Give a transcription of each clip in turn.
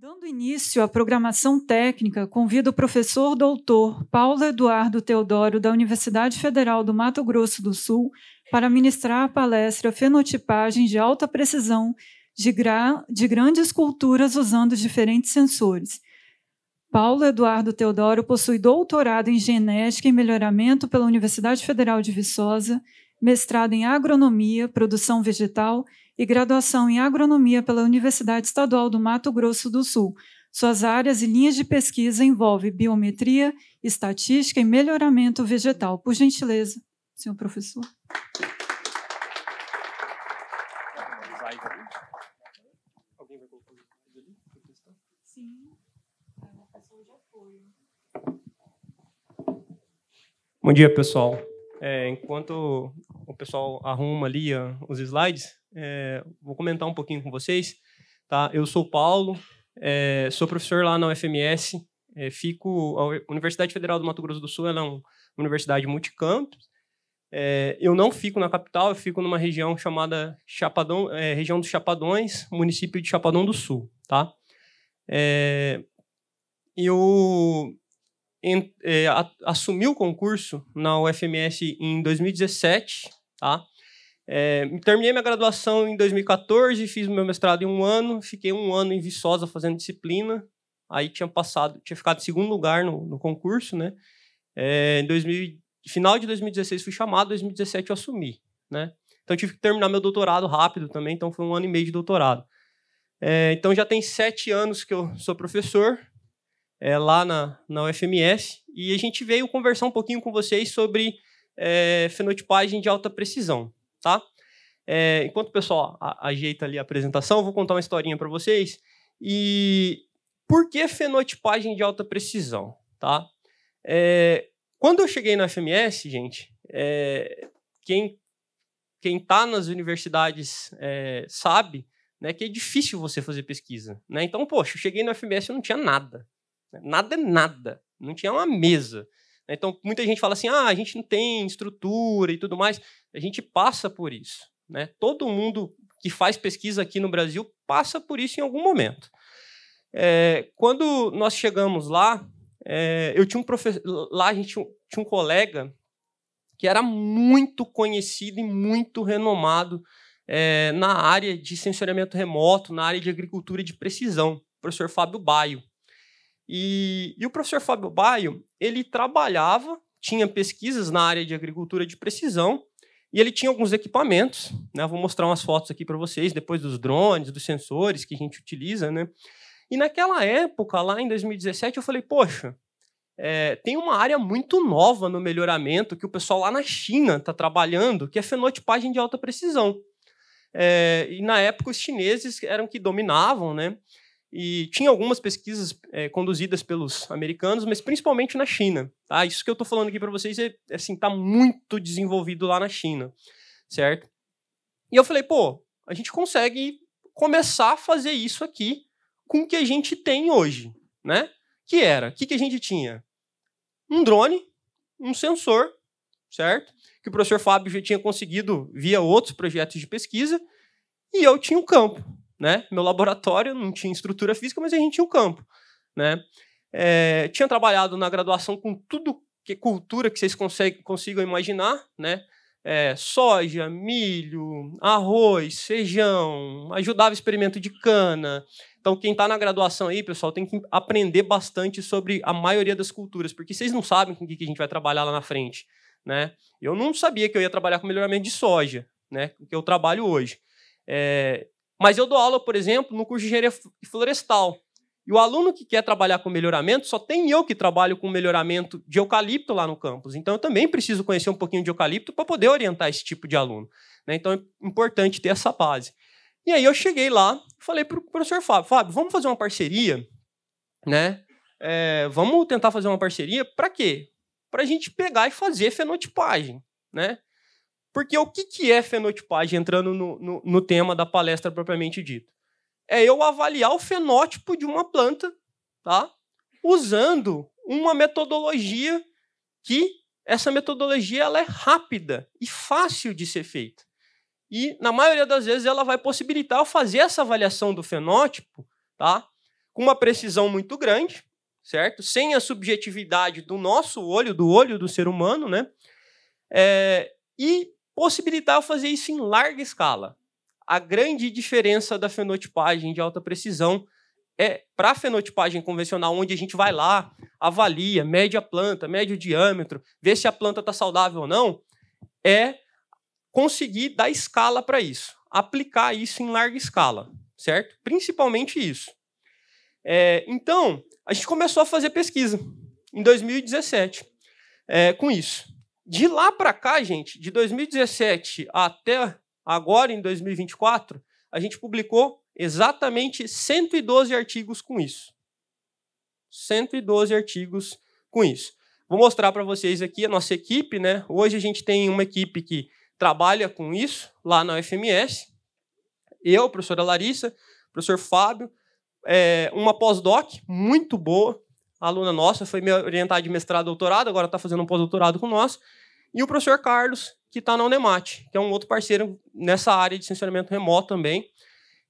Dando início à programação técnica, convido o professor doutor Paulo Eduardo Teodoro, da Universidade Federal do Mato Grosso do Sul, para ministrar a palestra Fenotipagem de Alta Precisão de, gra de Grandes Culturas usando diferentes sensores. Paulo Eduardo Teodoro possui doutorado em Genética e Melhoramento pela Universidade Federal de Viçosa, mestrado em Agronomia, Produção Vegetal e graduação em agronomia pela Universidade Estadual do Mato Grosso do Sul. Suas áreas e linhas de pesquisa envolvem biometria, estatística e melhoramento vegetal. Por gentileza, senhor professor. Bom dia, pessoal. É, enquanto o pessoal arruma ali uh, os slides, é, vou comentar um pouquinho com vocês. Tá? Eu sou Paulo, é, sou professor lá na UFMS, é, fico... A Universidade Federal do Mato Grosso do Sul é uma universidade multicampus, é, eu não fico na capital, eu fico numa região chamada Chapadão, é, região dos Chapadões, município de Chapadão do Sul, tá? É, eu é, assumi o concurso na UFMS em 2017 Tá? É, terminei minha graduação em 2014, fiz meu mestrado em um ano, fiquei um ano em Viçosa fazendo disciplina. Aí tinha passado, tinha ficado em segundo lugar no, no concurso, né? É, em 2000, final de 2016 fui chamado, 2017 eu assumi, né? Então tive que terminar meu doutorado rápido também, então foi um ano e meio de doutorado. É, então já tem sete anos que eu sou professor é, lá na, na UFMS e a gente veio conversar um pouquinho com vocês sobre é, fenotipagem de alta precisão, tá? É, enquanto o pessoal ajeita ali a apresentação, vou contar uma historinha para vocês. E por que fenotipagem de alta precisão, tá? É, quando eu cheguei na FMS, gente, é, quem quem está nas universidades é, sabe né, que é difícil você fazer pesquisa. Né? Então, poxa, eu cheguei na FMS e não tinha nada. Né? Nada é nada. Não tinha uma mesa. Né? Então, muita gente fala assim: ah, a gente não tem estrutura e tudo mais. A gente passa por isso. Né? Todo mundo que faz pesquisa aqui no Brasil passa por isso em algum momento. É, quando nós chegamos lá, é, eu tinha um professor. Lá a gente tinha, tinha um colega que era muito conhecido e muito renomado é, na área de sensoriamento remoto, na área de agricultura de precisão, o professor Fábio Baio. E, e o professor Fábio Baio, ele trabalhava, tinha pesquisas na área de agricultura de precisão, e ele tinha alguns equipamentos, né? Vou mostrar umas fotos aqui para vocês, depois dos drones, dos sensores que a gente utiliza, né? E naquela época, lá em 2017, eu falei, poxa, é, tem uma área muito nova no melhoramento que o pessoal lá na China está trabalhando, que é fenotipagem de alta precisão. É, e na época os chineses eram que dominavam, né? E tinha algumas pesquisas é, conduzidas pelos americanos, mas principalmente na China. Tá? Isso que eu estou falando aqui para vocês é, é assim, está muito desenvolvido lá na China, certo? E eu falei, pô, a gente consegue começar a fazer isso aqui com o que a gente tem hoje, né? Que era, o que, que a gente tinha? Um drone, um sensor, certo? Que o professor Fábio já tinha conseguido via outros projetos de pesquisa, e eu tinha um campo né? Meu laboratório não tinha estrutura física, mas a gente tinha o campo, né? É, tinha trabalhado na graduação com tudo que cultura que vocês conseguem, consigam imaginar, né? É, soja, milho, arroz, feijão, ajudava experimento de cana. Então, quem está na graduação aí, pessoal, tem que aprender bastante sobre a maioria das culturas, porque vocês não sabem com o que a gente vai trabalhar lá na frente. Né? Eu não sabia que eu ia trabalhar com melhoramento de soja, né? que eu trabalho hoje. É, mas eu dou aula, por exemplo, no curso de engenharia florestal. E o aluno que quer trabalhar com melhoramento, só tem eu que trabalho com melhoramento de eucalipto lá no campus. Então eu também preciso conhecer um pouquinho de eucalipto para poder orientar esse tipo de aluno. Né? Então é importante ter essa base. E aí eu cheguei lá e falei para o professor Fábio, Fábio, vamos fazer uma parceria, né? É, vamos tentar fazer uma parceria para quê? Para a gente pegar e fazer fenotipagem, né? Porque o que, que é fenotipagem, entrando no, no, no tema da palestra propriamente dito? É eu avaliar o fenótipo de uma planta, tá? Usando uma metodologia que essa metodologia ela é rápida e fácil de ser feita. E, na maioria das vezes, ela vai possibilitar eu fazer essa avaliação do fenótipo tá? com uma precisão muito grande, certo? Sem a subjetividade do nosso olho, do olho do ser humano, né? É, e possibilitar eu fazer isso em larga escala. A grande diferença da fenotipagem de alta precisão é para a fenotipagem convencional, onde a gente vai lá, avalia, mede a planta, mede o diâmetro, vê se a planta está saudável ou não, é conseguir dar escala para isso, aplicar isso em larga escala, certo? Principalmente isso. É, então, a gente começou a fazer pesquisa em 2017 é, com isso. De lá para cá, gente, de 2017 até agora, em 2024, a gente publicou exatamente 112 artigos com isso. 112 artigos com isso. Vou mostrar para vocês aqui a nossa equipe, né? Hoje a gente tem uma equipe que trabalha com isso lá na UFMS. Eu, professora Larissa, professor Fábio, é, uma pós-doc muito boa, aluna nossa, foi me orientar de mestrado doutorado, agora está fazendo um pós-doutorado com nós e o professor Carlos, que está na Unemate, que é um outro parceiro nessa área de sensoramento remoto também.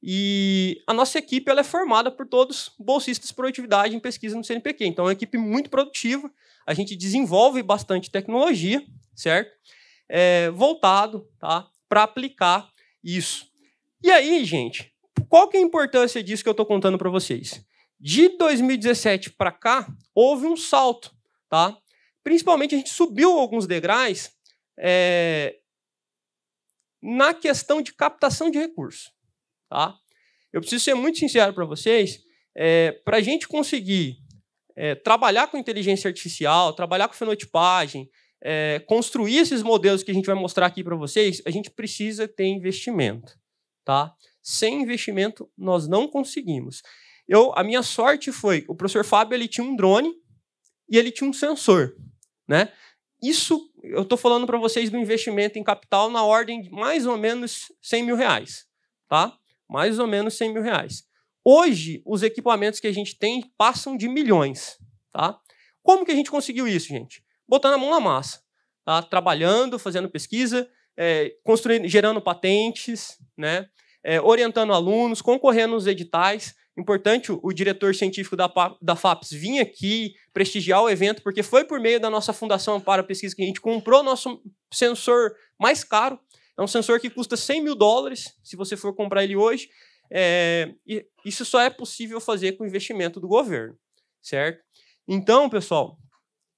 E a nossa equipe ela é formada por todos bolsistas de produtividade em pesquisa no CNPq. Então, é uma equipe muito produtiva. A gente desenvolve bastante tecnologia, certo? É, voltado tá, para aplicar isso. E aí, gente, qual que é a importância disso que eu estou contando para vocês? De 2017 para cá, houve um salto tá, Principalmente a gente subiu alguns degraus é, na questão de captação de recursos. Tá? Eu preciso ser muito sincero para vocês, é, para a gente conseguir é, trabalhar com inteligência artificial, trabalhar com fenotipagem, é, construir esses modelos que a gente vai mostrar aqui para vocês, a gente precisa ter investimento. Tá? Sem investimento, nós não conseguimos. Eu, a minha sorte foi, o professor Fábio ele tinha um drone e ele tinha um sensor. Né? Isso eu estou falando para vocês do investimento em capital na ordem de mais ou menos 100 mil reais. Tá? Mais ou menos 100 mil reais. Hoje, os equipamentos que a gente tem passam de milhões. Tá? Como que a gente conseguiu isso, gente? Botando a mão na massa. Tá? Trabalhando, fazendo pesquisa, é, construindo, gerando patentes, né? É, orientando alunos, concorrendo nos editais. Importante o diretor científico da, da FAPES vir aqui prestigiar o evento, porque foi por meio da nossa Fundação para Pesquisa que a gente comprou nosso sensor mais caro. É um sensor que custa 100 mil dólares, se você for comprar ele hoje. É, isso só é possível fazer com o investimento do governo, certo? Então, pessoal,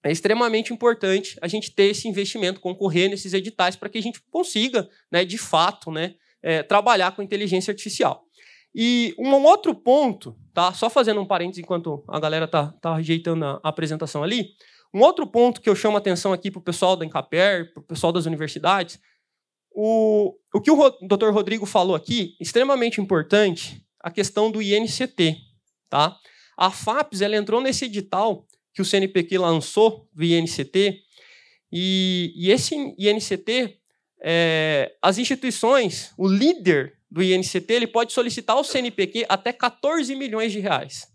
é extremamente importante a gente ter esse investimento, concorrer nesses editais para que a gente consiga, né, de fato, né, é, trabalhar com inteligência artificial. E um outro ponto, tá? Só fazendo um parênteses enquanto a galera tá, tá rejeitando a apresentação ali. Um outro ponto que eu chamo a atenção aqui para o pessoal da Encaper, para o pessoal das universidades, o, o que o Dr. Rodrigo falou aqui, extremamente importante, a questão do INCT. Tá? A FAPES ela entrou nesse edital que o CNPq lançou do INCT, e, e esse INCT, é, as instituições, o líder do INCT, ele pode solicitar ao CNPq até 14 milhões de reais.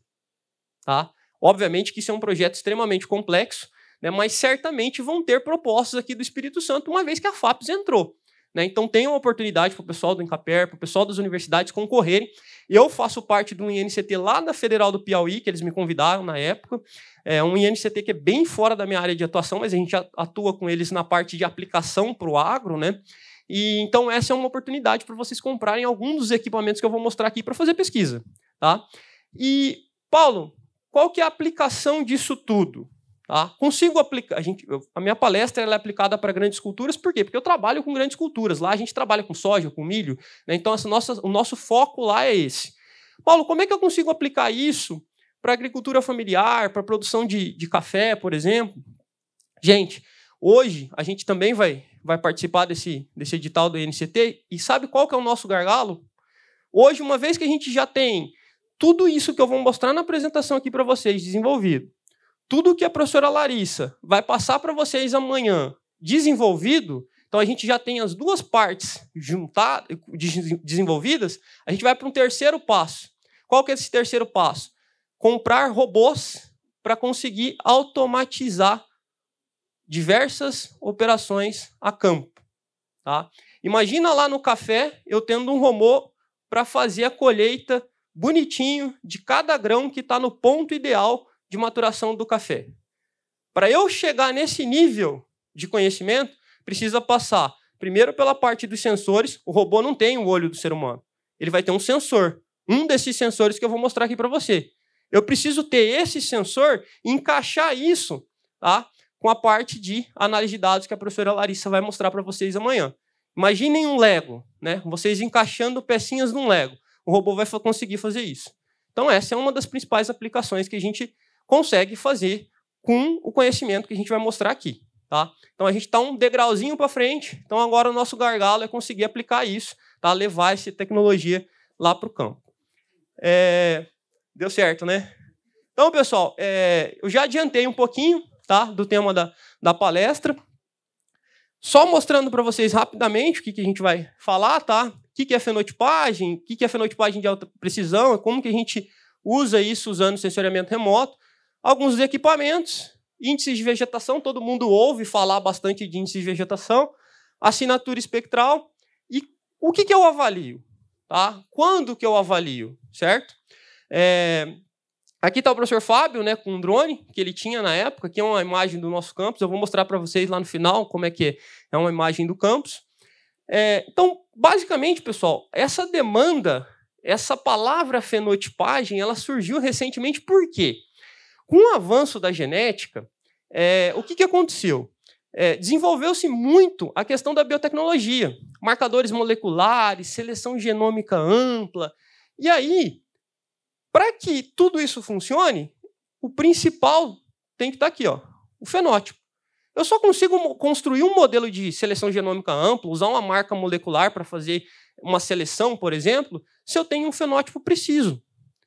Tá? Obviamente que isso é um projeto extremamente complexo, né, mas certamente vão ter propostas aqui do Espírito Santo, uma vez que a FAPES entrou. Né? Então tem uma oportunidade para o pessoal do Encaper, para o pessoal das universidades concorrerem. Eu faço parte de um INCT lá da Federal do Piauí, que eles me convidaram na época. É um INCT que é bem fora da minha área de atuação, mas a gente atua com eles na parte de aplicação para o agro, né? E então essa é uma oportunidade para vocês comprarem algum dos equipamentos que eu vou mostrar aqui para fazer pesquisa, tá? E Paulo, qual que é a aplicação disso tudo? Tá? Consigo aplicar. A, gente, a minha palestra é aplicada para grandes culturas, por quê? Porque eu trabalho com grandes culturas. Lá a gente trabalha com soja, com milho, né? então essa nossa, o nosso foco lá é esse. Paulo, como é que eu consigo aplicar isso para agricultura familiar, para produção de, de café, por exemplo? Gente, hoje a gente também vai vai participar desse, desse edital do INCT. E sabe qual que é o nosso gargalo? Hoje, uma vez que a gente já tem tudo isso que eu vou mostrar na apresentação aqui para vocês desenvolvido, tudo que a professora Larissa vai passar para vocês amanhã desenvolvido, então a gente já tem as duas partes juntadas, desenvolvidas, a gente vai para um terceiro passo. Qual que é esse terceiro passo? Comprar robôs para conseguir automatizar diversas operações a campo. Tá? Imagina lá no café eu tendo um robô para fazer a colheita bonitinho de cada grão que está no ponto ideal de maturação do café. Para eu chegar nesse nível de conhecimento, precisa passar primeiro pela parte dos sensores. O robô não tem o olho do ser humano. Ele vai ter um sensor, um desses sensores que eu vou mostrar aqui para você. Eu preciso ter esse sensor e encaixar isso tá? com a parte de análise de dados que a professora Larissa vai mostrar para vocês amanhã. Imaginem um Lego, né? Vocês encaixando pecinhas num Lego. O robô vai conseguir fazer isso. Então essa é uma das principais aplicações que a gente consegue fazer com o conhecimento que a gente vai mostrar aqui, tá? Então a gente está um degrauzinho para frente. Então agora o nosso gargalo é conseguir aplicar isso, tá? Levar essa tecnologia lá para o campo. É... Deu certo, né? Então pessoal, é... eu já adiantei um pouquinho tá? do tema da, da palestra. Só mostrando para vocês rapidamente o que, que a gente vai falar, tá? O que, que é fenotipagem, o que, que é fenotipagem de alta precisão, como que a gente usa isso usando sensoriamento remoto. Alguns equipamentos, índices de vegetação, todo mundo ouve falar bastante de índices de vegetação, assinatura espectral e o que, que eu avalio, tá? Quando que eu avalio, certo? É, Aqui está o professor Fábio, né, com um drone que ele tinha na época, que é uma imagem do nosso campus. Eu vou mostrar para vocês lá no final como é que é, é uma imagem do campus. É, então, basicamente, pessoal, essa demanda, essa palavra fenotipagem, ela surgiu recentemente por quê? Com o avanço da genética, é, o que, que aconteceu? É, desenvolveu-se muito a questão da biotecnologia, marcadores moleculares, seleção genômica ampla. E aí, para que tudo isso funcione, o principal tem que estar tá aqui, ó, o fenótipo. Eu só consigo construir um modelo de seleção genômica amplo, usar uma marca molecular para fazer uma seleção, por exemplo, se eu tenho um fenótipo preciso.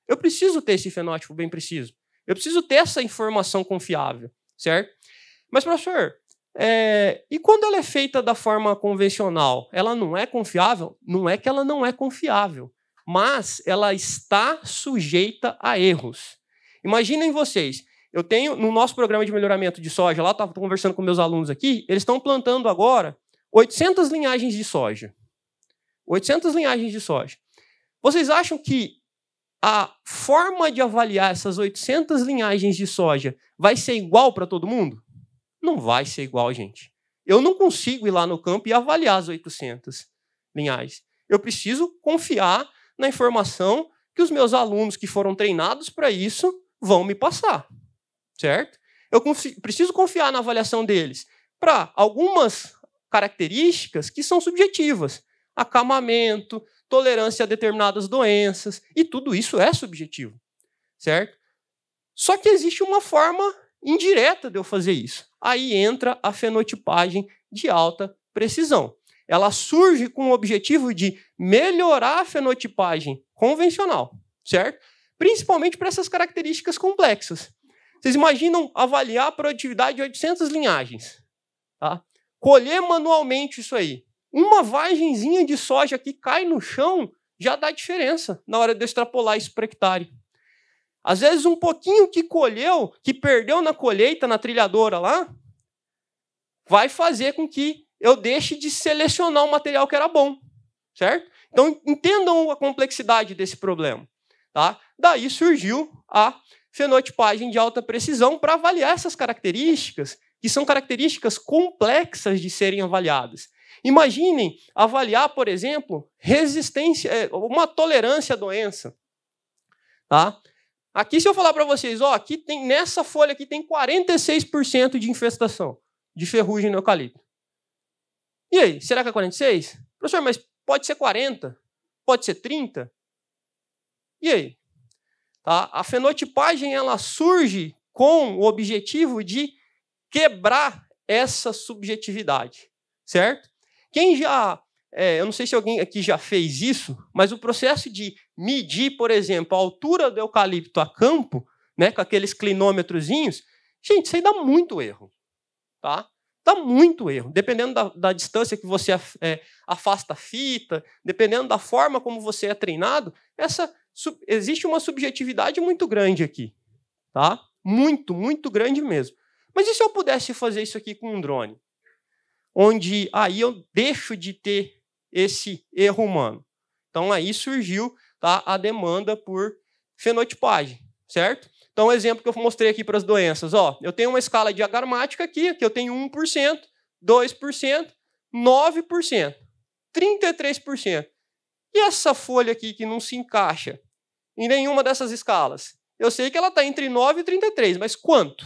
Eu preciso ter esse fenótipo bem preciso. Eu preciso ter essa informação confiável, certo? Mas, professor, é... e quando ela é feita da forma convencional, ela não é confiável? Não é que ela não é confiável mas ela está sujeita a erros. Imaginem vocês, eu tenho no nosso programa de melhoramento de soja, lá estava conversando com meus alunos aqui, eles estão plantando agora 800 linhagens de soja. 800 linhagens de soja. Vocês acham que a forma de avaliar essas 800 linhagens de soja vai ser igual para todo mundo? Não vai ser igual, gente. Eu não consigo ir lá no campo e avaliar as 800 linhagens. Eu preciso confiar na informação que os meus alunos que foram treinados para isso vão me passar, certo? Eu confi preciso confiar na avaliação deles para algumas características que são subjetivas, acamamento, tolerância a determinadas doenças, e tudo isso é subjetivo, certo? Só que existe uma forma indireta de eu fazer isso. Aí entra a fenotipagem de alta precisão ela surge com o objetivo de melhorar a fenotipagem convencional, certo? Principalmente para essas características complexas. Vocês imaginam avaliar a produtividade de 800 linhagens, tá? Colher manualmente isso aí. Uma vagenzinha de soja que cai no chão já dá diferença na hora de extrapolar isso para hectare. Às vezes um pouquinho que colheu, que perdeu na colheita, na trilhadora lá, vai fazer com que eu deixe de selecionar o material que era bom, certo? Então entendam a complexidade desse problema, tá? Daí surgiu a fenotipagem de alta precisão para avaliar essas características, que são características complexas de serem avaliadas. Imaginem avaliar, por exemplo, resistência, é, uma tolerância à doença, tá? Aqui, se eu falar para vocês, ó, aqui tem, nessa folha aqui tem 46% de infestação de ferrugem no eucalipto. E aí, será que é 46? Professor, mas pode ser 40? Pode ser 30? E aí? Tá? A fenotipagem ela surge com o objetivo de quebrar essa subjetividade, certo? Quem já, é, eu não sei se alguém aqui já fez isso, mas o processo de medir, por exemplo, a altura do eucalipto a campo, né, com aqueles clinômetrozinhos, gente, isso aí dá muito erro, tá? Dá tá muito erro. Dependendo da, da distância que você é, afasta a fita, dependendo da forma como você é treinado, essa existe uma subjetividade muito grande aqui. Tá? Muito, muito grande mesmo. Mas e se eu pudesse fazer isso aqui com um drone? Onde aí eu deixo de ter esse erro humano. Então aí surgiu tá, a demanda por fenotipagem, certo? Então, o um exemplo que eu mostrei aqui para as doenças. Ó, eu tenho uma escala diagramática aqui, que eu tenho 1%, 2%, 9%, 33%. E essa folha aqui que não se encaixa em nenhuma dessas escalas? Eu sei que ela está entre 9 e 33, mas quanto?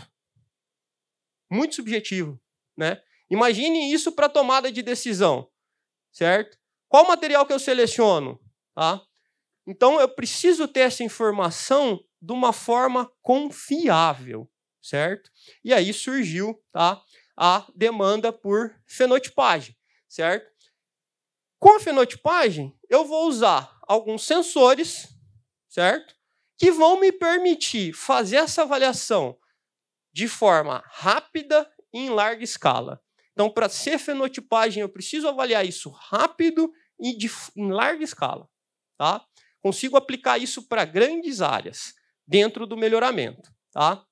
Muito subjetivo, né? Imagine isso para tomada de decisão, certo? Qual material que eu seleciono? Tá? Então eu preciso ter essa informação de uma forma confiável, certo? E aí surgiu tá, a demanda por fenotipagem, certo? Com a fenotipagem, eu vou usar alguns sensores, certo? Que vão me permitir fazer essa avaliação de forma rápida e em larga escala. Então, para ser fenotipagem, eu preciso avaliar isso rápido e de, em larga escala. Tá? Consigo aplicar isso para grandes áreas dentro do melhoramento. Tá?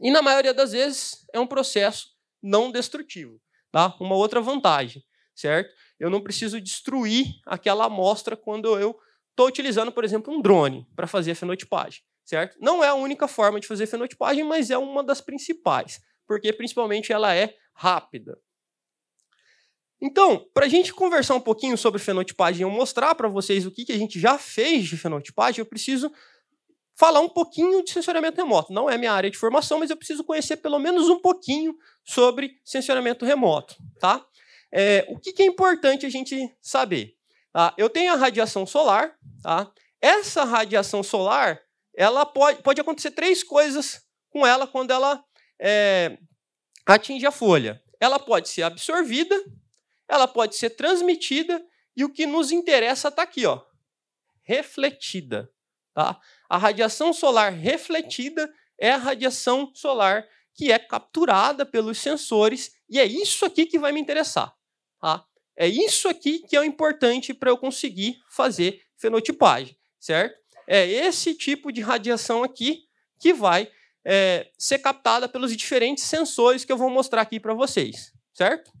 E na maioria das vezes é um processo não destrutivo. Tá? Uma outra vantagem, certo? Eu não preciso destruir aquela amostra quando eu estou utilizando, por exemplo, um drone para fazer a fenotipagem, certo? Não é a única forma de fazer fenotipagem, mas é uma das principais, porque principalmente ela é rápida. Então, para a gente conversar um pouquinho sobre fenotipagem e eu mostrar para vocês o que, que a gente já fez de fenotipagem, eu preciso falar um pouquinho de sensoriamento remoto. Não é minha área de formação, mas eu preciso conhecer pelo menos um pouquinho sobre sensoriamento remoto. Tá? É, o que, que, é importante a gente saber? Tá? Eu tenho a radiação solar. Tá? Essa radiação solar, ela pode, pode acontecer três coisas com ela quando ela é, atinge a folha. Ela pode ser absorvida, ela pode ser transmitida e o que nos interessa está aqui, ó, refletida. Tá? A radiação solar refletida é a radiação solar que é capturada pelos sensores e é isso aqui que vai me interessar. Tá? É isso aqui que é o importante para eu conseguir fazer fenotipagem, certo? É esse tipo de radiação aqui que vai é, ser captada pelos diferentes sensores que eu vou mostrar aqui para vocês, certo?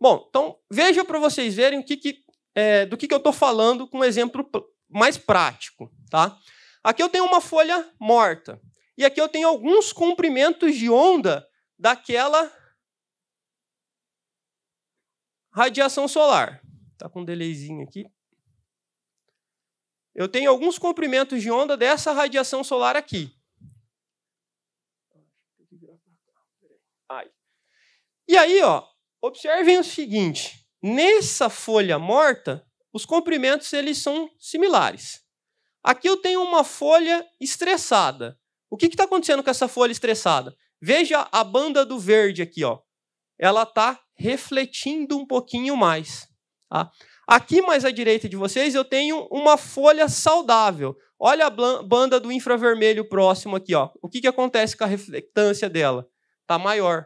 Bom, então veja para vocês verem o que, que é, do que, que eu estou falando com um exemplo mais prático, tá? Aqui eu tenho uma folha morta. E aqui eu tenho alguns comprimentos de onda daquela radiação solar. Tá com um delayzinho aqui. Eu tenho alguns comprimentos de onda dessa radiação solar aqui. Ai. E aí, ó, observem o seguinte: nessa folha morta, os comprimentos eles são similares. Aqui eu tenho uma folha estressada. O que está acontecendo com essa folha estressada? Veja a banda do verde aqui, ó. Ela está refletindo um pouquinho mais. Tá? Aqui mais à direita de vocês eu tenho uma folha saudável. Olha a banda do infravermelho próximo aqui, ó. O que, que acontece com a reflectância dela? Tá maior.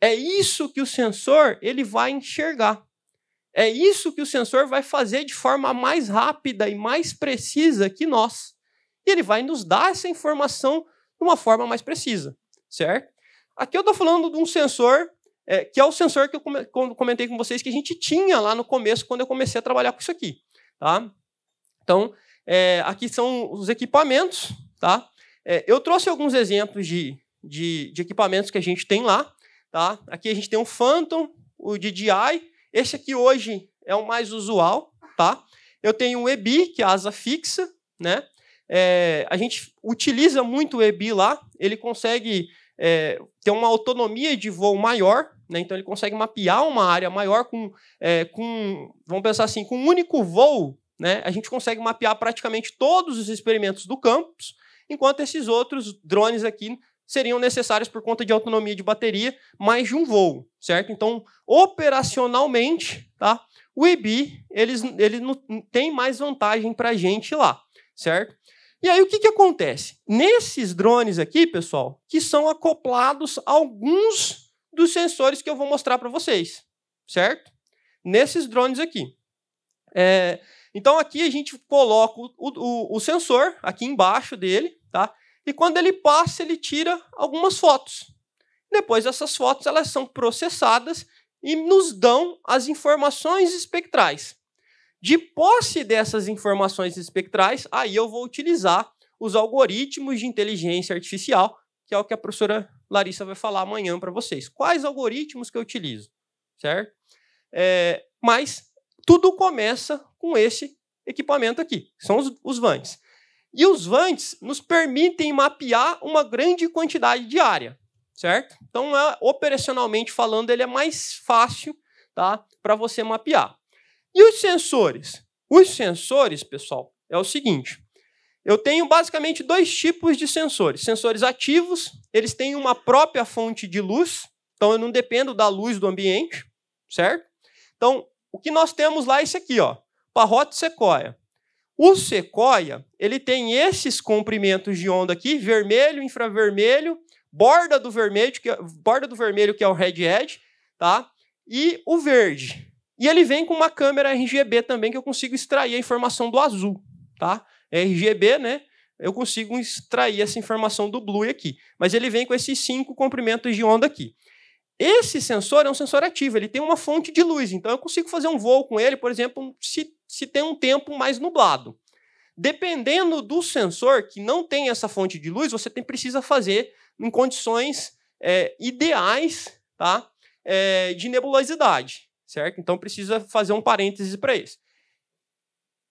É isso que o sensor ele vai enxergar. É isso que o sensor vai fazer de forma mais rápida e mais precisa que nós. E ele vai nos dar essa informação de uma forma mais precisa, certo? Aqui eu estou falando de um sensor, é, que é o sensor que eu comentei com vocês que a gente tinha lá no começo, quando eu comecei a trabalhar com isso aqui. Tá? Então, é, aqui são os equipamentos. Tá? É, eu trouxe alguns exemplos de, de, de, equipamentos que a gente tem lá. Tá? Aqui a gente tem um Phantom, o DJI, este aqui hoje é o mais usual, tá? Eu tenho o EBI, que é a asa fixa, né? É, a gente utiliza muito o EBI lá, ele consegue é, ter uma autonomia de voo maior, né? então ele consegue mapear uma área maior com, é, com vamos pensar assim, com um único voo, né? a gente consegue mapear praticamente todos os experimentos do campus, enquanto esses outros drones aqui seriam necessárias por conta de autonomia de bateria mais de um voo, certo? Então, operacionalmente, tá? O EBI eles, ele não tem mais vantagem para a gente lá, certo? E aí o que, que acontece? Nesses drones aqui, pessoal, que são acoplados alguns dos sensores que eu vou mostrar para vocês, certo? Nesses drones aqui. É, então aqui a gente coloca o, o, o sensor aqui embaixo dele, tá? E quando ele passa, ele tira algumas fotos. Depois essas fotos elas são processadas e nos dão as informações espectrais. De posse dessas informações espectrais, aí eu vou utilizar os algoritmos de inteligência artificial, que é o que a professora Larissa vai falar amanhã para vocês. Quais algoritmos que eu utilizo, certo? É, mas tudo começa com esse equipamento aqui, são os, os VANs. E os VANTs nos permitem mapear uma grande quantidade de área, certo? Então, é, operacionalmente falando, ele é mais fácil tá, para você mapear. E os sensores? Os sensores, pessoal, é o seguinte. Eu tenho basicamente dois tipos de sensores. Sensores ativos, eles têm uma própria fonte de luz, então eu não dependo da luz do ambiente, certo? Então, o que nós temos lá é esse aqui, ó, parrota sequoia. O Sequoia, ele tem esses comprimentos de onda aqui, vermelho, infravermelho, borda do vermelho, que é, borda do vermelho que é o red edge, tá? E o verde. E ele vem com uma câmera RGB também que eu consigo extrair a informação do azul, tá? É RGB, né? Eu consigo extrair essa informação do blue aqui. Mas ele vem com esses cinco comprimentos de onda aqui. Esse sensor é um sensor ativo, ele tem uma fonte de luz, então eu consigo fazer um voo com ele, por exemplo, se, se tem um tempo mais nublado. Dependendo do sensor que não tem essa fonte de luz, você tem, precisa fazer em condições é, ideais tá? É, de nebulosidade, certo? Então precisa fazer um parêntese para isso.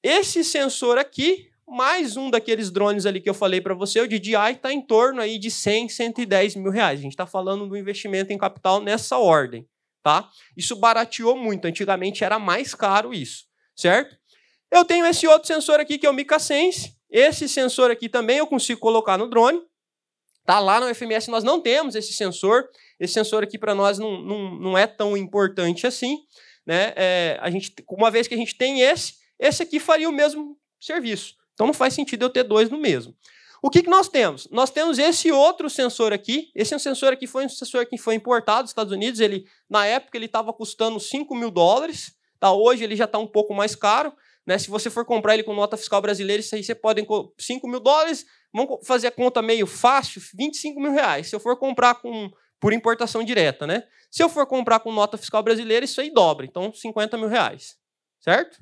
Esse sensor aqui mais um daqueles drones ali que eu falei para você, o DJI está em torno aí de 100, 110 mil reais. A gente está falando do investimento em capital nessa ordem, tá? Isso barateou muito, antigamente era mais caro isso, certo? Eu tenho esse outro sensor aqui que é o Mica Sense. Esse sensor aqui também eu consigo colocar no drone. Tá lá no FMS nós não temos esse sensor. Esse sensor aqui para nós não, não, não é tão importante assim, né? É, a gente, uma vez que a gente tem esse, esse aqui faria o mesmo serviço. Então não faz sentido eu ter dois no mesmo. O que, que nós temos? Nós temos esse outro sensor aqui. Esse é sensor aqui foi um sensor que foi importado dos Estados Unidos. Ele, na época ele estava custando 5 mil dólares. Tá? Hoje ele já está um pouco mais caro. Né? Se você for comprar ele com nota fiscal brasileira, isso aí você pode. 5 mil dólares, vamos fazer a conta meio fácil: 25 mil reais. Se eu for comprar com por importação direta, né? Se eu for comprar com nota fiscal brasileira, isso aí dobra. Então, 50 mil reais. Certo?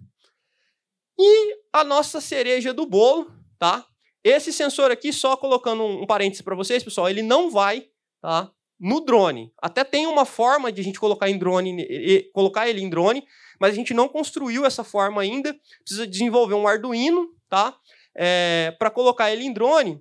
E a nossa cereja do bolo, tá? Esse sensor aqui, só colocando um, parênteses para vocês, pessoal, ele não vai tá, no drone. Até tem uma forma de a gente colocar em drone, e, colocar ele em drone, mas a gente não construiu essa forma ainda. Precisa desenvolver um Arduino, tá? É, para colocar ele em drone.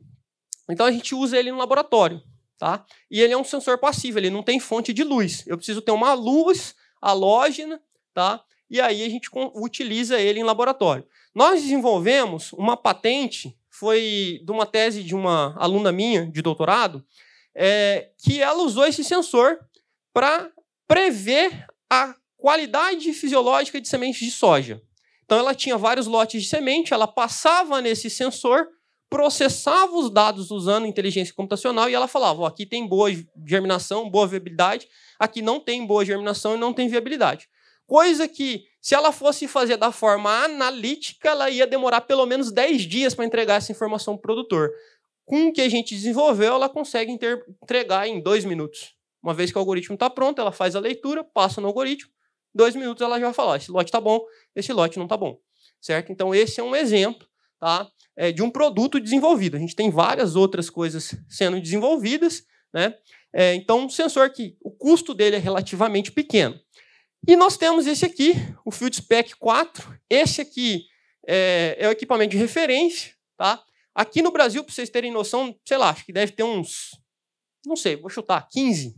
Então a gente usa ele no laboratório, tá? E ele é um sensor passivo, ele não tem fonte de luz. Eu preciso ter uma luz halógena, tá? e aí a gente utiliza ele em laboratório. Nós desenvolvemos uma patente, foi de uma tese de uma aluna minha de doutorado, é, que ela usou esse sensor para prever a qualidade fisiológica de sementes de soja. Então ela tinha vários lotes de semente, ela passava nesse sensor, processava os dados usando inteligência computacional e ela falava: oh, aqui tem boa germinação, boa viabilidade, aqui não tem boa germinação e não tem viabilidade coisa que, se ela fosse fazer da forma analítica, ela ia demorar pelo menos 10 dias para entregar essa informação para o produtor. Com o que a gente desenvolveu, ela consegue entregar em dois minutos. Uma vez que o algoritmo está pronto, ela faz a leitura, passa no algoritmo, dois minutos ela já vai falar: esse lote está bom, esse lote não está bom. Certo? Então, esse é um exemplo tá, é, de um produto desenvolvido. A gente tem várias outras coisas sendo desenvolvidas. Né? É, então, um sensor que o custo dele é relativamente pequeno. E nós temos esse aqui, o FieldSpec 4. Esse aqui é, é o equipamento de referência. Tá? Aqui no Brasil, para vocês terem noção, sei lá, acho que deve ter uns, não sei, vou chutar, 15.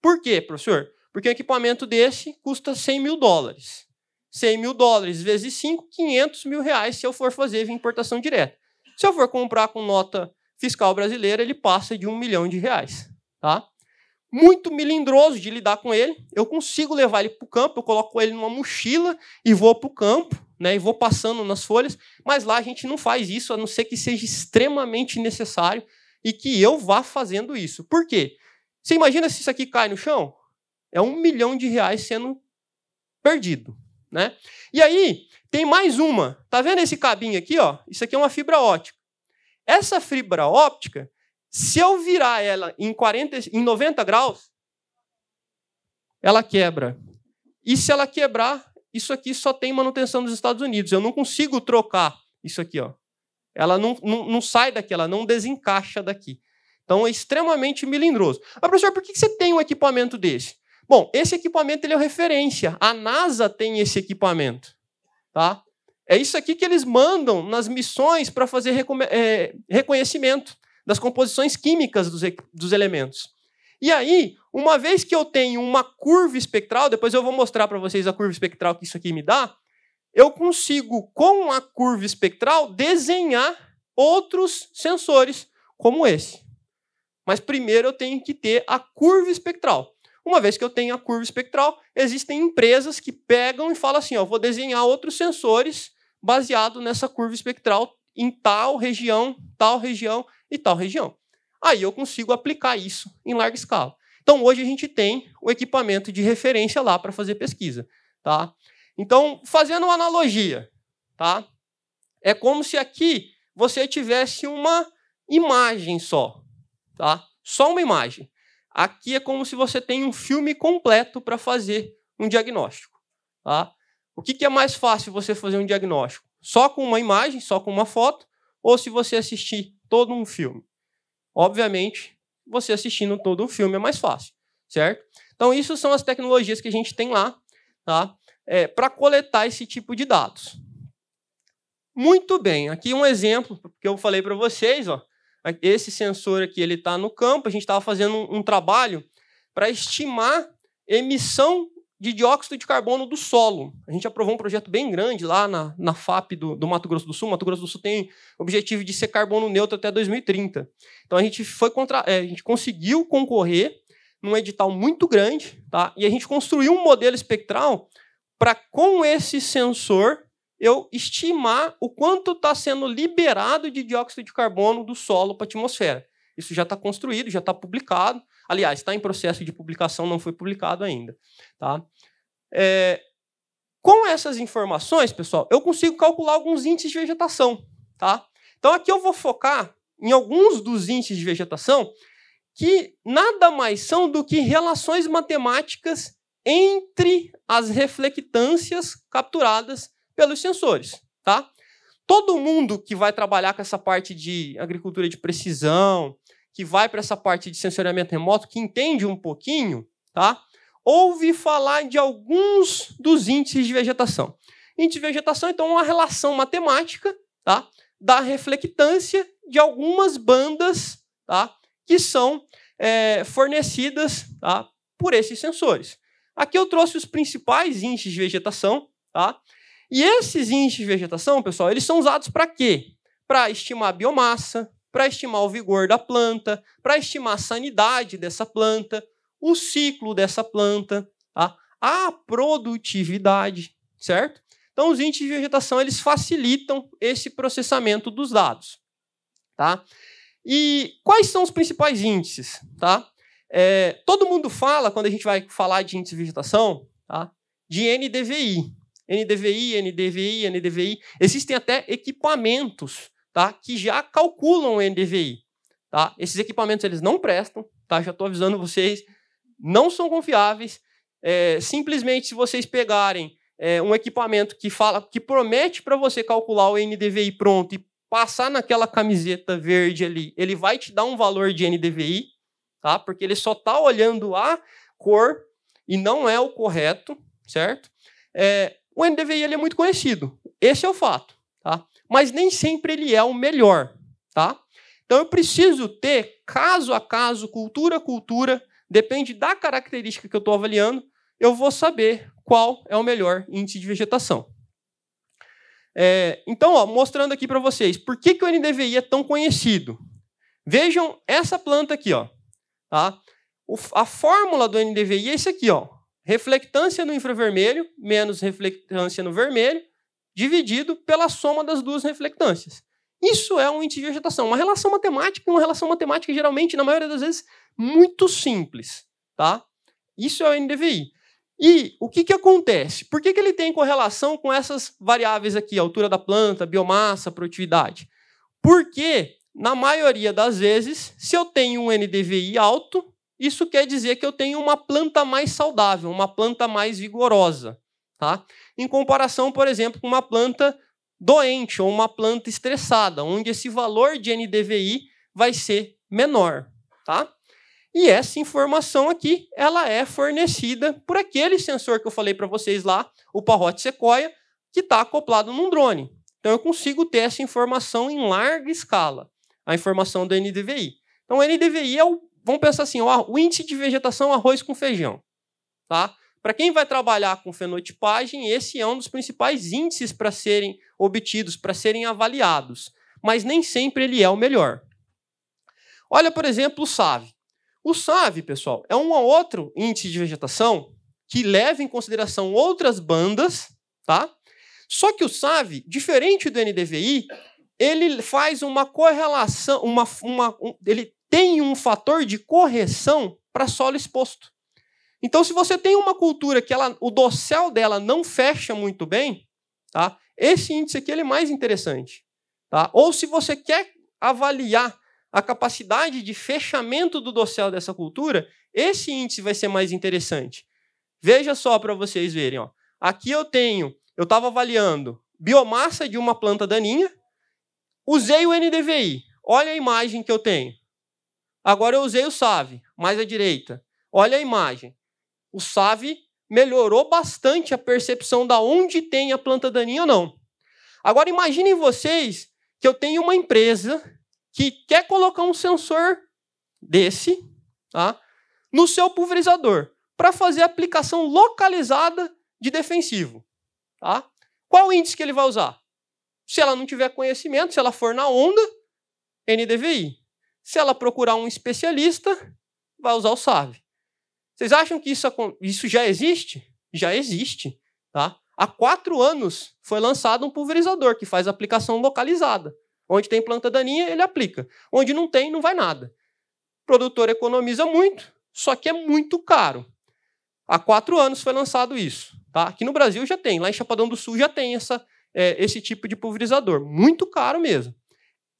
Por quê, professor? Porque um equipamento desse custa 100 mil dólares. 100 mil dólares vezes 5, 500 mil reais se eu for fazer via importação direta. Se eu for comprar com nota fiscal brasileira, ele passa de um milhão de reais. Tá? muito melindroso de lidar com ele. Eu consigo levar ele para o campo, eu coloco ele numa mochila e vou para o campo, né? E vou passando nas folhas. Mas lá a gente não faz isso, a não ser que seja extremamente necessário e que eu vá fazendo isso. Por quê? Você imagina se isso aqui cai no chão? É um milhão de reais sendo perdido, né? E aí tem mais uma. Tá vendo esse cabinho aqui, ó? Isso aqui é uma fibra ótica. Essa fibra óptica, se eu virar ela em, 40, em 90 graus, ela quebra. E se ela quebrar, isso aqui só tem manutenção dos Estados Unidos. Eu não consigo trocar isso aqui. Ó. Ela não, não, não sai daqui, ela não desencaixa daqui. Então é extremamente melindroso. Mas, professor, por que você tem um equipamento desse? Bom, esse equipamento ele é referência. A NASA tem esse equipamento. Tá? É isso aqui que eles mandam nas missões para fazer é, reconhecimento das composições químicas dos, dos elementos. E aí, uma vez que eu tenho uma curva espectral, depois eu vou mostrar para vocês a curva espectral que isso aqui me dá, eu consigo, com a curva espectral, desenhar outros sensores como esse. Mas primeiro eu tenho que ter a curva espectral. Uma vez que eu tenho a curva espectral, existem empresas que pegam e falam assim: ó, vou desenhar outros sensores baseado nessa curva espectral em tal região, tal região e tal região. Aí eu consigo aplicar isso em larga escala. Então hoje a gente tem o equipamento de referência lá para fazer pesquisa, tá? Então, fazendo uma analogia, tá? É como se aqui você tivesse uma imagem só, tá? Só uma imagem. Aqui é como se você tem um filme completo para fazer um diagnóstico, tá? O que, que é mais fácil você fazer um diagnóstico? Só com uma imagem, só com uma foto, ou se você assistir todo um filme. Obviamente, você assistindo todo um filme é mais fácil, certo? Então, isso são as tecnologias que a gente tem lá tá? É, para coletar esse tipo de dados. Muito bem, aqui um exemplo que eu falei para vocês. Ó, esse sensor aqui ele está no campo, a gente estava fazendo um, um trabalho para estimar emissão de dióxido de carbono do solo. A gente aprovou um projeto bem grande lá na, na FAP do, do Mato Grosso do Sul. Mato Grosso do Sul tem o objetivo de ser carbono neutro até 2030. Então a gente foi contra, é, a gente conseguiu concorrer num edital muito grande, tá? E a gente construiu um modelo espectral para com esse sensor eu estimar o quanto está sendo liberado de dióxido de carbono do solo para a atmosfera. Isso já está construído, já está publicado. Aliás, está em processo de publicação, não foi publicado ainda. Tá? É, com essas informações, pessoal, eu consigo calcular alguns índices de vegetação. Tá? Então, aqui eu vou focar em alguns dos índices de vegetação que nada mais são do que relações matemáticas entre as reflectâncias capturadas pelos sensores, tá? Todo mundo que vai trabalhar com essa parte de agricultura de precisão, que vai para essa parte de sensoriamento remoto, que entende um pouquinho, tá? Ouve falar de alguns dos índices de vegetação. Índice de vegetação, então, é uma relação matemática, tá? Da reflectância de algumas bandas, tá? Que são é, fornecidas tá? por esses sensores. Aqui eu trouxe os principais índices de vegetação, tá? E esses índices de vegetação, pessoal, eles são usados para quê? Para estimar a biomassa, para estimar o vigor da planta, para estimar a sanidade dessa planta, o ciclo dessa planta, tá? a produtividade, certo? Então, os índices de vegetação eles facilitam esse processamento dos dados, tá? E quais são os principais índices, tá? É, todo mundo fala quando a gente vai falar de índice de vegetação, tá? De NDVI, NDVI, NDVI, NDVI. Existem até equipamentos tá? que já calculam o NDVI. Tá? Esses equipamentos eles não prestam, tá? já estou avisando vocês, não são confiáveis. É, simplesmente, se vocês pegarem é, um equipamento que fala, que promete para você calcular o NDVI pronto e passar naquela camiseta verde ali, ele vai te dar um valor de NDVI, tá? Porque ele só está olhando a cor e não é o correto, certo? É, o NDVI ele é muito conhecido, esse é o fato, tá? mas nem sempre ele é o melhor, tá? Então eu preciso ter caso a caso, cultura a cultura, depende da característica que eu estou avaliando, eu vou saber qual é o melhor índice de vegetação. É, então, ó, mostrando aqui para vocês, por que, que o NDVI é tão conhecido? Vejam essa planta aqui, ó. Tá? a fórmula do NDVI é isso aqui, ó. Reflectância no infravermelho menos reflectância no vermelho dividido pela soma das duas reflectâncias. Isso é um índice de vegetação, uma relação matemática, uma relação matemática geralmente, na maioria das vezes, muito simples. Tá? Isso é o NDVI. E o que, que acontece? Por que, que ele tem correlação com essas variáveis aqui, altura da planta, biomassa, produtividade? Porque, na maioria das vezes, se eu tenho um NDVI alto, isso quer dizer que eu tenho uma planta mais saudável, uma planta mais vigorosa. Tá? Em comparação, por exemplo, com uma planta doente ou uma planta estressada, onde esse valor de NDVI vai ser menor. Tá? E essa informação aqui, ela é fornecida por aquele sensor que eu falei para vocês lá, o Parrot Sequoia, que está acoplado num drone. Então eu consigo ter essa informação em larga escala, a informação do NDVI. Então o NDVI é o, vamos pensar assim, o, o índice de vegetação arroz com feijão, tá? Para quem vai trabalhar com fenotipagem, esse é um dos principais índices para serem obtidos, para serem avaliados, mas nem sempre ele é o melhor. Olha, por exemplo, o SAV. O SAV, pessoal, é um outro índice de vegetação que leva em consideração outras bandas, tá? Só que o SAV, diferente do NDVI, ele faz uma correlação, uma, uma um, ele tem um fator de correção para solo exposto. Então, se você tem uma cultura que ela, o dossel dela não fecha muito bem, tá? esse índice aqui ele é mais interessante. Tá? Ou se você quer avaliar a capacidade de fechamento do dossel dessa cultura, esse índice vai ser mais interessante. Veja só para vocês verem. Ó. Aqui eu tenho, eu estava avaliando biomassa de uma planta daninha, usei o NDVI. Olha a imagem que eu tenho. Agora eu usei o SAVE, mais à direita. Olha a imagem o SAVE melhorou bastante a percepção da onde tem a planta daninha ou não. Agora imaginem vocês que eu tenho uma empresa que quer colocar um sensor desse tá, no seu pulverizador para fazer aplicação localizada de defensivo. Tá? Qual índice que ele vai usar? Se ela não tiver conhecimento, se ela for na onda, NDVI. Se ela procurar um especialista, vai usar o SAVE. Vocês acham que isso, isso já existe? Já existe. Tá? Há quatro anos foi lançado um pulverizador que faz aplicação localizada. Onde tem planta daninha, ele aplica. Onde não tem, não vai nada. O produtor economiza muito, só que é muito caro. Há quatro anos foi lançado isso. Tá? Aqui no Brasil já tem, lá em Chapadão do Sul já tem essa, é, esse tipo de pulverizador. Muito caro mesmo.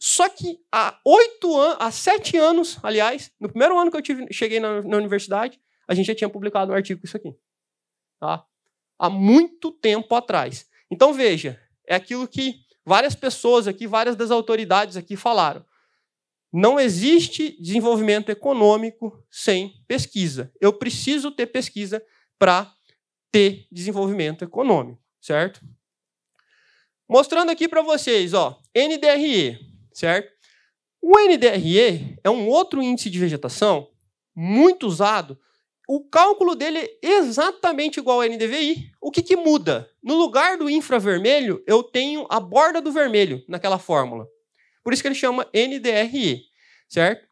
Só que há oito anos, há sete anos, aliás, no primeiro ano que eu tive, cheguei na, na universidade, a gente já tinha publicado um artigo com isso aqui. Tá? Há muito tempo atrás. Então, veja, é aquilo que várias pessoas aqui, várias das autoridades aqui falaram. Não existe desenvolvimento econômico sem pesquisa. Eu preciso ter pesquisa para ter desenvolvimento econômico, certo? Mostrando aqui para vocês, ó, NDRE, certo? O NDRE é um outro índice de vegetação muito usado o cálculo dele é exatamente igual ao NDVI. O que, que muda? No lugar do infravermelho, eu tenho a borda do vermelho naquela fórmula. Por isso que ele chama NDRE, certo?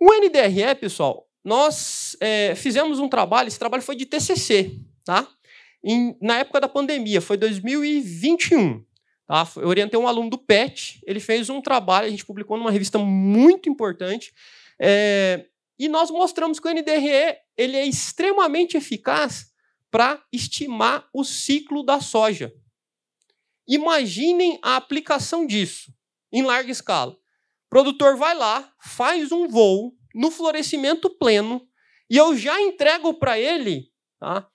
O NDRE, pessoal, nós é, fizemos um trabalho, esse trabalho foi de TCC, tá? Em, na época da pandemia, foi 2021. Tá? Eu orientei um aluno do PET, ele fez um trabalho, a gente publicou numa revista muito importante, é, e nós mostramos que o NDRE ele é extremamente eficaz para estimar o ciclo da soja. Imaginem a aplicação disso em larga escala. O produtor vai lá, faz um voo no florescimento pleno e eu já entrego para ele tá,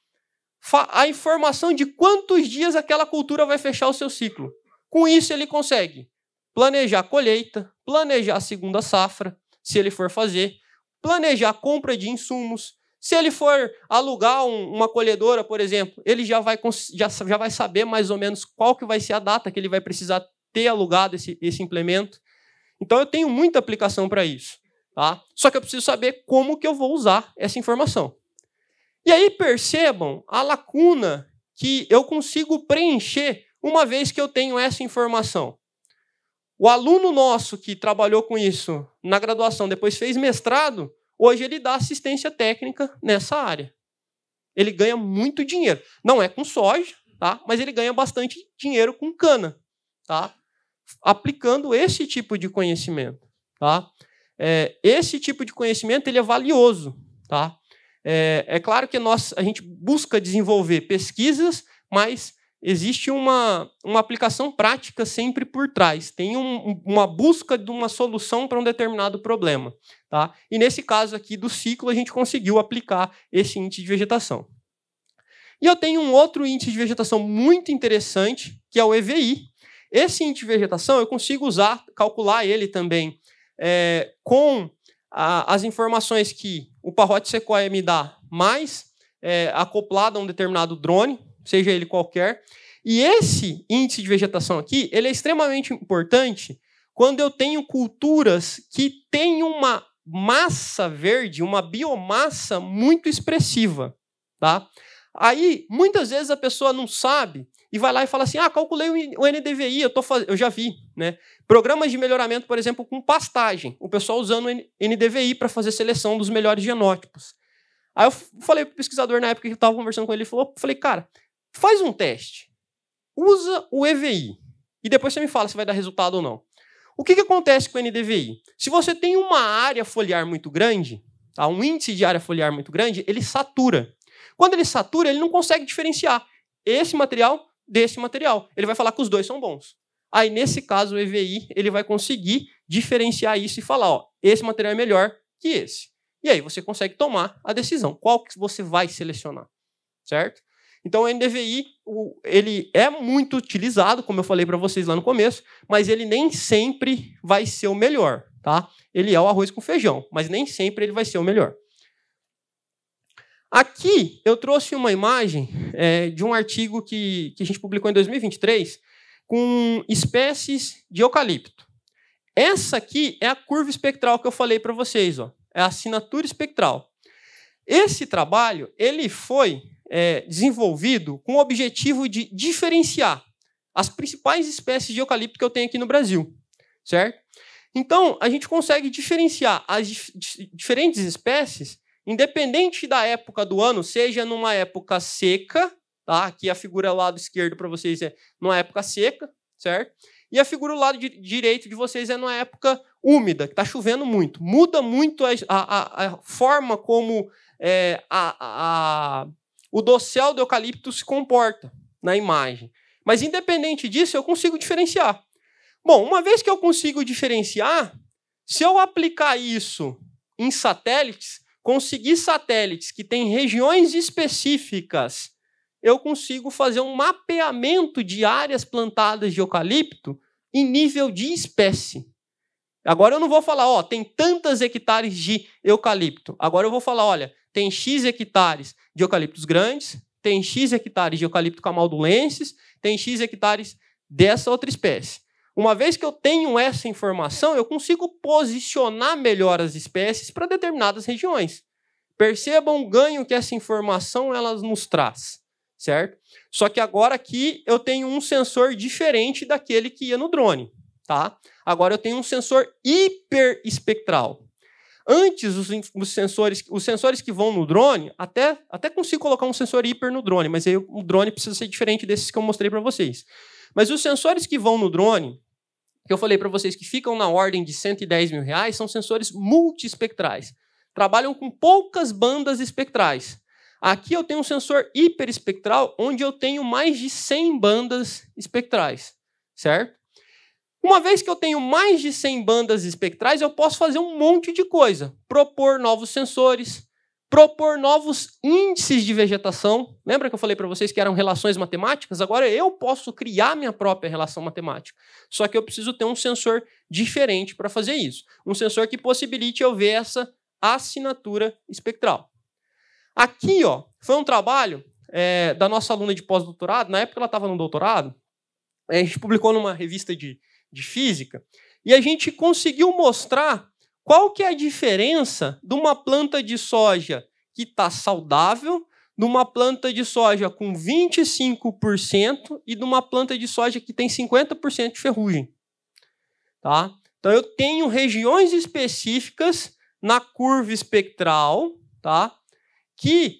a informação de quantos dias aquela cultura vai fechar o seu ciclo. Com isso, ele consegue planejar a colheita, planejar a segunda safra, se ele for fazer, planejar a compra de insumos. Se ele for alugar um, uma colhedora, por exemplo, ele já vai, já, já vai saber mais ou menos qual que vai ser a data que ele vai precisar ter alugado esse, esse implemento. Então eu tenho muita aplicação para isso. Tá? Só que eu preciso saber como que eu vou usar essa informação. E aí percebam a lacuna que eu consigo preencher uma vez que eu tenho essa informação. O aluno nosso que trabalhou com isso na graduação, depois fez mestrado, hoje ele dá assistência técnica nessa área. Ele ganha muito dinheiro. Não é com soja, tá? mas ele ganha bastante dinheiro com cana, tá? aplicando esse tipo de conhecimento. Tá? É, esse tipo de conhecimento ele é valioso. Tá? É, é claro que nós, a gente busca desenvolver pesquisas, mas existe uma, uma aplicação prática sempre por trás. Tem um, uma busca de uma solução para um determinado problema. Tá? E nesse caso aqui do ciclo, a gente conseguiu aplicar esse índice de vegetação. E eu tenho um outro índice de vegetação muito interessante, que é o EVI. Esse índice de vegetação eu consigo usar, calcular ele também é, com a, as informações que o Parrote Sequoia me dá, mais é, acoplado a um determinado drone, seja ele qualquer. E esse índice de vegetação aqui, ele é extremamente importante quando eu tenho culturas que têm uma massa verde, uma biomassa muito expressiva, tá? Aí, muitas vezes a pessoa não sabe e vai lá e fala assim: "Ah, calculei o NDVI, eu tô faz... eu já vi, né? Programas de melhoramento, por exemplo, com pastagem, o pessoal usando o NDVI para fazer seleção dos melhores genótipos. Aí eu falei pro pesquisador na época que eu estava conversando com ele, ele falou, falei: "Cara, Faz um teste. Usa o EVI. E depois você me fala se vai dar resultado ou não. O que, que acontece com o NDVI? Se você tem uma área foliar muito grande, tá? um índice de área foliar muito grande, ele satura. Quando ele satura, ele não consegue diferenciar esse material desse material. Ele vai falar que os dois são bons. Aí, nesse caso, o EVI ele vai conseguir diferenciar isso e falar: ó, esse material é melhor que esse. E aí você consegue tomar a decisão. Qual que você vai selecionar? Certo? Então, o NDVI o, ele é muito utilizado, como eu falei para vocês lá no começo, mas ele nem sempre vai ser o melhor. Tá? Ele é o arroz com feijão, mas nem sempre ele vai ser o melhor. Aqui eu trouxe uma imagem é, de um artigo que, que a gente publicou em 2023 com espécies de eucalipto. Essa aqui é a curva espectral que eu falei para vocês, ó. é a assinatura espectral. Esse trabalho ele foi é, desenvolvido com o objetivo de diferenciar as principais espécies de eucalipto que eu tenho aqui no Brasil, certo? Então, a gente consegue diferenciar as dif diferentes espécies, independente da época do ano, seja numa época seca, tá? Aqui a figura do lado esquerdo para vocês é numa época seca, certo? E a figura do lado direito de vocês é numa época úmida, que está chovendo muito. Muda muito a, a, a forma como é, a, a o dossel do eucalipto se comporta na imagem. Mas independente disso, eu consigo diferenciar. Bom, uma vez que eu consigo diferenciar, se eu aplicar isso em satélites, conseguir satélites que têm regiões específicas, eu consigo fazer um mapeamento de áreas plantadas de eucalipto em nível de espécie. Agora eu não vou falar, ó, tem tantas hectares de eucalipto. Agora eu vou falar, olha, tem X hectares de eucaliptos grandes, tem X hectares de eucalipto camaldulenses, tem X hectares dessa outra espécie. Uma vez que eu tenho essa informação, eu consigo posicionar melhor as espécies para determinadas regiões. Percebam o ganho que essa informação ela nos traz, certo? Só que agora aqui eu tenho um sensor diferente daquele que ia no drone, tá? Agora eu tenho um sensor hiperespectral. Antes, os, os, sensores, os sensores que vão no drone, até, até consigo colocar um sensor hiper no drone, mas aí o drone precisa ser diferente desses que eu mostrei para vocês. Mas os sensores que vão no drone, que eu falei para vocês que ficam na ordem de 110 mil reais, são sensores multiespectrais. Trabalham com poucas bandas espectrais. Aqui eu tenho um sensor hiperespectral, onde eu tenho mais de 100 bandas espectrais, certo? Uma vez que eu tenho mais de 100 bandas espectrais, eu posso fazer um monte de coisa. Propor novos sensores, propor novos índices de vegetação. Lembra que eu falei para vocês que eram relações matemáticas? Agora eu posso criar minha própria relação matemática. Só que eu preciso ter um sensor diferente para fazer isso. Um sensor que possibilite eu ver essa assinatura espectral. Aqui, ó, foi um trabalho é, da nossa aluna de pós-doutorado. Na época ela estava no doutorado. a gente publicou numa revista de, de física, e a gente conseguiu mostrar qual que é a diferença de uma planta de soja que está saudável, de uma planta de soja com 25% e de uma planta de soja que tem 50% de ferrugem. Tá? Então eu tenho regiões específicas na curva espectral, tá? Que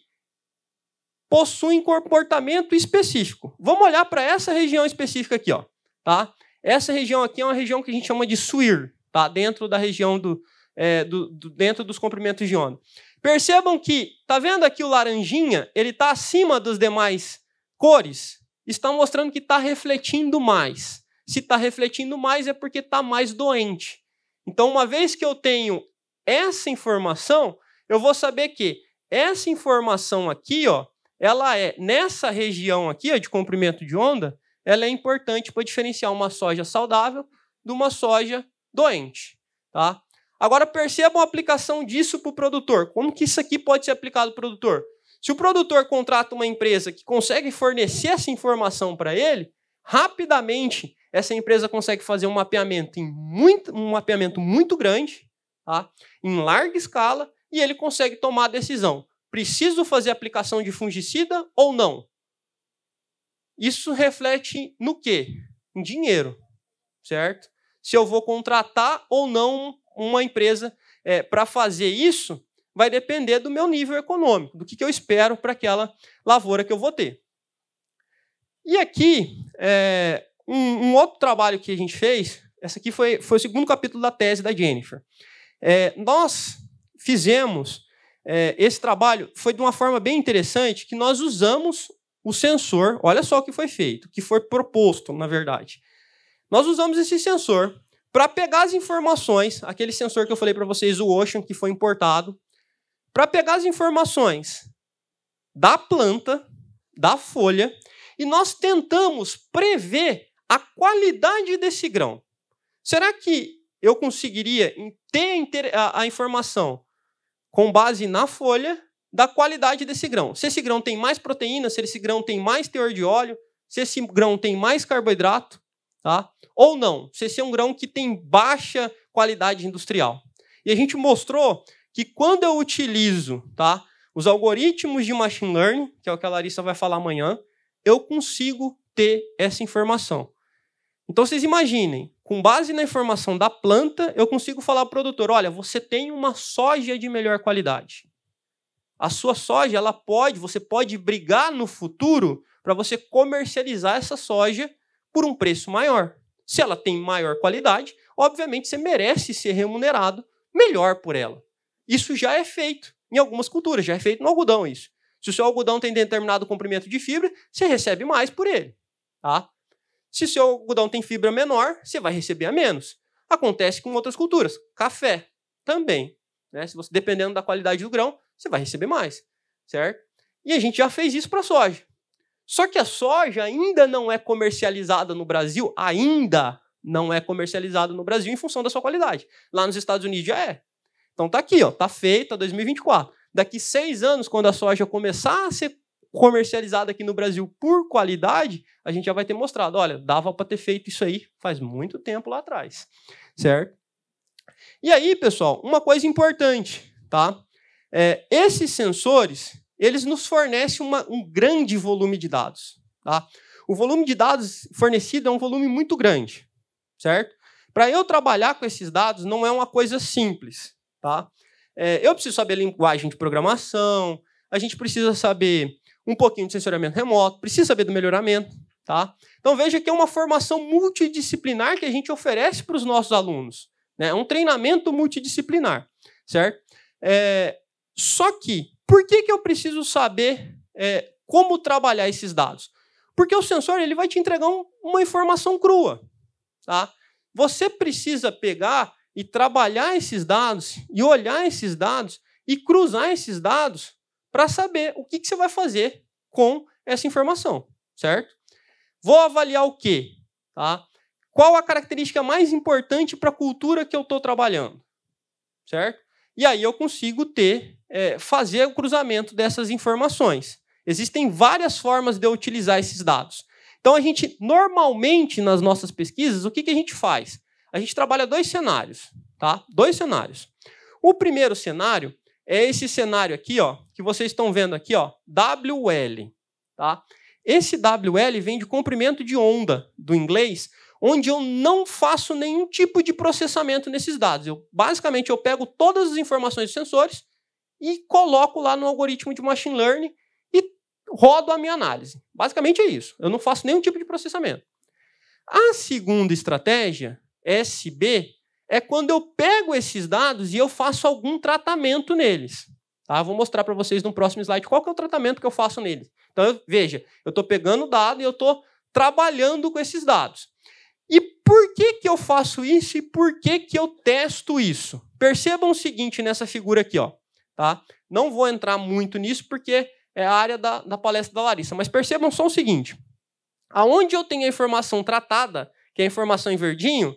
possuem comportamento específico. Vamos olhar para essa região específica aqui, ó, tá? Essa região aqui é uma região que a gente chama de SWIR, tá? dentro da região do, é, do, do dentro dos comprimentos de onda. Percebam que, tá vendo aqui o laranjinha? Ele está acima dos demais cores. Está mostrando que está refletindo mais. Se está refletindo mais é porque está mais doente. Então, uma vez que eu tenho essa informação, eu vou saber que essa informação aqui, ó, ela é nessa região aqui ó, de comprimento de onda, ela é importante para diferenciar uma soja saudável de uma soja doente. Tá? Agora percebam a aplicação disso para o produtor. Como que isso aqui pode ser aplicado o produtor? Se o produtor contrata uma empresa que consegue fornecer essa informação para ele, rapidamente essa empresa consegue fazer um mapeamento, em muito, um mapeamento muito grande, tá? em larga escala, e ele consegue tomar a decisão. Preciso fazer aplicação de fungicida ou não? Isso reflete no quê? Em dinheiro, certo? Se eu vou contratar ou não uma empresa é, para fazer isso, vai depender do meu nível econômico, do que, que eu espero para aquela lavoura que eu vou ter. E aqui, é, um, um, outro trabalho que a gente fez, essa aqui foi, foi o segundo capítulo da tese da Jennifer. É, nós fizemos é, esse trabalho, foi de uma forma bem interessante, que nós usamos o sensor, olha só o que foi feito, que foi proposto, na verdade. Nós usamos esse sensor para pegar as informações, aquele sensor que eu falei para vocês, o Ocean, que foi importado, para pegar as informações da planta, da folha, e nós tentamos prever a qualidade desse grão. Será que eu conseguiria ter a informação com base na folha da qualidade desse grão. Se esse grão tem mais proteína, se esse grão tem mais teor de óleo, se esse grão tem mais carboidrato, tá? Ou não, se esse é um grão que tem baixa qualidade industrial. E a gente mostrou que quando eu utilizo, tá, os algoritmos de machine learning, que é o que a Larissa vai falar amanhã, eu consigo ter essa informação. Então vocês imaginem, com base na informação da planta, eu consigo falar ao produtor, olha, você tem uma soja de melhor qualidade. A sua soja, ela pode, você pode brigar no futuro para você comercializar essa soja por um preço maior. Se ela tem maior qualidade, obviamente você merece ser remunerado melhor por ela. Isso já é feito em algumas culturas, já é feito no algodão isso. Se o seu algodão tem determinado comprimento de fibra, você recebe mais por ele, tá? Se o seu algodão tem fibra menor, você vai receber a menos. Acontece com outras culturas. Café também, né? Se você dependendo da qualidade do grão, você vai receber mais, certo? E a gente já fez isso para a soja. Só que a soja ainda não é comercializada no Brasil, ainda não é comercializada no Brasil em função da sua qualidade. Lá nos Estados Unidos já é. Então tá aqui, ó, tá feita 2024. Daqui seis anos, quando a soja começar a ser comercializada aqui no Brasil por qualidade, a gente já vai ter mostrado, olha, dava para ter feito isso aí faz muito tempo lá atrás, certo? E aí, pessoal, uma coisa importante, tá? É, esses sensores, eles nos fornecem uma, um grande volume de dados. Tá? O volume de dados fornecido é um volume muito grande, certo? Para eu trabalhar com esses dados não é uma coisa simples, tá? É, eu preciso saber linguagem de programação, a gente precisa saber um pouquinho de sensoramento remoto, precisa saber do melhoramento, tá? Então veja que é uma formação multidisciplinar que a gente oferece para os nossos alunos, né? É um treinamento multidisciplinar, certo? É, só que, por que, que eu preciso saber é, como trabalhar esses dados? Porque o sensor ele vai te entregar um, uma informação crua. Tá? Você precisa pegar e trabalhar esses dados, e olhar esses dados, e cruzar esses dados para saber o que, que você vai fazer com essa informação, certo? Vou avaliar o quê? Tá? Qual a característica mais importante para a cultura que eu estou trabalhando, certo? E aí eu consigo ter é, fazer o cruzamento dessas informações. Existem várias formas de eu utilizar esses dados. Então, a gente, normalmente, nas nossas pesquisas, o que, que a gente faz? A gente trabalha dois cenários, tá? Dois cenários. O primeiro cenário é esse cenário aqui, ó, que vocês estão vendo aqui, ó, WL, tá? Esse WL vem de comprimento de onda do inglês, onde eu não faço nenhum tipo de processamento nesses dados. Eu basicamente eu pego todas as informações dos sensores e coloco lá no algoritmo de machine learning e rodo a minha análise. Basicamente é isso. Eu não faço nenhum tipo de processamento. A segunda estratégia, SB, é quando eu pego esses dados e eu faço algum tratamento neles. Tá? Vou mostrar para vocês no próximo slide qual é o tratamento que eu faço neles. Então, eu, veja, eu estou pegando o dado e eu estou trabalhando com esses dados. E por que, que eu faço isso e por que, que eu testo isso? Percebam o seguinte nessa figura aqui. Ó. Tá? Não vou entrar muito nisso porque é a área da, da palestra da Larissa, mas percebam só o seguinte: aonde eu tenho a informação tratada, que é a informação em verdinho,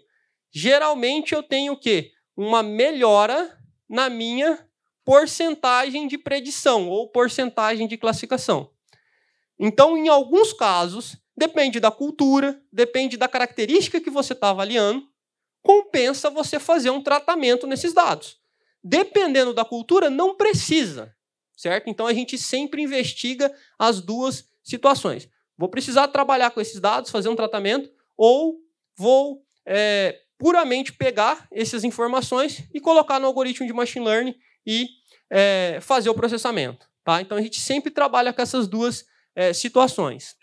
geralmente eu tenho o quê? Uma melhora na minha porcentagem de predição ou porcentagem de classificação. Então, em alguns casos, depende da cultura, depende da característica que você está avaliando, compensa você fazer um tratamento nesses dados. Dependendo da cultura, não precisa, certo? Então a gente sempre investiga as duas situações. Vou precisar trabalhar com esses dados, fazer um tratamento, ou vou é, puramente pegar essas informações e colocar no algoritmo de machine learning e é, fazer o processamento. Tá? Então a gente sempre trabalha com essas duas é, situações.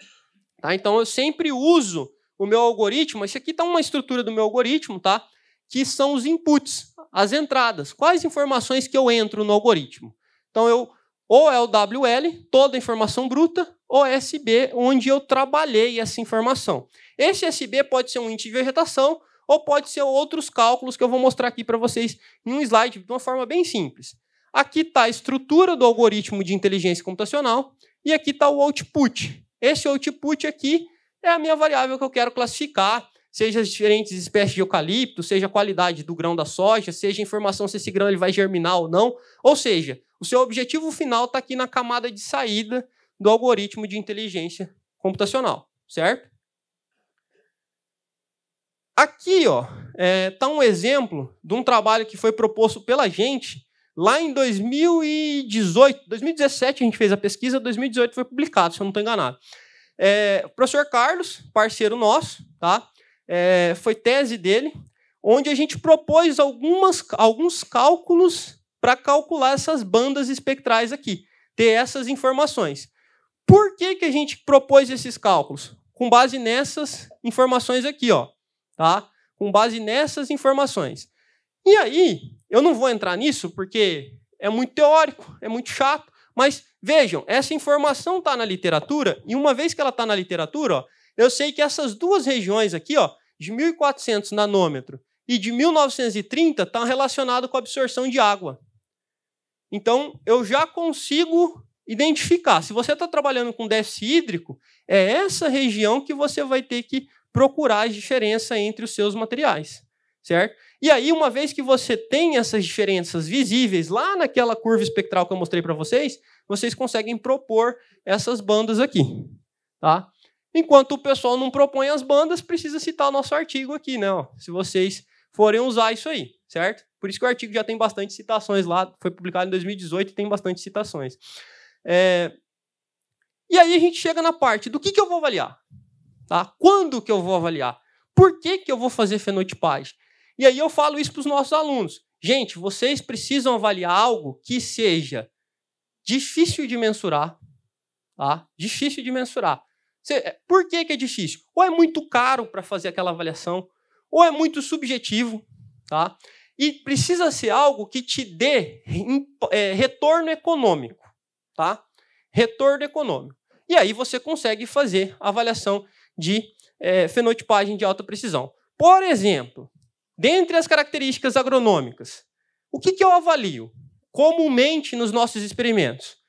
Tá? Então eu sempre uso o meu algoritmo. Isso aqui está uma estrutura do meu algoritmo, tá? Que são os inputs as entradas. Quais informações que eu entro no algoritmo? Então, eu ou é o WL, toda a informação bruta, ou é SB, onde eu trabalhei essa informação. Esse SB pode ser um índice de vegetação, ou pode ser outros cálculos que eu vou mostrar aqui para vocês em um slide de uma forma bem simples. Aqui está a estrutura do algoritmo de inteligência computacional e aqui está o output. Esse output aqui é a minha variável que eu quero classificar seja as diferentes espécies de eucalipto, seja a qualidade do grão da soja, seja a informação se esse grão ele vai germinar ou não. Ou seja, o seu objetivo final está aqui na camada de saída do algoritmo de inteligência computacional, certo? Aqui ó, está é, tá um exemplo de um trabalho que foi proposto pela gente lá em 2018. 2017 a gente fez a pesquisa, 2018 foi publicado, se eu não estou enganado. É, o professor Carlos, parceiro nosso, tá? é, foi tese dele, onde a gente propôs algumas, alguns cálculos para calcular essas bandas espectrais aqui, ter essas informações. Por que, que a gente propôs esses cálculos? Com base nessas informações aqui, ó, tá? Com base nessas informações. E aí, eu não vou entrar nisso porque é muito teórico, é muito chato, mas vejam, essa informação está na literatura e uma vez que ela está na literatura, ó, eu sei que essas duas regiões aqui, ó, de 1400 nanômetro e de 1930 está relacionado com a absorção de água. Então, eu já consigo identificar. Se você está trabalhando com déficit hídrico, é essa região que você vai ter que procurar a diferença entre os seus materiais, certo? E aí, uma vez que você tem essas diferenças visíveis lá naquela curva espectral que eu mostrei para vocês, vocês conseguem propor essas bandas aqui, tá? Enquanto o pessoal não propõe as bandas, precisa citar o nosso artigo aqui, né? Ó, se vocês forem usar isso aí, certo? Por isso que o artigo já tem bastante citações lá, foi publicado em 2018 e tem bastante citações. É... E aí a gente chega na parte do que, que eu vou avaliar, tá? Quando que eu vou avaliar? Por que, que eu vou fazer fenotipagem? E aí eu falo isso para os nossos alunos. Gente, vocês precisam avaliar algo que seja difícil de mensurar, tá? Difícil de mensurar. Você, é, por que, que é difícil? Ou é muito caro para fazer aquela avaliação, ou é muito subjetivo, tá? E precisa ser algo que te dê é, retorno econômico, tá? Retorno econômico. E aí você consegue fazer avaliação de é, fenotipagem de alta precisão. Por exemplo, dentre as características agronômicas, o que, que eu avalio comumente nos nossos experimentos?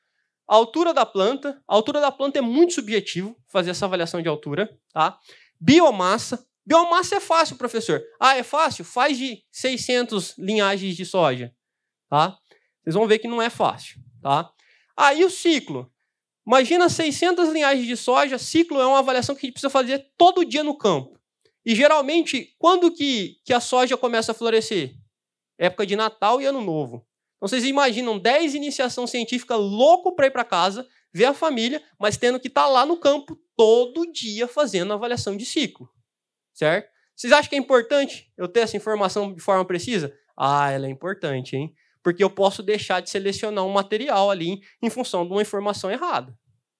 A altura da planta, a altura da planta é muito subjetivo fazer essa avaliação de altura, tá? Biomassa, biomassa é fácil, professor. Ah, é fácil? Faz de 600 linhagens de soja, tá? Vocês vão ver que não é fácil, tá? Aí ah, o ciclo. Imagina 600 linhagens de soja, ciclo é uma avaliação que a gente precisa fazer todo dia no campo. E geralmente, quando que, que a soja começa a florescer? Época de Natal e Ano Novo. Então vocês imaginam 10 iniciação científica louco para ir para casa, ver a família, mas tendo que estar tá lá no campo todo dia fazendo avaliação de ciclo. Certo? Vocês acham que é importante eu ter essa informação de forma precisa? Ah, ela é importante, hein? Porque eu posso deixar de selecionar um material ali em função de uma informação errada,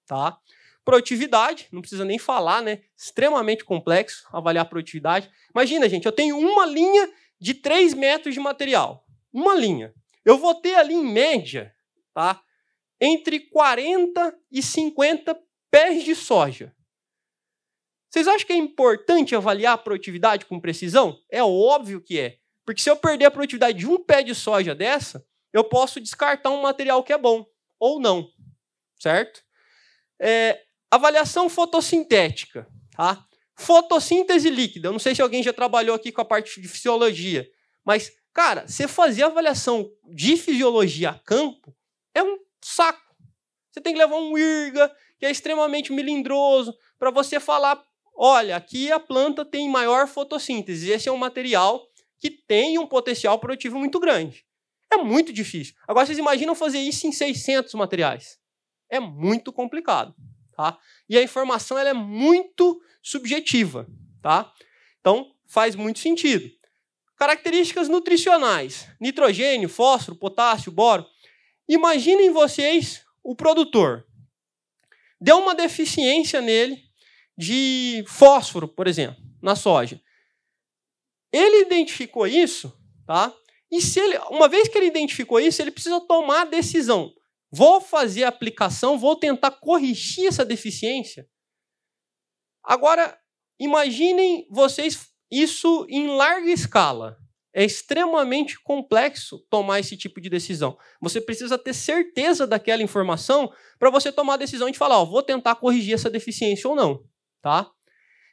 tá? Produtividade, não precisa nem falar, né? Extremamente complexo avaliar produtividade. Imagina, gente, eu tenho uma linha de 3 metros de material. Uma linha. Eu vou ter ali, em média, tá, entre 40 e 50 pés de soja. Vocês acham que é importante avaliar a produtividade com precisão? É óbvio que é. Porque se eu perder a produtividade de um pé de soja dessa, eu posso descartar um material que é bom ou não, certo? É, avaliação fotossintética, tá? Fotossíntese líquida. Eu não sei se alguém já trabalhou aqui com a parte de fisiologia, mas Cara, você fazer avaliação de fisiologia a campo é um saco. Você tem que levar um IRGA, que é extremamente melindroso, para você falar: olha, aqui a planta tem maior fotossíntese. Esse é um material que tem um potencial produtivo muito grande. É muito difícil. Agora, vocês imaginam fazer isso em 600 materiais. É muito complicado. Tá? E a informação ela é muito subjetiva. Tá? Então, faz muito sentido. Características nutricionais: nitrogênio, fósforo, potássio, boro. Imaginem vocês o produtor. Deu uma deficiência nele de fósforo, por exemplo, na soja. Ele identificou isso, tá? E se ele, uma vez que ele identificou isso, ele precisa tomar a decisão. Vou fazer a aplicação, vou tentar corrigir essa deficiência. Agora, imaginem vocês isso em larga escala. É extremamente complexo tomar esse tipo de decisão. Você precisa ter certeza daquela informação para você tomar a decisão de falar, ó, vou tentar corrigir essa deficiência ou não, tá?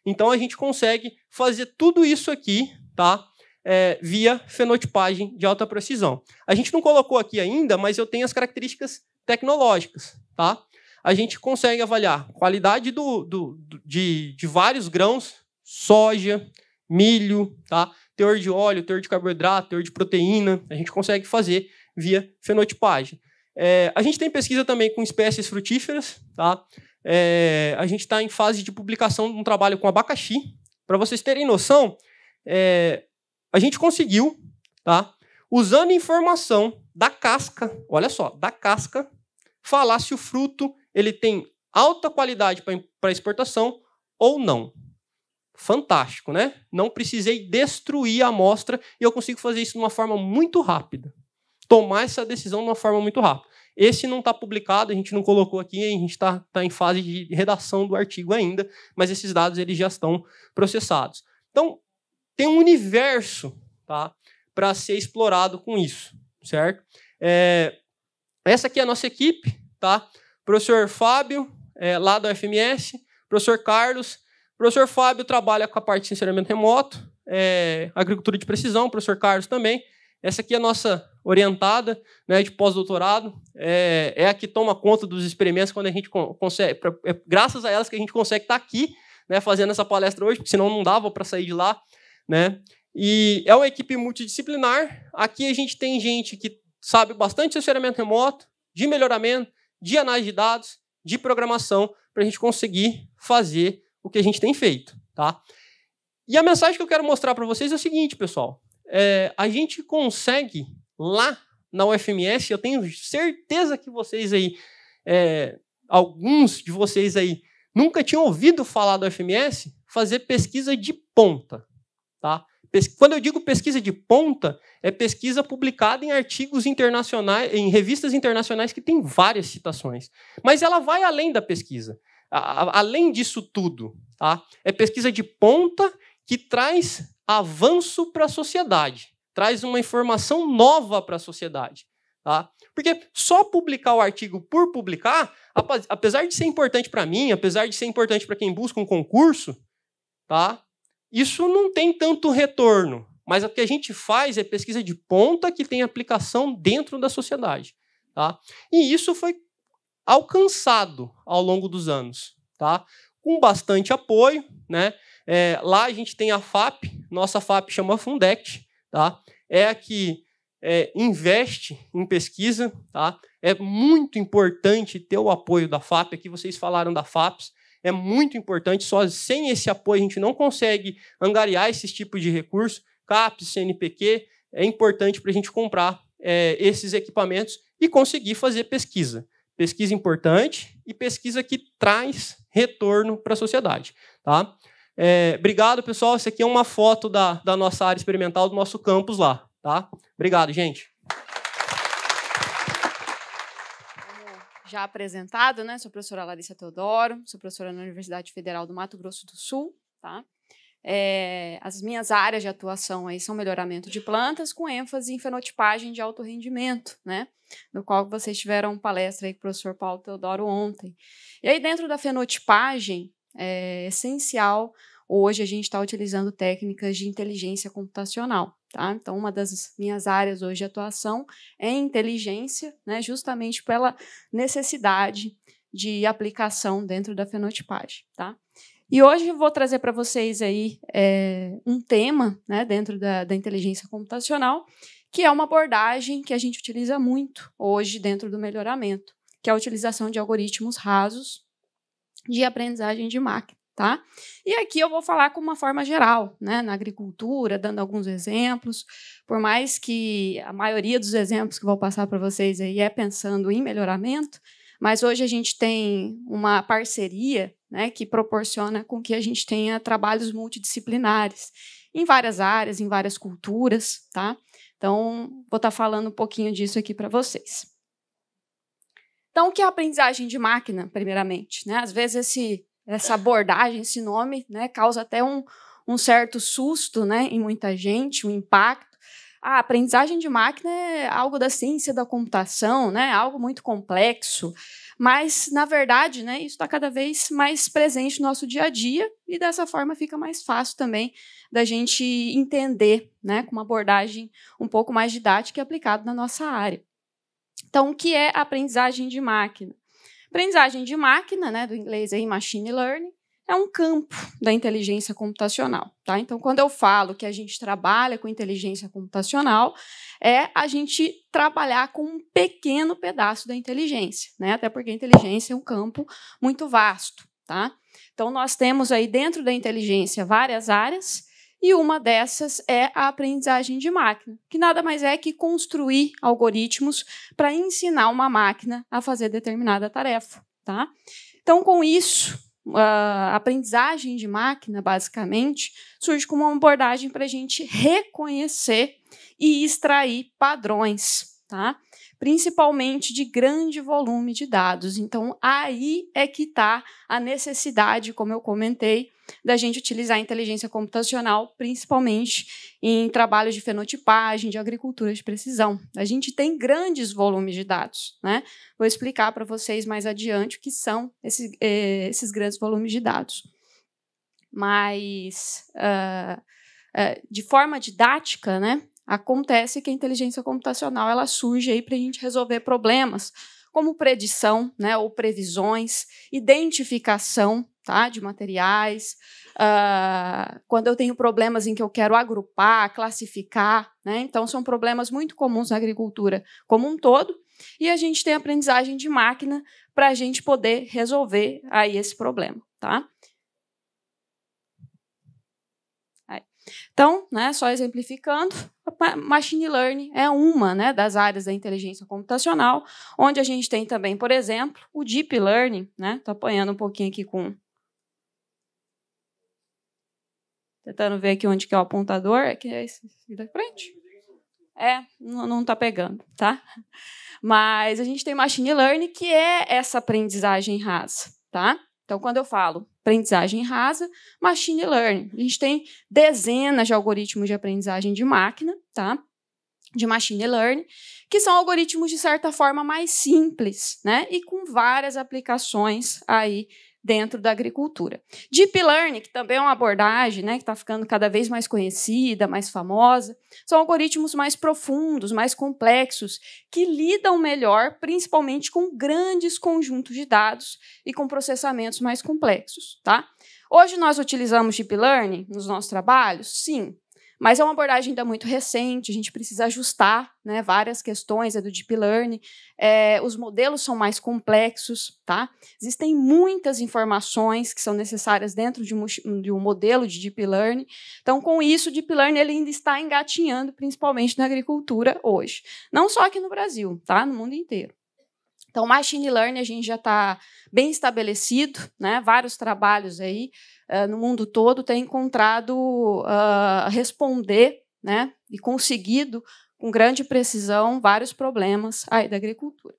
Então a gente consegue fazer tudo isso aqui, tá? É, via fenotipagem de alta precisão. A gente não colocou aqui ainda, mas eu tenho as características tecnológicas, tá? A gente consegue avaliar qualidade do, do, do de, de vários grãos, soja, milho, tá? teor de óleo, teor de carboidrato, teor de proteína, a gente consegue fazer via fenotipagem. É, a gente tem pesquisa também com espécies frutíferas, tá? É, a gente está em fase de publicação de um trabalho com abacaxi. Para vocês terem noção, é, a gente conseguiu, tá? Usando informação da casca, olha só, da casca, falar se o fruto ele tem alta qualidade para exportação ou não fantástico, né? Não precisei destruir a amostra e eu consigo fazer isso de uma forma muito rápida. Tomar essa decisão de uma forma muito rápida. Esse não está publicado, a gente não colocou aqui, a gente está tá em fase de redação do artigo ainda, mas esses dados eles já estão processados. Então, tem um universo tá, para ser explorado com isso, certo? É, essa aqui é a nossa equipe, tá? Professor Fábio, é, lá da UFMS, professor Carlos, o professor Fábio trabalha com a parte de sensoriamento remoto, é, agricultura de precisão, o professor Carlos também. Essa aqui é a nossa orientada né, de pós-doutorado, é, é, a que toma conta dos experimentos quando a gente consegue. Pra, é graças a elas que a gente consegue estar tá aqui né, fazendo essa palestra hoje, porque senão não dava para sair de lá. Né? E é uma equipe multidisciplinar. Aqui a gente tem gente que sabe bastante de sinceramento remoto, de melhoramento, de análise de dados, de programação, para a gente conseguir fazer o que a gente tem feito, tá? E a mensagem que eu quero mostrar para vocês é o seguinte, pessoal. É, a gente consegue lá na UFMS, eu tenho certeza que vocês aí, é, alguns de vocês aí, nunca tinham ouvido falar da UFMS, fazer pesquisa de ponta, tá? Quando eu digo pesquisa de ponta, é pesquisa publicada em artigos internacionais, em revistas internacionais que tem várias citações. Mas ela vai além da pesquisa além disso tudo, tá? é pesquisa de ponta que traz avanço para a sociedade, traz uma informação nova para a sociedade. Tá? Porque só publicar o artigo por publicar, apesar de ser importante para mim, apesar de ser importante para quem busca um concurso, tá? isso não tem tanto retorno. Mas o que a gente faz é pesquisa de ponta que tem aplicação dentro da sociedade. Tá? E isso foi alcançado ao longo dos anos, tá? com bastante apoio. Né? É, lá a gente tem a FAP, nossa FAP chama Fundect, tá? é a que é, investe em pesquisa. Tá? É muito importante ter o apoio da FAP, aqui vocês falaram da FAPs, é muito importante, só sem esse apoio a gente não consegue angariar esses tipos de recurso. CAPES, CNPq, é importante para a gente comprar é, esses equipamentos e conseguir fazer pesquisa pesquisa importante e pesquisa que traz retorno para a sociedade. Tá? É, obrigado, pessoal. Essa aqui é uma foto da, da nossa área experimental, do nosso campus lá. Tá? Obrigado, gente. já apresentado, né? Sou professora Larissa Teodoro, sou professora na Universidade Federal do Mato Grosso do Sul, tá? É, as minhas áreas de atuação aí são melhoramento de plantas, com ênfase em fenotipagem de alto rendimento, né? No qual vocês tiveram palestra aí com o professor Paulo Teodoro ontem. E aí, dentro da fenotipagem, é essencial, hoje a gente está utilizando técnicas de inteligência computacional. Tá? Então, uma das minhas áreas hoje de atuação é inteligência, né, justamente pela necessidade de aplicação dentro da fenotipagem. Tá? E hoje eu vou trazer para vocês aí é, um tema né, dentro da, da inteligência computacional, que é uma abordagem que a gente utiliza muito hoje dentro do melhoramento, que é a utilização de algoritmos rasos de aprendizagem de máquina. Tá? E aqui eu vou falar com uma forma geral, né, na agricultura, dando alguns exemplos, por mais que a maioria dos exemplos que vou passar para vocês aí é pensando em melhoramento, mas hoje a gente tem uma parceria né, que proporciona com que a gente tenha trabalhos multidisciplinares em várias áreas, em várias culturas, tá? Então, vou estar tá falando um pouquinho disso aqui para vocês. Então, o que é aprendizagem de máquina, primeiramente? Né? Às vezes esse, essa abordagem, esse nome, né, causa até um, um certo susto né, em muita gente, um impacto. A aprendizagem de máquina é algo da ciência da computação, né, algo muito complexo, mas, na verdade, né, isso está cada vez mais presente no nosso dia a dia e dessa forma fica mais fácil também da gente entender, né, com uma abordagem um pouco mais didática e aplicada na nossa área. Então, o que é aprendizagem de máquina? Aprendizagem de máquina, né, do inglês aí, machine learning, é um campo da inteligência computacional, tá? Então, quando eu falo que a gente trabalha com inteligência computacional, é a gente trabalhar com um pequeno pedaço da inteligência, né? Até porque a inteligência é um campo muito vasto, tá? Então, nós temos aí dentro da inteligência várias áreas, e uma dessas é a aprendizagem de máquina, que nada mais é que construir algoritmos para ensinar uma máquina a fazer determinada tarefa, tá? Então, com isso, a aprendizagem de máquina, basicamente, surge como uma abordagem para a gente reconhecer e extrair padrões. Tá? principalmente de grande volume de dados. Então, aí é que está a necessidade, como eu comentei, da gente utilizar a inteligência computacional, principalmente em trabalhos de fenotipagem, de agricultura de precisão. A gente tem grandes volumes de dados. Né? Vou explicar para vocês mais adiante o que são esses, eh, esses grandes volumes de dados. Mas, uh, uh, de forma didática, né? Acontece que a inteligência computacional ela surge aí para a gente resolver problemas como predição, né, ou previsões, identificação, tá, de materiais. Uh, quando eu tenho problemas em que eu quero agrupar, classificar, né, então são problemas muito comuns na agricultura como um todo. E a gente tem aprendizagem de máquina para a gente poder resolver aí esse problema, tá? Então, né, só exemplificando, Machine Learning é uma né, das áreas da inteligência computacional, onde a gente tem também, por exemplo, o Deep Learning. Estou né? apanhando um pouquinho aqui com. Tentando ver aqui onde que é o apontador. É que é esse da frente. É, não está pegando, tá? Mas a gente tem Machine Learning, que é essa aprendizagem rasa, tá? Então, quando eu falo aprendizagem rasa, machine learning, a gente tem dezenas de algoritmos de aprendizagem de máquina, tá? De machine learning, que são algoritmos de certa forma mais simples, né? E com várias aplicações aí dentro da agricultura. Deep Learning, que também é uma abordagem né, que está ficando cada vez mais conhecida, mais famosa, são algoritmos mais profundos, mais complexos, que lidam melhor, principalmente com grandes conjuntos de dados e com processamentos mais complexos. Tá? Hoje nós utilizamos Deep Learning nos nossos trabalhos? Sim, mas é uma abordagem ainda muito recente, a gente precisa ajustar né, várias questões, é do Deep Learning, é, os modelos são mais complexos, tá? Existem muitas informações que são necessárias dentro de um, de um modelo de Deep Learning. Então, com isso, o Deep Learning ele ainda está engatinhando, principalmente na agricultura hoje. Não só aqui no Brasil, tá? No mundo inteiro. Então, machine learning a gente já está bem estabelecido, né? Vários trabalhos aí eh, no mundo todo tem encontrado uh, responder né, e conseguido com grande precisão vários problemas aí da agricultura.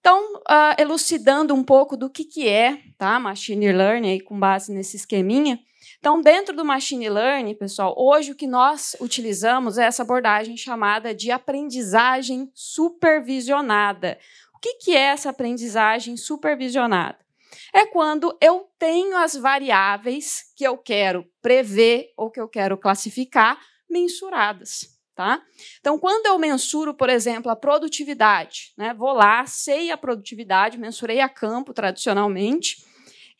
Então, uh, elucidando um pouco do que, que é tá, machine learning aí, com base nesse esqueminha. Então, dentro do machine learning, pessoal, hoje o que nós utilizamos é essa abordagem chamada de aprendizagem supervisionada. O que, que é essa aprendizagem supervisionada? é quando eu tenho as variáveis que eu quero prever ou que eu quero classificar mensuradas. Tá? Então, quando eu mensuro, por exemplo, a produtividade, né, vou lá, sei a produtividade, mensurei a campo tradicionalmente,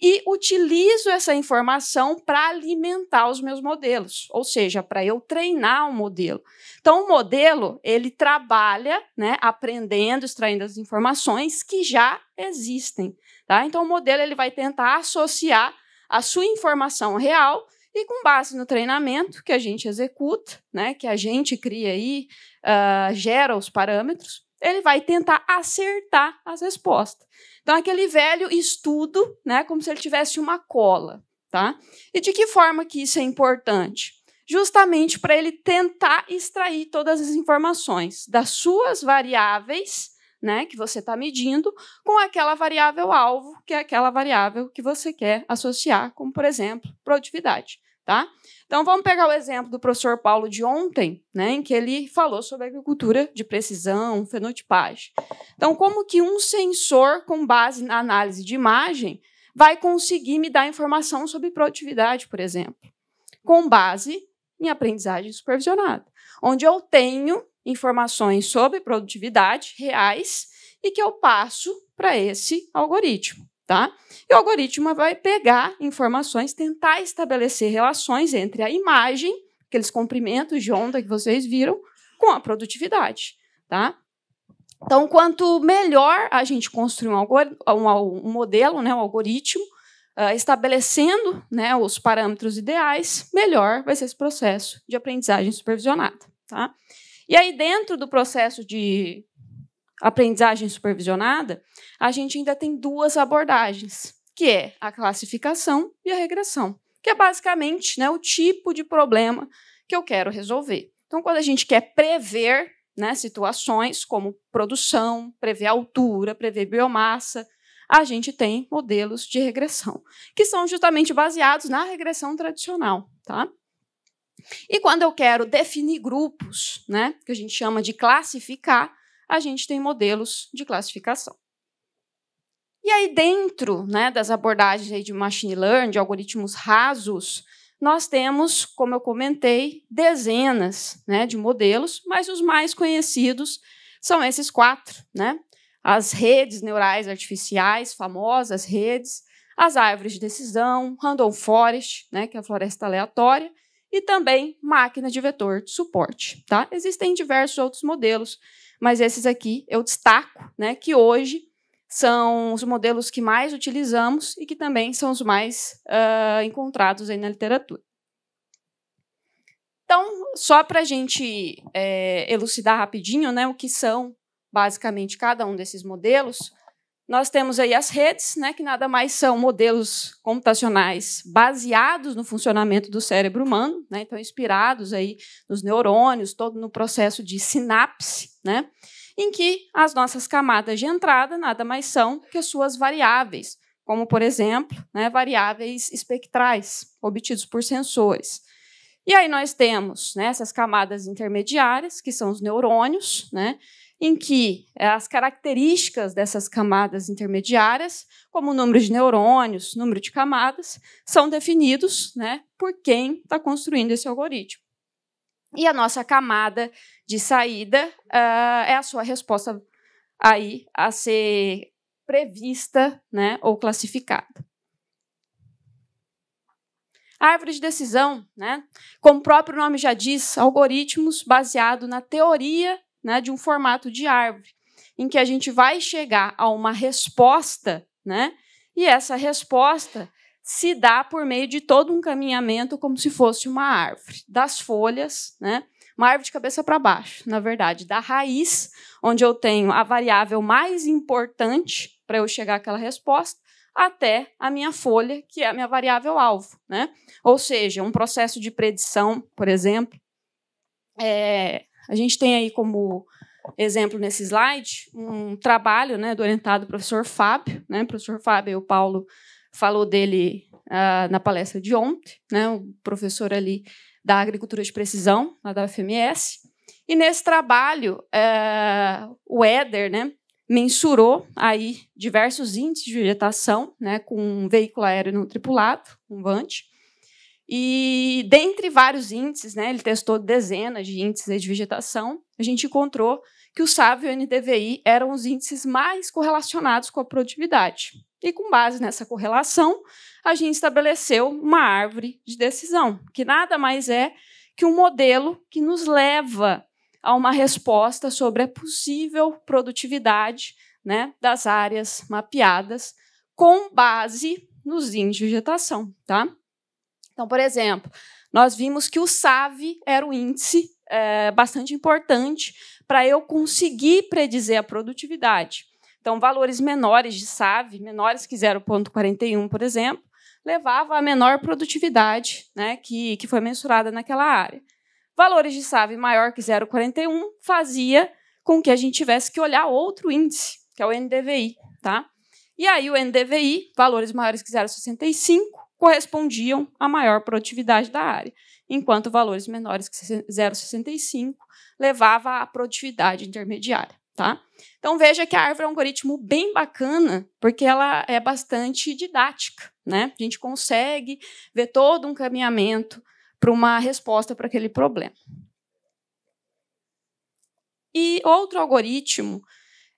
e utilizo essa informação para alimentar os meus modelos, ou seja, para eu treinar um modelo. Então, o modelo ele trabalha, né, aprendendo, extraindo as informações que já existem. Tá? Então, o modelo ele vai tentar associar a sua informação real e com base no treinamento que a gente executa, né, que a gente cria e uh, ah, gera os parâmetros, ele vai tentar acertar as respostas. Então, aquele velho estudo, né, como se ele tivesse uma cola. Tá? E de que forma que isso é importante? Justamente para ele tentar extrair todas as informações das suas variáveis né, que você está medindo, com aquela variável alvo, que é aquela variável que você quer associar, como por exemplo, produtividade. Tá? Então vamos pegar o exemplo do professor Paulo de ontem, né, em que ele falou sobre agricultura de precisão, fenotipagem. Então como que um sensor com base na análise de imagem vai conseguir me dar informação sobre produtividade, por exemplo, com base em aprendizagem supervisionada, onde eu tenho informações sobre produtividade reais e que eu passo para esse algoritmo. Tá? E o algoritmo vai pegar informações, tentar estabelecer relações entre a imagem, aqueles comprimentos de onda que vocês viram, com a produtividade. Tá? Então, quanto melhor a gente construir um, um, um modelo, né, um algoritmo, uh, estabelecendo né, os parâmetros ideais, melhor vai ser esse processo de aprendizagem supervisionada. Tá? E aí, dentro do processo de aprendizagem supervisionada, a gente ainda tem duas abordagens, que é a classificação e a regressão, que é basicamente né, o tipo de problema que eu quero resolver. Então, quando a gente quer prever né, situações como produção, prever altura, prever biomassa, a gente tem modelos de regressão, que são justamente baseados na regressão tradicional. Tá? E quando eu quero definir grupos, né, que a gente chama de classificar, a gente tem modelos de classificação. E aí, dentro né, das abordagens de machine learning, de algoritmos rasos, nós temos, como eu comentei, dezenas né, de modelos, mas os mais conhecidos são esses quatro: né? as redes neurais artificiais, famosas redes, as árvores de decisão, random forest, né, que é a floresta aleatória, e também máquina de vetor de suporte. Tá? Existem diversos outros modelos, mas esses aqui eu destaco né, que hoje são os modelos que mais utilizamos e que também são os mais uh, encontrados aí na literatura. Então, só para a gente é, elucidar rapidinho né, o que são basicamente cada um desses modelos, nós temos aí as redes, né, que nada mais são modelos computacionais baseados no funcionamento do cérebro humano, né, então inspirados aí nos neurônios, todo no processo de sinapse, né, em que as nossas camadas de entrada nada mais são que as suas variáveis, como por exemplo, né, variáveis espectrais obtidos por sensores. E aí nós temos né, essas camadas intermediárias, que são os neurônios, né, em que eh, as características dessas camadas intermediárias, como o número de neurônios, número de camadas, são definidos né, por quem está construindo esse algoritmo. E a nossa camada de saída uh, é a sua resposta aí a ser prevista né, ou classificada. A árvore de decisão, né? como o próprio nome já diz, algoritmos baseados na teoria né, de um formato de árvore, em que a gente vai chegar a uma resposta, né, e essa resposta se dá por meio de todo um caminhamento como se fosse uma árvore, das folhas, né, uma árvore de cabeça para baixo, na verdade, da raiz, onde eu tenho a variável mais importante para eu chegar àquela resposta, até a minha folha, que é a minha variável alvo. Né? Ou seja, um processo de predição, por exemplo, é, a gente tem aí como exemplo nesse slide um trabalho né, do orientado professor Fábio. Né, o professor Fábio, o Paulo falou dele uh, na palestra de ontem, né, o professor ali da agricultura de precisão, lá da FMS. E nesse trabalho, uh, o Éder né, mensurou aí diversos índices de vegetação né, com um veículo aéreo não tripulado, um VANT, e dentre vários índices, né, ele testou dezenas de índices de vegetação, a gente encontrou que o SAV e o NDVI eram os índices mais correlacionados com a produtividade. E com base nessa correlação, a gente estabeleceu uma árvore de decisão, que nada mais é que um modelo que nos leva a uma resposta sobre a possível produtividade né, das áreas mapeadas com base nos índices de vegetação. Tá? Então, por exemplo, nós vimos que o SAVE era um índice é, bastante importante para eu conseguir predizer a produtividade. Então, valores menores de SAVE, menores que 0,41, por exemplo, levava a menor produtividade né, que, que foi mensurada naquela área. Valores de SAVE maior que 0,41 fazia com que a gente tivesse que olhar outro índice, que é o NDVI. Tá? E aí o NDVI, valores maiores que 0,65, correspondiam à maior produtividade da área, enquanto valores menores que 0,65 levava à produtividade intermediária. Tá? Então veja que a árvore é um algoritmo bem bacana, porque ela é bastante didática. Né? A gente consegue ver todo um caminhamento para uma resposta para aquele problema. E outro algoritmo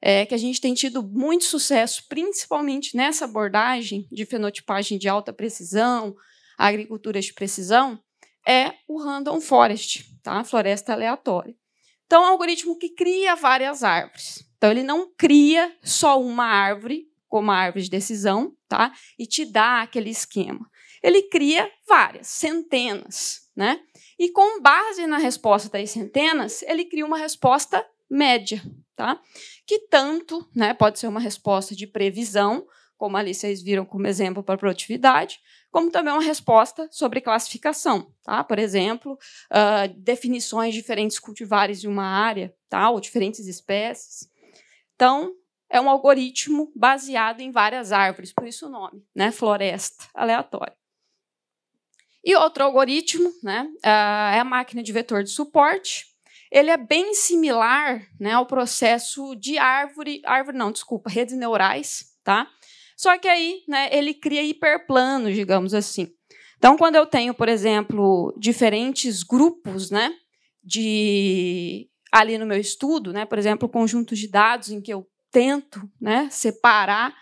é, que a gente tem tido muito sucesso, principalmente nessa abordagem de fenotipagem de alta precisão, agriculturas de precisão, é o random forest, tá? A floresta aleatória. Então, é um algoritmo que cria várias árvores. Então, ele não cria só uma árvore, como a árvore de decisão, tá? E te dá aquele esquema. Ele cria várias, centenas, né? E com base na resposta das centenas, ele cria uma resposta média, tá? Que tanto, né, pode ser uma resposta de previsão, como ali vocês viram como exemplo para produtividade, como também uma resposta sobre classificação, tá? Por exemplo, uh, definições de diferentes cultivares de uma área, tá? Ou diferentes espécies. Então, é um algoritmo baseado em várias árvores, por isso o nome, né? Floresta aleatória. E outro algoritmo, né? Ah, é a máquina de vetor de suporte, ele é bem similar né, ao processo de árvore, árvore não, desculpa, redes neurais, tá? Só que aí né, ele cria hiperplanos, digamos assim. Então, quando eu tenho, por exemplo, diferentes grupos né, de ali no meu estudo, né, por exemplo, conjuntos de dados em que eu tento né, separar,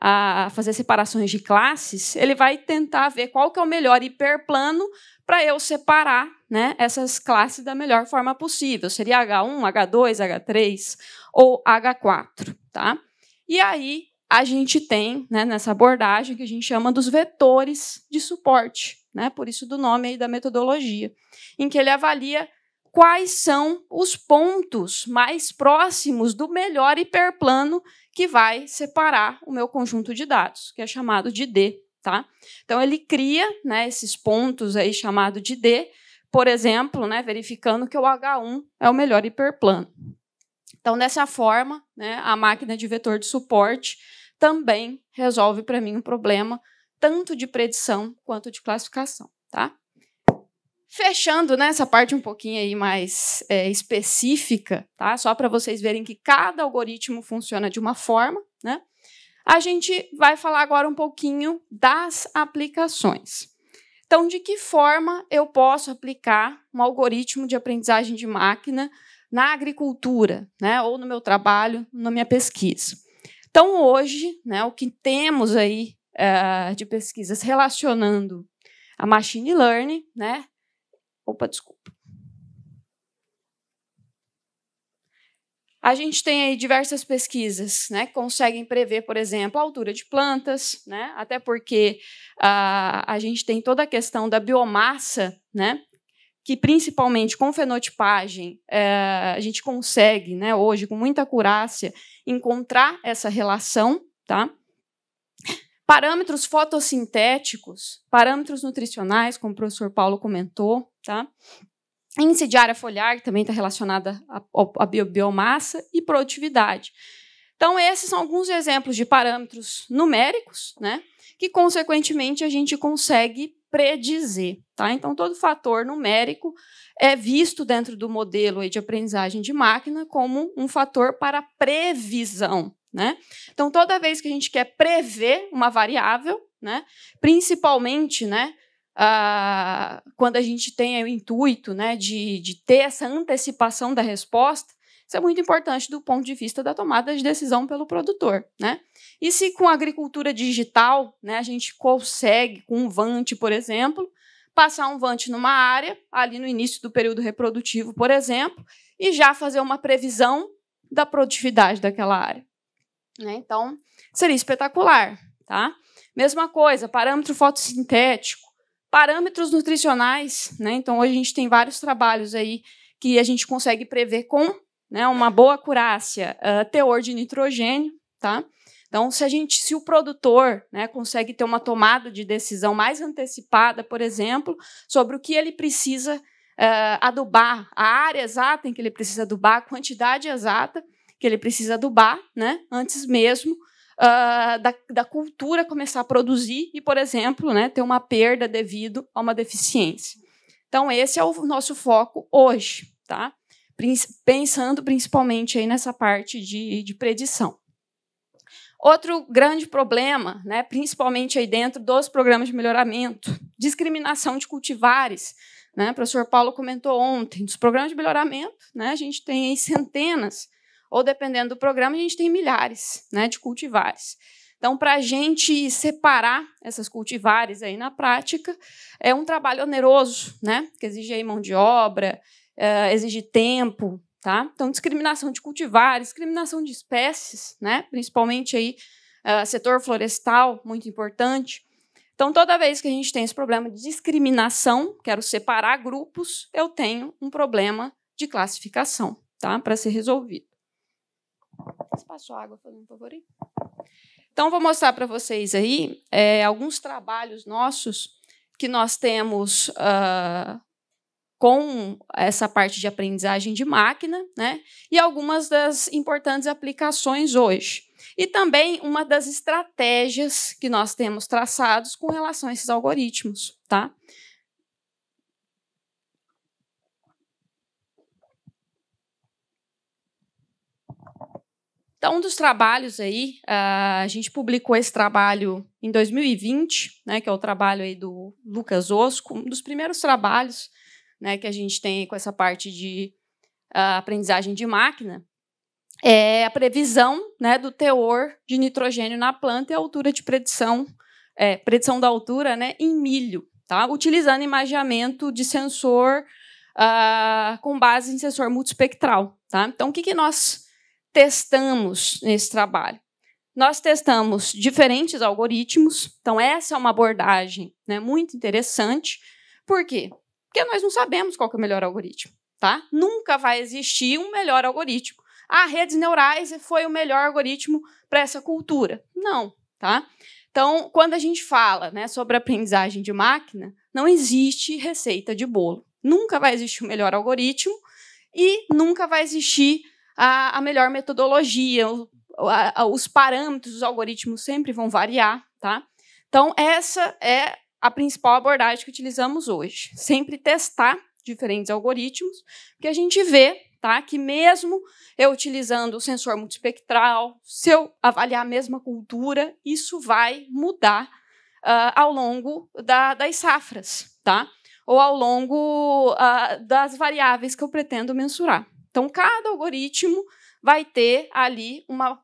a fazer separações de classes, ele vai tentar ver qual que é o melhor hiperplano para eu separar né, essas classes da melhor forma possível. Seria H1, H2, H3 ou H4. Tá? E aí a gente tem, né, nessa abordagem, que a gente chama dos vetores de suporte, né, por isso do nome aí da metodologia, em que ele avalia quais são os pontos mais próximos do melhor hiperplano que vai separar o meu conjunto de dados, que é chamado de D. Tá? Então, ele cria né, esses pontos aí chamado de D, por exemplo, né, verificando que o H1 é o melhor hiperplano. Então, dessa forma, né, a máquina de vetor de suporte também resolve para mim um problema tanto de predição quanto de classificação. Tá? Fechando né, essa parte um pouquinho aí mais é, específica, tá? só para vocês verem que cada algoritmo funciona de uma forma, né? a gente vai falar agora um pouquinho das aplicações. Então, de que forma eu posso aplicar um algoritmo de aprendizagem de máquina na agricultura, né, ou no meu trabalho, na minha pesquisa? Então, hoje, né, o que temos aí uh, de pesquisas relacionando a machine learning, né? Opa, desculpa A gente tem aí diversas pesquisas, né, que conseguem prever, por exemplo, a altura de plantas, né, até porque a, ah, a gente tem toda a questão da biomassa, né, que principalmente com fenotipagem eh, a gente consegue, né, hoje com muita acurácia encontrar essa relação, tá? Parâmetros fotossintéticos, parâmetros nutricionais, como o professor Paulo comentou, tá? índice de área foliar, que também está relacionada à biomassa, e produtividade. Então, esses são alguns exemplos de parâmetros numéricos, né, que, consequentemente, a gente consegue predizer. Tá? Então, todo fator numérico é visto dentro do modelo de aprendizagem de máquina como um fator para previsão. Né? Então, toda vez que a gente quer prever uma variável, né, principalmente né, ah, quando a gente tem o intuito né, de, de ter essa antecipação da resposta, isso é muito importante do ponto de vista da tomada de decisão pelo produtor, né? E se com a agricultura digital, né, a gente consegue com um vante, por exemplo, passar um vante numa área ali no início do período reprodutivo, por exemplo, e já fazer uma previsão da produtividade daquela área, né? Então, seria espetacular, tá? Mesma coisa, parâmetro fotossintético Parâmetros nutricionais, né? Então hoje a gente tem vários trabalhos aí que a gente consegue prever com né, uma boa acurácia, uh, teor de nitrogênio, tá? Então, se a gente, se o produtor né, consegue ter uma tomada de decisão mais antecipada, por exemplo, sobre o que ele precisa uh, adubar, a área exata em que ele precisa adubar, a quantidade exata que ele precisa adubar, né, antes mesmo uh, da, da, cultura começar a produzir e, por exemplo, né, ter uma perda devido a uma deficiência. Então, esse é o nosso foco hoje, tá? pensando principalmente aí nessa parte de, de predição. Outro grande problema, né, principalmente aí dentro dos programas de melhoramento, discriminação de cultivares. Né, o professor Paulo comentou ontem, dos programas de melhoramento, né, a gente tem centenas ou dependendo do programa, a gente tem milhares né, de cultivares. Então, para a gente separar essas cultivares aí na prática, é um trabalho oneroso, né? Que exige aí mão de obra, eh, exige tempo, tá? Então, discriminação de cultivares, discriminação de espécies, né? Principalmente aí eh, setor florestal, muito importante. Então, toda vez que a gente tem esse problema de discriminação, quero separar grupos, eu tenho um problema de classificação, tá? Para ser resolvido. Espaço água, fazendo um favor aí. Então, vou mostrar para vocês aí é, alguns trabalhos nossos que nós temos uh, com essa parte de aprendizagem de máquina, né? E algumas das importantes aplicações hoje. E também uma das estratégias que nós temos traçados com relação a esses algoritmos, tá? Então, um dos trabalhos aí, ah, a gente publicou esse trabalho em 2020, né, que é o trabalho aí do Lucas Osco, um dos primeiros trabalhos né, que a gente tem com essa parte de uh, aprendizagem de máquina, é a previsão né, do teor de nitrogênio na planta e a altura de predição, é, predição da altura né, em milho, tá? utilizando imageamento de sensor uh, com base em sensor multispectral. Tá? Então, o que, que nós testamos nesse trabalho? Nós testamos diferentes algoritmos, então essa é uma abordagem né, muito interessante. Por quê? Porque nós não sabemos qual é o melhor algoritmo, tá? Nunca vai existir um melhor algoritmo. Ah, redes neurais foi o melhor algoritmo para essa cultura. Não, tá? Então, quando a gente fala né, sobre aprendizagem de máquina, não existe receita de bolo. Nunca vai existir o melhor algoritmo e nunca vai existir a, a melhor metodologia, o, a, os parâmetros dos algoritmos sempre vão variar, tá? Então, essa é a principal abordagem que utilizamos hoje. Sempre testar diferentes algoritmos, porque a gente vê tá, que mesmo eu utilizando o sensor multispectral, se eu avaliar a mesma cultura, isso vai mudar uh, ao longo da, das safras, tá? Ou ao longo uh, das variáveis que eu pretendo mensurar. Então, cada algoritmo vai ter ali uma,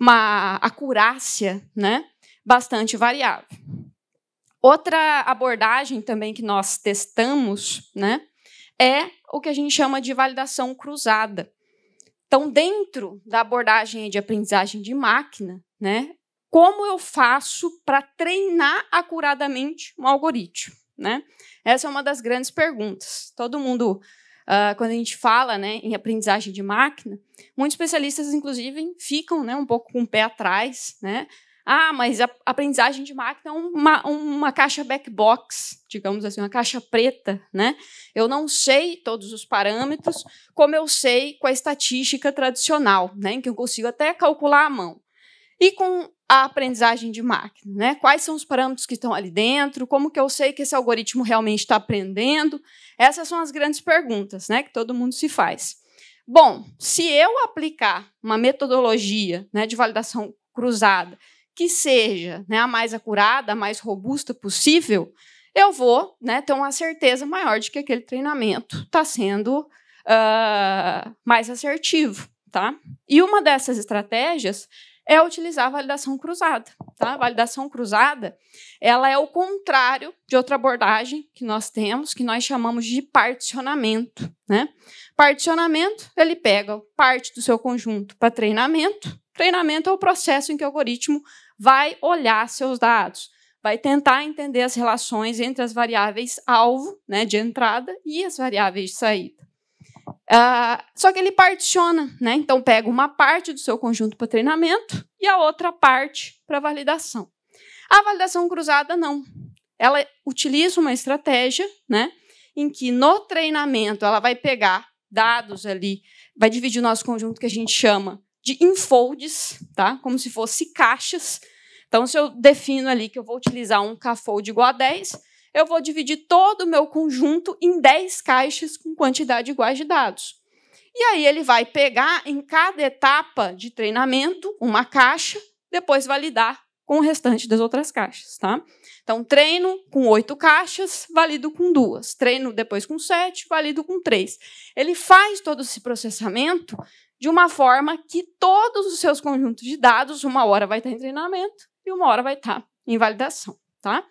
uma acurácia né, bastante variável. Outra abordagem também que nós testamos né, é o que a gente chama de validação cruzada. Então, dentro da abordagem de aprendizagem de máquina, né, como eu faço para treinar acuradamente um algoritmo? Né? Essa é uma das grandes perguntas. Todo mundo uh, quando a gente fala né, em aprendizagem de máquina, muitos especialistas, inclusive, ficam né, um pouco com o pé atrás, né? Ah, mas a aprendizagem de máquina é uma, uma caixa box, digamos assim, uma caixa preta, né? Eu não sei todos os parâmetros, como eu sei com a estatística tradicional, né? Em que eu consigo até calcular à mão. E com a aprendizagem de máquina, né? Quais são os parâmetros que estão ali dentro? Como que eu sei que esse algoritmo realmente está aprendendo? Essas são as grandes perguntas, né, que todo mundo se faz. Bom, se eu aplicar uma metodologia, né, de validação cruzada que seja, né, a mais acurada, a mais robusta possível, eu vou, né, ter uma certeza maior de que aquele treinamento está sendo uh, mais assertivo, tá? E uma dessas estratégias é utilizar a validação cruzada. Tá? A validação cruzada ela é o contrário de outra abordagem que nós temos, que nós chamamos de particionamento. Né? Particionamento, ele pega parte do seu conjunto para treinamento. Treinamento é o processo em que o algoritmo vai olhar seus dados, vai tentar entender as relações entre as variáveis alvo né, de entrada e as variáveis de saída. Uh, só que ele particiona, né? Então pega uma parte do seu conjunto para treinamento e a outra parte para validação. A validação cruzada não. Ela utiliza uma estratégia, né? Em que no treinamento ela vai pegar dados ali, vai dividir o nosso conjunto que a gente chama de enfolds, tá? Como se fosse caixas. Então, se eu defino ali que eu vou utilizar um K-fold igual a 10, eu vou dividir todo o meu conjunto em 10 caixas com quantidade iguais de dados. E aí ele vai pegar em cada etapa de treinamento uma caixa, depois validar com o restante das outras caixas, tá? Então, treino com oito caixas, valido com duas. Treino depois com sete, valido com três. Ele faz todo esse processamento de uma forma que todos os seus conjuntos de dados, uma hora vai estar em treinamento e uma hora vai estar em validação, tá?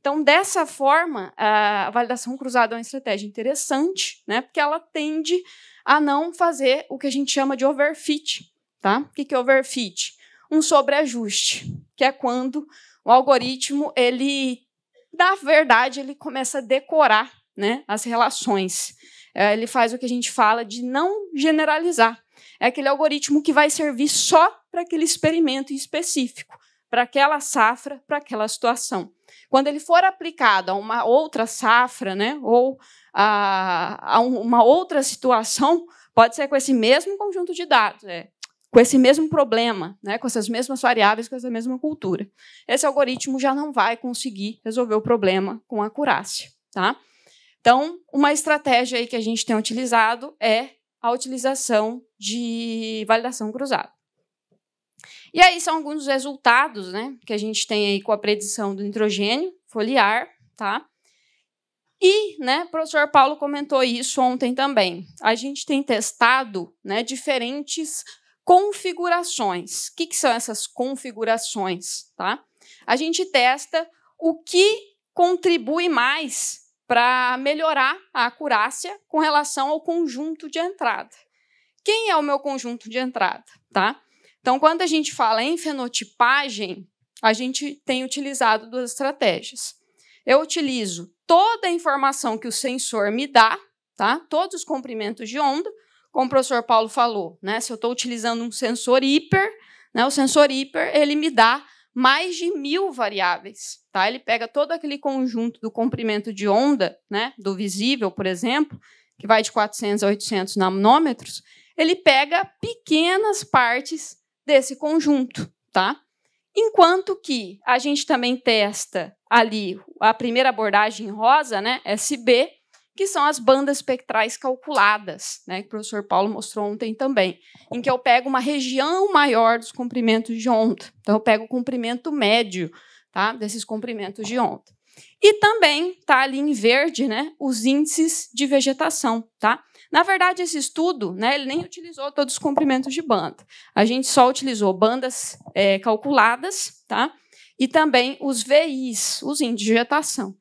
Então, dessa forma, a validação cruzada é uma estratégia interessante, né? Porque ela tende a não fazer o que a gente chama de overfit, tá? O que é overfit? Um sobreajuste, que é quando o algoritmo ele, na verdade, ele começa a decorar, né? As relações. É, ele faz o que a gente fala de não generalizar. É aquele algoritmo que vai servir só para aquele experimento específico, para aquela safra, para aquela situação. Quando ele for aplicado a uma outra safra, né, ou a, a uma outra situação, pode ser com esse mesmo conjunto de dados, é, com esse mesmo problema, né, com essas mesmas variáveis, com essa mesma cultura. Esse algoritmo já não vai conseguir resolver o problema com acurácia. Tá? Então, uma estratégia aí que a gente tem utilizado é a utilização de validação cruzada. E aí são alguns resultados, né, que a gente tem aí com a predição do nitrogênio foliar, tá? E, né, o professor Paulo comentou isso ontem também. A gente tem testado, né, diferentes configurações. O que, que são essas configurações, tá? A gente testa o que contribui mais para melhorar a acurácia com relação ao conjunto de entrada. Quem é o meu conjunto de entrada, tá? Então, quando a gente fala em fenotipagem, a gente tem utilizado duas estratégias. Eu utilizo toda a informação que o sensor me dá, tá? Todos os comprimentos de onda, como o professor Paulo falou, né? Se eu estou utilizando um sensor hiper, né? O sensor hiper ele me dá mais de mil variáveis, tá? Ele pega todo aquele conjunto do comprimento de onda, né? Do visível, por exemplo, que vai de 400 a 800 nanômetros, ele pega pequenas partes desse conjunto, tá? Enquanto que a gente também testa ali a primeira abordagem rosa, né, SB, que são as bandas espectrais calculadas, né, que o professor Paulo mostrou ontem também, em que eu pego uma região maior dos comprimentos de onda. Então, eu pego o comprimento médio tá, desses comprimentos de onda. E também tá ali em verde né, os índices de vegetação. Tá? Na verdade, esse estudo, né, ele nem utilizou todos os comprimentos de banda. A gente só utilizou bandas é, calculadas, tá? E também os VIs, os índices de vegetação.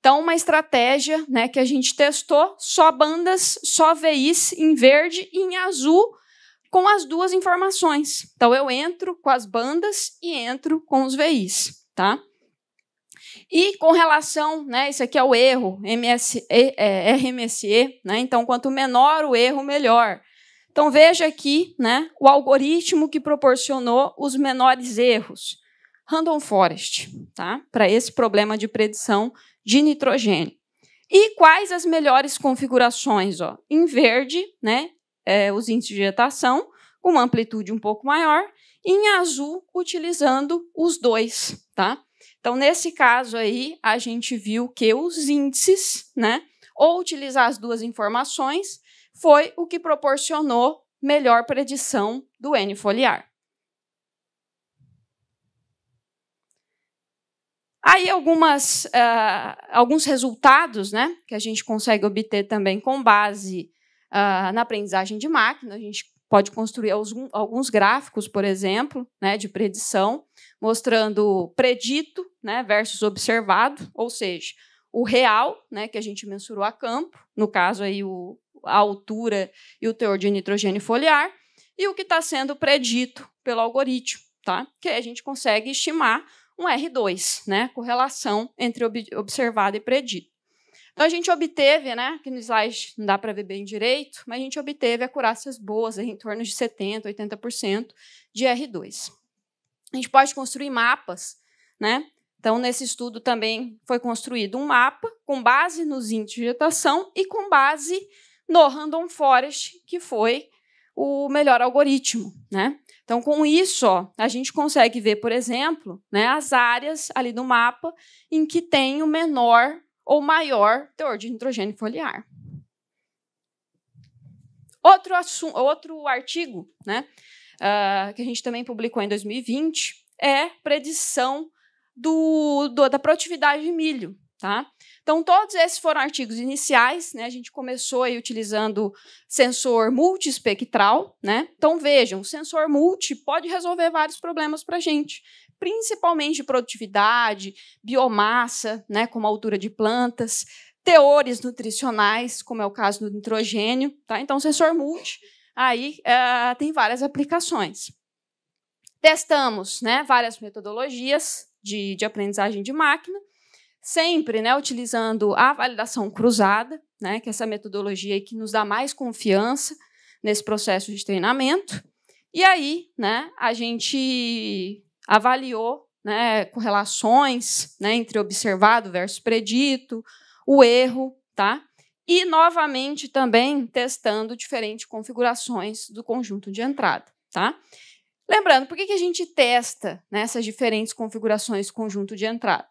Então, uma estratégia, né, que a gente testou só bandas, só VIs em verde e em azul, com as duas informações. Então, eu entro com as bandas e entro com os VIs, tá? E com relação, né, isso aqui é o erro, é, é RMSE, né, então quanto menor o erro, melhor. Então veja aqui né, o algoritmo que proporcionou os menores erros. Random Forest, tá? para esse problema de predição de nitrogênio. E quais as melhores configurações? Ó? Em verde, né, é, os índices de vegetação, com uma amplitude um pouco maior, em azul, utilizando os dois. Tá? Então, nesse caso aí, a gente viu que os índices, né, ou utilizar as duas informações, foi o que proporcionou melhor predição do N foliar. Aí algumas, uh, alguns resultados né, que a gente consegue obter também com base uh, na aprendizagem de máquina. A gente pode construir alguns gráficos, por exemplo, né, de predição mostrando predito né, versus observado, ou seja, o real, né, que a gente mensurou a campo, no caso aí o, a altura e o teor de nitrogênio foliar, e o que está sendo predito pelo algoritmo, tá? Que a gente consegue estimar um R2, né, correlação entre ob observado e predito. Então a gente obteve, né, que no slide não dá para ver bem direito, mas a gente obteve acurácias boas, em torno de 70, 80% de R2. A gente pode construir mapas, né? Então, nesse estudo também foi construído um mapa com base nos índices de vegetação e com base no Random Forest, que foi o melhor algoritmo. Né? Então, com isso, ó, a gente consegue ver, por exemplo, né, as áreas ali do mapa em que tem o menor ou maior teor de nitrogênio foliar. Outro, outro artigo né, uh, que a gente também publicou em 2020, é predição do, do, da produtividade de milho. Tá? Então, todos esses foram artigos iniciais. Né? A gente começou aí utilizando sensor multiespectral. Né? Então, vejam, o sensor multi pode resolver vários problemas para a gente, principalmente de produtividade, biomassa, né? como a altura de plantas, teores nutricionais, como é o caso do nitrogênio. Tá? Então, sensor multi Aí uh, tem várias aplicações. Testamos né, várias metodologias de, de aprendizagem de máquina, sempre né, utilizando a validação cruzada, né, que é essa metodologia que nos dá mais confiança nesse processo de treinamento. E aí né, a gente avaliou né, correlações né, entre observado versus predito, o erro, tá? E, novamente, também testando diferentes configurações do conjunto de entrada. Tá? Lembrando, por que, a gente testa né, essas diferentes configurações do conjunto de entrada?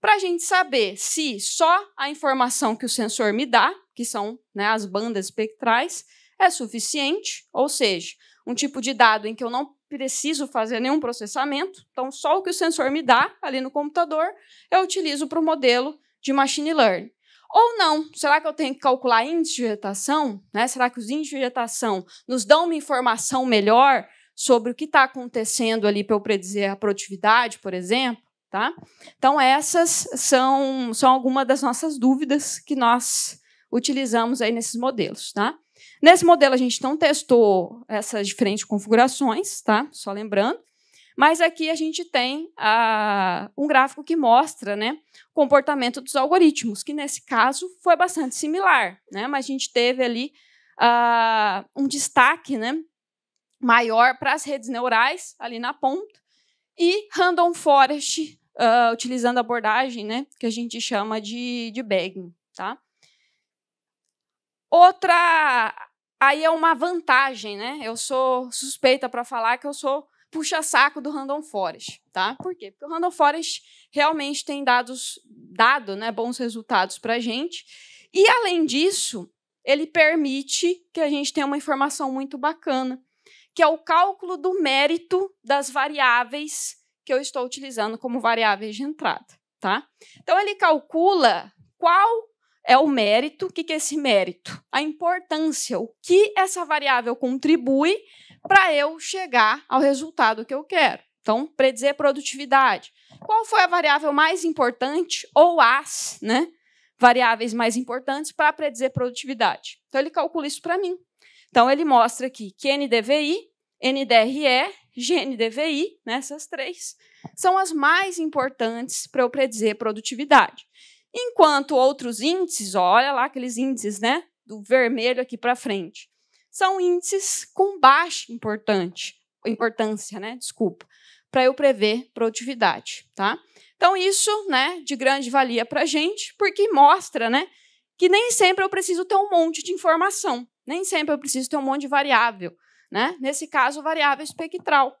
Para a gente saber se só a informação que o sensor me dá, que são né, as bandas espectrais, é suficiente, ou seja, um tipo de dado em que eu não preciso fazer nenhum processamento, então só o que o sensor me dá ali no computador eu utilizo para o modelo de machine learning. Ou não? Será que eu tenho que calcular índice de vegetação? Né? Será que os índices de vegetação nos dão uma informação melhor sobre o que está acontecendo ali para eu predizer a produtividade, por exemplo? Tá? Então, essas são, são algumas das nossas dúvidas que nós utilizamos aí nesses modelos. Tá? Nesse modelo, a gente não testou essas diferentes configurações, tá? só lembrando. Mas aqui a gente tem a, ah, um gráfico que mostra né, o comportamento dos algoritmos, que nesse caso foi bastante similar, né? mas a gente teve ali a, ah, um destaque né, maior para as redes neurais ali na ponta e random forest uh, utilizando a abordagem né, que a gente chama de, de bagging. Tá? Outra aí é uma vantagem, né? Eu sou suspeita para falar que eu sou puxa-saco do Random Forest, tá? Por quê? Porque o Random Forest realmente tem dados, dado né, bons resultados para a gente. E, além disso, ele permite que a gente tenha uma informação muito bacana, que é o cálculo do mérito das variáveis que eu estou utilizando como variáveis de entrada, tá? Então, ele calcula qual é o mérito, o que é esse mérito? A importância, o que essa variável contribui para eu chegar ao resultado que eu quero. Então, predizer produtividade. Qual foi a variável mais importante, ou as né, variáveis mais importantes, para predizer produtividade? Então, ele calcula isso para mim. Então, ele mostra aqui que NDVI, NDRE, GNDVI, né, três, são as mais importantes para eu predizer produtividade. Enquanto outros índices, olha lá aqueles índices, né? Do vermelho aqui para frente são índices com baixa importante, importância, né? Desculpa, para eu prever produtividade, tá? Então isso, né, de grande valia para a gente, porque mostra, né, que nem sempre eu preciso ter um monte de informação, nem sempre eu preciso ter um monte de variável, né? Nesse caso, variável espectral.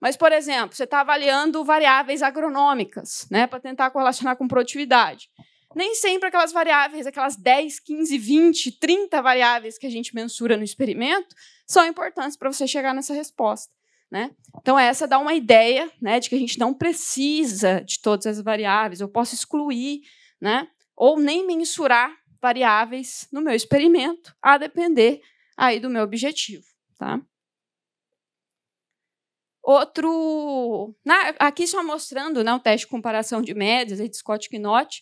Mas, por exemplo, você está avaliando variáveis agronômicas, né, para tentar correlacionar com produtividade nem sempre aquelas variáveis, aquelas 10, 15, 20, 30 variáveis que a gente mensura no experimento, são importantes para você chegar nessa resposta. Né? Então, essa dá uma ideia né, de que a gente não precisa de todas as variáveis, eu posso excluir né, ou nem mensurar variáveis no meu experimento, a depender aí do meu objetivo. Tá? Outro. aqui só mostrando né, o teste de comparação de médias aí de Scott Knott,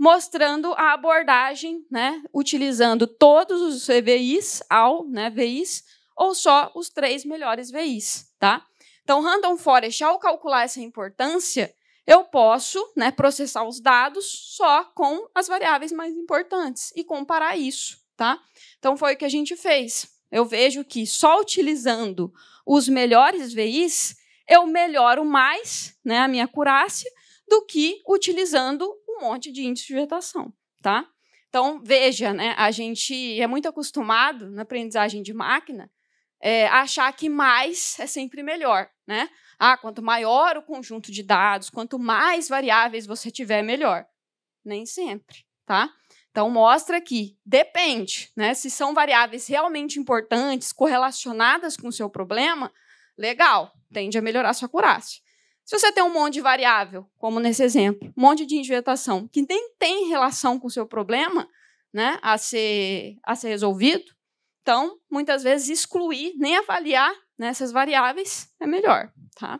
mostrando a abordagem, né, utilizando todos os VIs, ao, né, VIs, ou só os três melhores VIs, tá? Então, Random Forest, ao calcular essa importância, eu posso né, processar os dados só com as variáveis mais importantes e comparar isso, tá? Então, foi o que a gente fez. Eu vejo que só utilizando os melhores VIs, eu melhoro mais né, a minha curácia do que utilizando um monte de índice de vegetação, tá? Então, veja, né, a gente é muito acostumado na aprendizagem de máquina é, a achar que mais é sempre melhor. Né? Ah, quanto maior o conjunto de dados, quanto mais variáveis você tiver, melhor. Nem sempre, tá? Então, mostra que depende, né? Se são variáveis realmente importantes, correlacionadas com o seu problema, legal, tende a melhorar a sua curácia. Se você tem um monte de variável, como nesse exemplo, um monte de injetação que nem tem relação com o seu problema né, a, ser, a ser resolvido, então, muitas vezes, excluir, nem avaliar né, essas variáveis é melhor. Tá?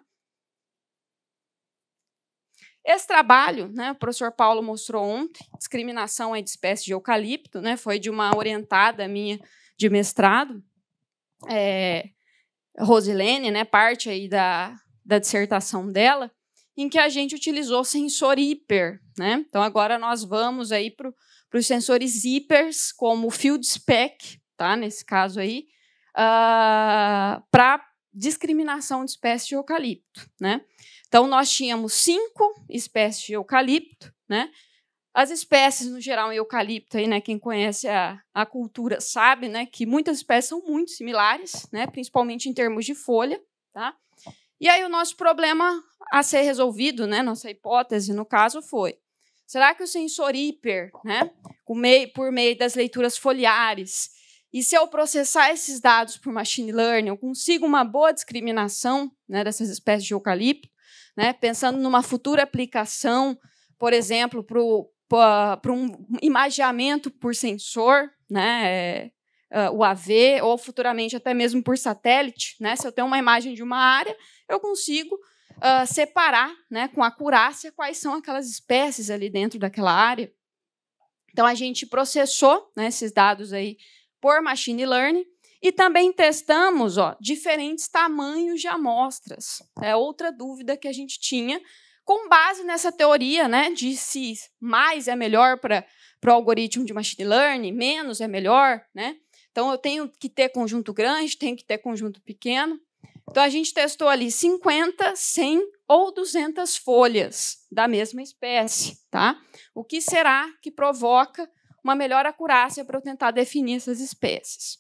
Esse trabalho, né, o professor Paulo mostrou ontem, discriminação de espécies de eucalipto, né, foi de uma orientada minha de mestrado, é, Rosilene, né, parte aí da, da dissertação dela, em que a gente utilizou sensor hiper. Né? Então, agora nós vamos aí para os sensores hipers, como o field spec, tá? nesse caso aí, uh, ah, para discriminação de espécies de eucalipto. Né? Então, nós tínhamos cinco espécies de eucalipto. Né? As espécies, no geral, em eucalipto, aí, né, quem conhece a, a cultura sabe né, que muitas espécies são muito similares, né, principalmente em termos de folha. Tá? E aí o nosso problema a ser resolvido, né, nossa hipótese no caso foi: será que o sensor hiper, né, por meio das leituras foliares, e se eu processar esses dados por machine learning, eu consigo uma boa discriminação né, dessas espécies de eucalipto, né, pensando numa futura aplicação, por exemplo, para um imageamento por sensor, né, é, uh, ah, UAV ou futuramente até mesmo por satélite, né? Se eu tenho uma imagem de uma área, eu consigo uh, separar, né, com acurácia quais são aquelas espécies ali dentro daquela área. Então a gente processou né, esses dados aí por machine learning e também testamos ó, diferentes tamanhos de amostras. É outra dúvida que a gente tinha com base nessa teoria né, de se mais é melhor para o algoritmo de machine learning, menos é melhor, né? Então, eu tenho que ter conjunto grande, tenho que ter conjunto pequeno. Então, a gente testou ali 50, 100 ou 200 folhas da mesma espécie. Tá? O que será que provoca uma melhor acurácia para eu tentar definir essas espécies?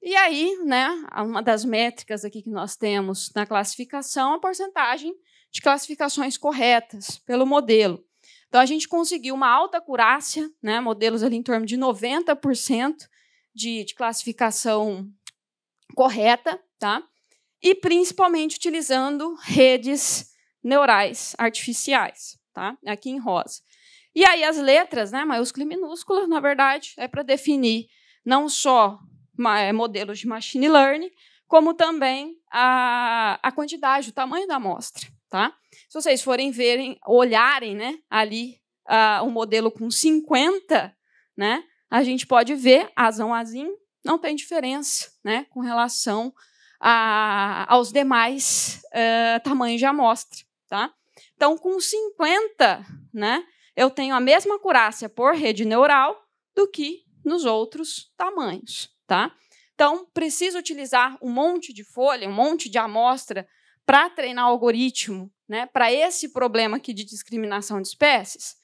E aí, né, uma das métricas aqui que nós temos na classificação é a porcentagem de classificações corretas pelo modelo. Então, a gente conseguiu uma alta curácia, né, modelos ali em torno de 90% de, de classificação correta, tá? e principalmente utilizando redes neurais artificiais, tá? aqui em rosa. E aí as letras, né, maiúscula e minúscula, na verdade, é para definir não só eh, modelos de machine learning, como também a, a quantidade, o tamanho da amostra. Tá? Se vocês forem verem, olharem, né, ali ah, o uh, um modelo com 50, né, a gente pode ver azão azim não tem diferença, né, com relação a, aos demais uh, tamanhos de amostra, tá? Então, com 50, né, eu tenho a mesma curácia por rede neural do que nos outros tamanhos, tá? Então, preciso utilizar um monte de folha, um monte de amostra para treinar algoritmo né, para esse problema aqui de discriminação de espécies?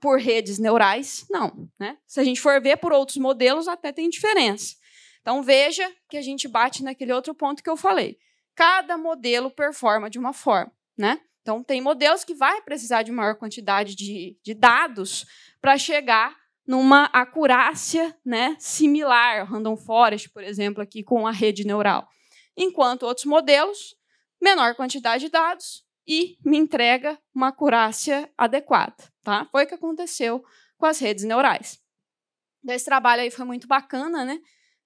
Por redes neurais, não. Né? Se a gente for ver por outros modelos, até tem diferença. Então veja que a gente bate naquele outro ponto que eu falei. Cada modelo performa de uma forma. Né? Então, tem modelos que vai precisar de maior quantidade de, de dados para chegar numa acurácia né, similar, Random Forest, por exemplo, aqui com a rede neural. Enquanto outros modelos, menor quantidade de dados, e me entrega uma acurácia adequada. Tá? Foi o que aconteceu com as redes neurais. Então, esse trabalho aí foi muito bacana, né?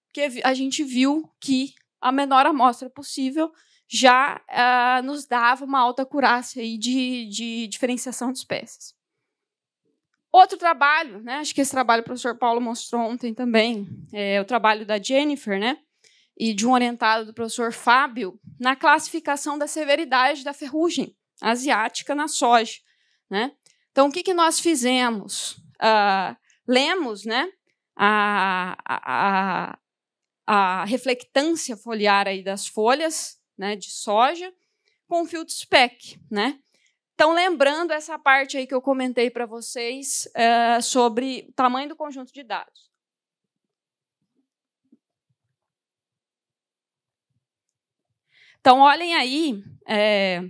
Porque a gente viu que a menor amostra possível já uh, nos dava uma alta acurácia aí de, de diferenciação de espécies. Outro trabalho, né? Acho que esse trabalho o professor Paulo mostrou ontem também, é o trabalho da Jennifer, né? e de um orientado do professor Fábio na classificação da severidade da ferrugem asiática na soja. Né? Então, o que, que nós fizemos? Uh, lemos né, a, a, a, reflectância foliar aí das folhas né, de soja com filtro SPEC. Né? Então, lembrando essa parte aí que eu comentei para vocês uh, sobre o tamanho do conjunto de dados. Então, olhem aí é,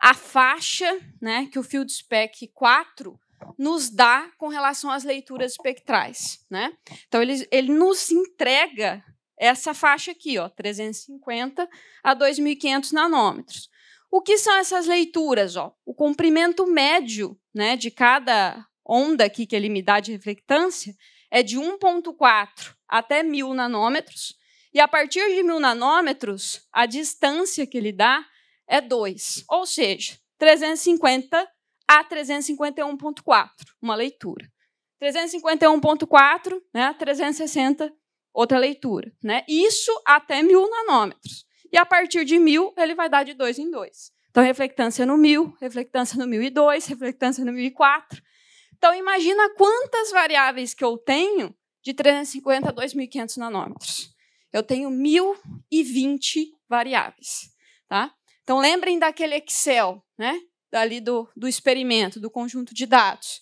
a faixa né, que o Field Spec 4 nos dá com relação às leituras espectrais. Né? Então, ele, ele nos entrega essa faixa aqui, ó, 350 a 2.500 nanômetros. O que são essas leituras? Ó? O comprimento médio né, de cada onda aqui que ele me dá de reflectância é de 1,4 até 1.000 nanômetros, e a partir de mil nanômetros, a distância que ele dá é 2, ou seja, 350 a 351.4, uma leitura. 351.4, né, 360, outra leitura. Né? Isso até mil nanômetros. E a partir de mil, ele vai dar de 2 em 2. Então, reflectância no mil, reflectância no mil e dois, reflectância no mil e quatro. Então, imagina quantas variáveis que eu tenho de 350 a 2.500 nanômetros eu tenho 1.020 variáveis. Tá? Então, lembrem daquele Excel, né? dali do, do experimento, do conjunto de dados.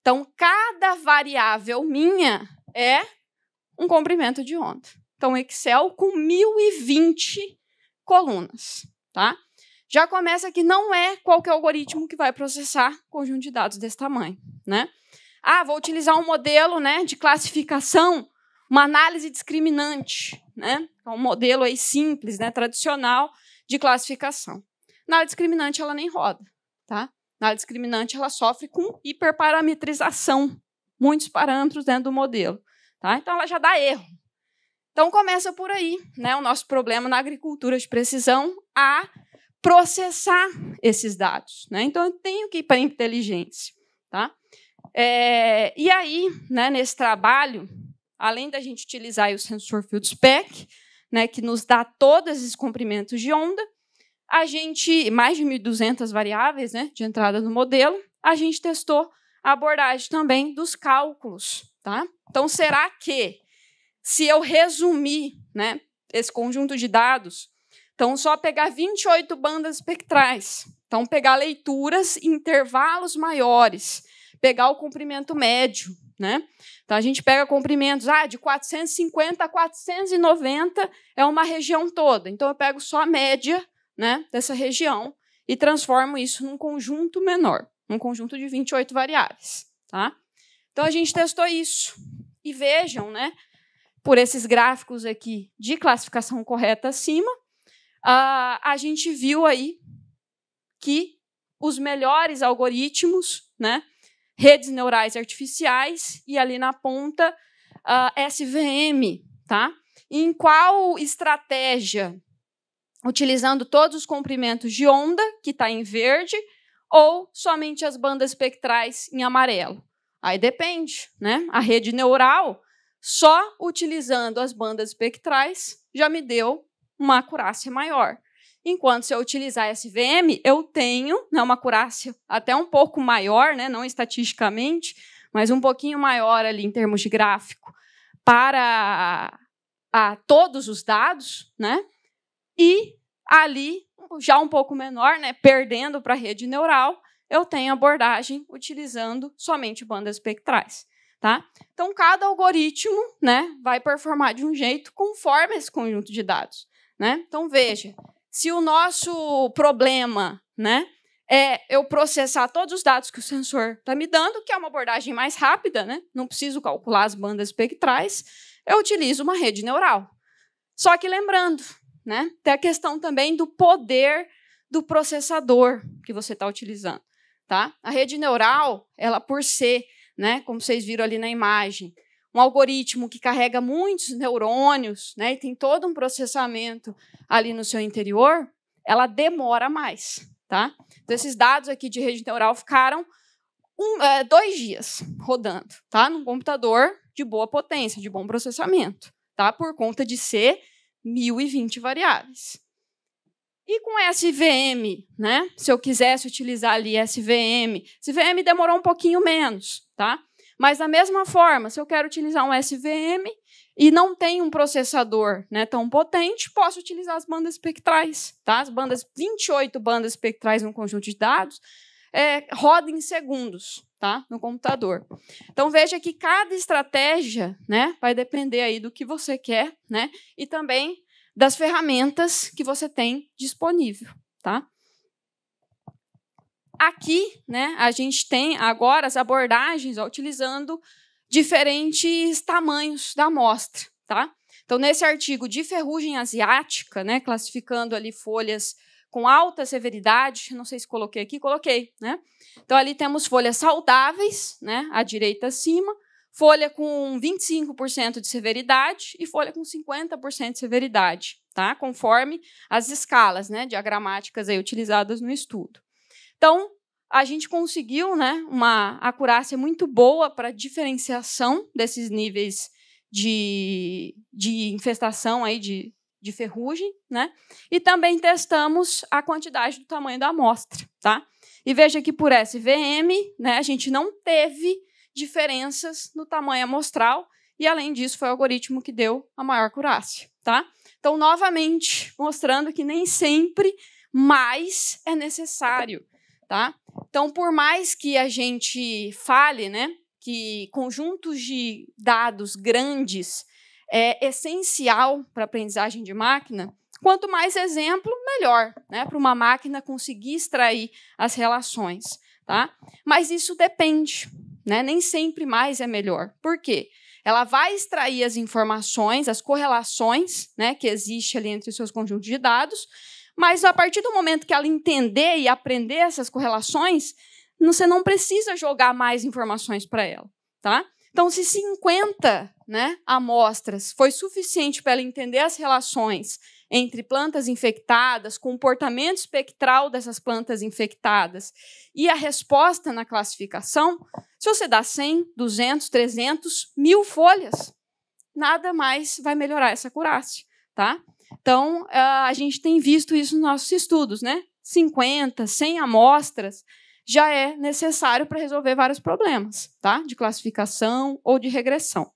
Então, cada variável minha é um comprimento de onda. Então, Excel com 1.020 colunas. Tá? Já começa que não é qualquer é algoritmo que vai processar conjunto de dados desse tamanho. Né? Ah, vou utilizar um modelo né, de classificação uma análise discriminante, né? É um modelo aí simples, né, tradicional de classificação. Na área discriminante ela nem roda, tá? Na área discriminante ela sofre com hiperparametrização, muitos parâmetros dentro do modelo, tá? Então ela já dá erro. Então começa por aí, né, o nosso problema na agricultura de precisão a processar esses dados, né? Então eu tenho que ir para a inteligência, tá? É, e aí, né, nesse trabalho além da gente utilizar o sensor field spec, né, que nos dá todos esses comprimentos de onda, a gente mais de 1.200 variáveis né, de entrada no modelo, a gente testou a abordagem também dos cálculos. Tá? Então, será que se eu resumir né, esse conjunto de dados, então só pegar 28 bandas espectrais, então pegar leituras em intervalos maiores, pegar o comprimento médio, né? Então a gente pega comprimentos, ah, de 450 a 490 é uma região toda. Então eu pego só a média, né, dessa região e transformo isso num conjunto menor, num conjunto de 28 variáveis, tá? Então a gente testou isso. E vejam, né, por esses gráficos aqui de classificação correta acima, uh, a gente viu aí que os melhores algoritmos, né, redes neurais artificiais e ali na ponta uh, SVM, tá? Em qual estratégia? Utilizando todos os comprimentos de onda, que está em verde, ou somente as bandas espectrais em amarelo? Aí depende, né? A rede neural, só utilizando as bandas espectrais, já me deu uma acurácia maior. Enquanto se eu utilizar SVM, eu tenho né, uma curácia até um pouco maior, né, não estatisticamente, mas um pouquinho maior ali em termos de gráfico para a todos os dados, né? E ali já um pouco menor, né, perdendo para a rede neural, eu tenho abordagem utilizando somente bandas espectrais. Tá? Então, cada algoritmo né, vai performar de um jeito conforme esse conjunto de dados. Né? Então, veja, se o nosso problema né, é eu processar todos os dados que o sensor está me dando, que é uma abordagem mais rápida, né? não preciso calcular as bandas espectrais, eu utilizo uma rede neural. Só que lembrando, né, tem a questão também do poder do processador que você está utilizando. Tá? A rede neural, ela por ser, né, como vocês viram ali na imagem, um algoritmo que carrega muitos neurônios, né, e tem todo um processamento ali no seu interior, ela demora mais, tá? Então, esses dados aqui de rede neural ficaram um, é, dois dias rodando, tá? Num computador de boa potência, de bom processamento, tá? Por conta de ser 1020 variáveis. E com SVM, né? Se eu quisesse utilizar ali SVM, SVM demorou um pouquinho menos, tá? Mas da mesma forma, se eu quero utilizar um SVM e não tem um processador né, tão potente, posso utilizar as bandas espectrais, tá? As bandas 28 bandas espectrais no conjunto de dados é, roda em segundos, tá? No computador. Então veja que cada estratégia, né, vai depender aí do que você quer, né? E também das ferramentas que você tem disponível, tá? aqui, né, a gente tem agora as abordagens ó, utilizando diferentes tamanhos da amostra, tá? Então, nesse artigo de ferrugem asiática, né, classificando ali folhas com alta severidade, não sei se coloquei aqui, coloquei, né? Então, ali temos folhas saudáveis, né, à direita acima, folha com 25% de severidade e folha com 50% de severidade, tá? Conforme as escalas, né, diagramáticas aí utilizadas no estudo. Então, a gente conseguiu né, uma acurácia muito boa para diferenciação desses níveis de, de infestação aí de, de ferrugem, né? E também testamos a quantidade do tamanho da amostra, tá? E veja que por SVM, né, a gente não teve diferenças no tamanho amostral e além disso foi o algoritmo que deu a maior acurácia, tá? Então, novamente, mostrando que nem sempre mais é necessário tá? Então, por mais que a gente fale, né, que conjuntos de dados grandes é essencial para aprendizagem de máquina, quanto mais exemplo, melhor, né, para uma máquina conseguir extrair as relações, tá? Mas isso depende, né? Nem sempre mais é melhor. Por quê? Ela vai extrair as informações, as correlações, né, que existe ali entre os seus conjuntos de dados, mas a partir do momento que ela entender e aprender essas correlações, você não precisa jogar mais informações para ela, tá? Então, se 50 né, amostras foi suficiente para ela entender as relações entre plantas infectadas, comportamento espectral dessas plantas infectadas e a resposta na classificação, se você dá 100, 200, 300, mil folhas, nada mais vai melhorar essa curácia, tá? Então, ah, a gente tem visto isso nos nossos estudos, né? 50, 100 amostras já é necessário para resolver vários problemas, tá? De classificação ou de regressão.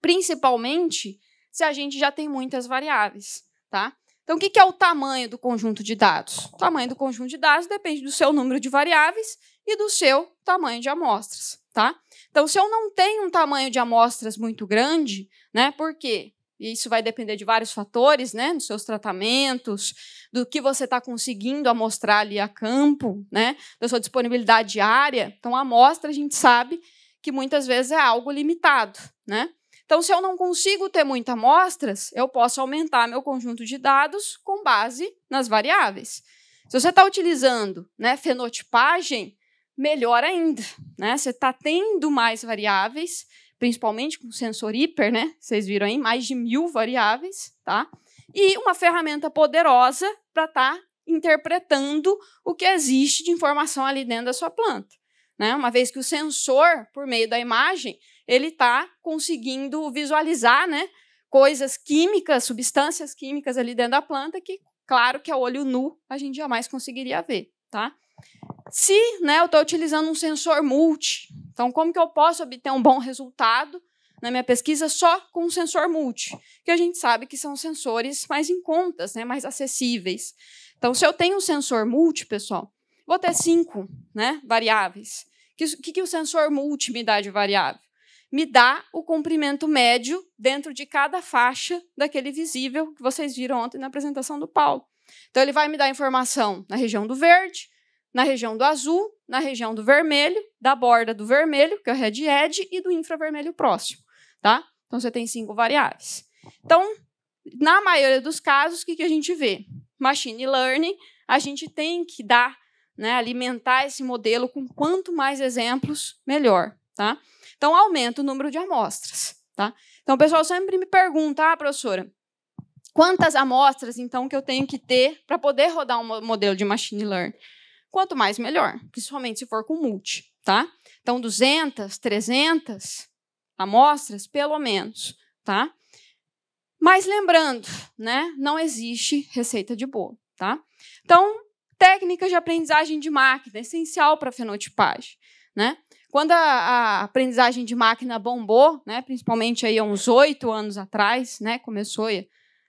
Principalmente se a gente já tem muitas variáveis, tá? Então, o que é o tamanho do conjunto de dados? O tamanho do conjunto de dados depende do seu número de variáveis e do seu tamanho de amostras, tá? Então, se eu não tenho um tamanho de amostras muito grande, né? Por quê? e isso vai depender de vários fatores, né? Dos seus tratamentos, do que você está conseguindo amostrar ali a campo, né? Da sua disponibilidade diária. Então, a amostra a gente sabe que muitas vezes é algo limitado, né? Então, se eu não consigo ter muitas amostras, eu posso aumentar meu conjunto de dados com base nas variáveis. Se você está utilizando né, fenotipagem, melhor ainda. Né? Você está tendo mais variáveis principalmente com sensor hiper, né? Vocês viram aí, mais de mil variáveis, tá? E uma ferramenta poderosa para estar tá interpretando o que existe de informação ali dentro da sua planta. Né? Uma vez que o sensor, por meio da imagem, ele está conseguindo visualizar né, coisas químicas, substâncias químicas ali dentro da planta que, claro, que a olho nu a gente jamais conseguiria ver. Tá? Se né, eu estou utilizando um sensor multi, então como que eu posso obter um bom resultado na minha pesquisa só com um sensor multi? Que a gente sabe que são sensores mais em contas, né, mais acessíveis. Então, se eu tenho um sensor multi, pessoal, vou ter cinco né, variáveis. O que, que, que o sensor multi me dá de variável? Me dá o comprimento médio dentro de cada faixa daquele visível que vocês viram ontem na apresentação do Paulo. Então, ele vai me dar informação na região do verde, na região do azul, na região do vermelho, da borda do vermelho, que é o red edge, e do infravermelho próximo. Tá? Então, você tem cinco variáveis. Então, na maioria dos casos, o que, que a gente vê? Machine learning, a gente tem que dar, né, alimentar esse modelo com quanto mais exemplos, melhor. Tá? Então, aumenta o número de amostras. Tá? Então, o pessoal sempre me pergunta, ah, professora, quantas amostras, então, que eu tenho que ter para poder rodar um modelo de machine learning? Quanto mais, melhor, principalmente se for com multi, tá? Então, 200, 300 amostras, pelo menos, tá? Mas lembrando, né, não existe receita de bolo, tá? Então, técnicas de aprendizagem de máquina, essencial para a fenotipagem, né? Quando a, a, aprendizagem de máquina bombou, né, principalmente aí há uns oito anos atrás, né, começou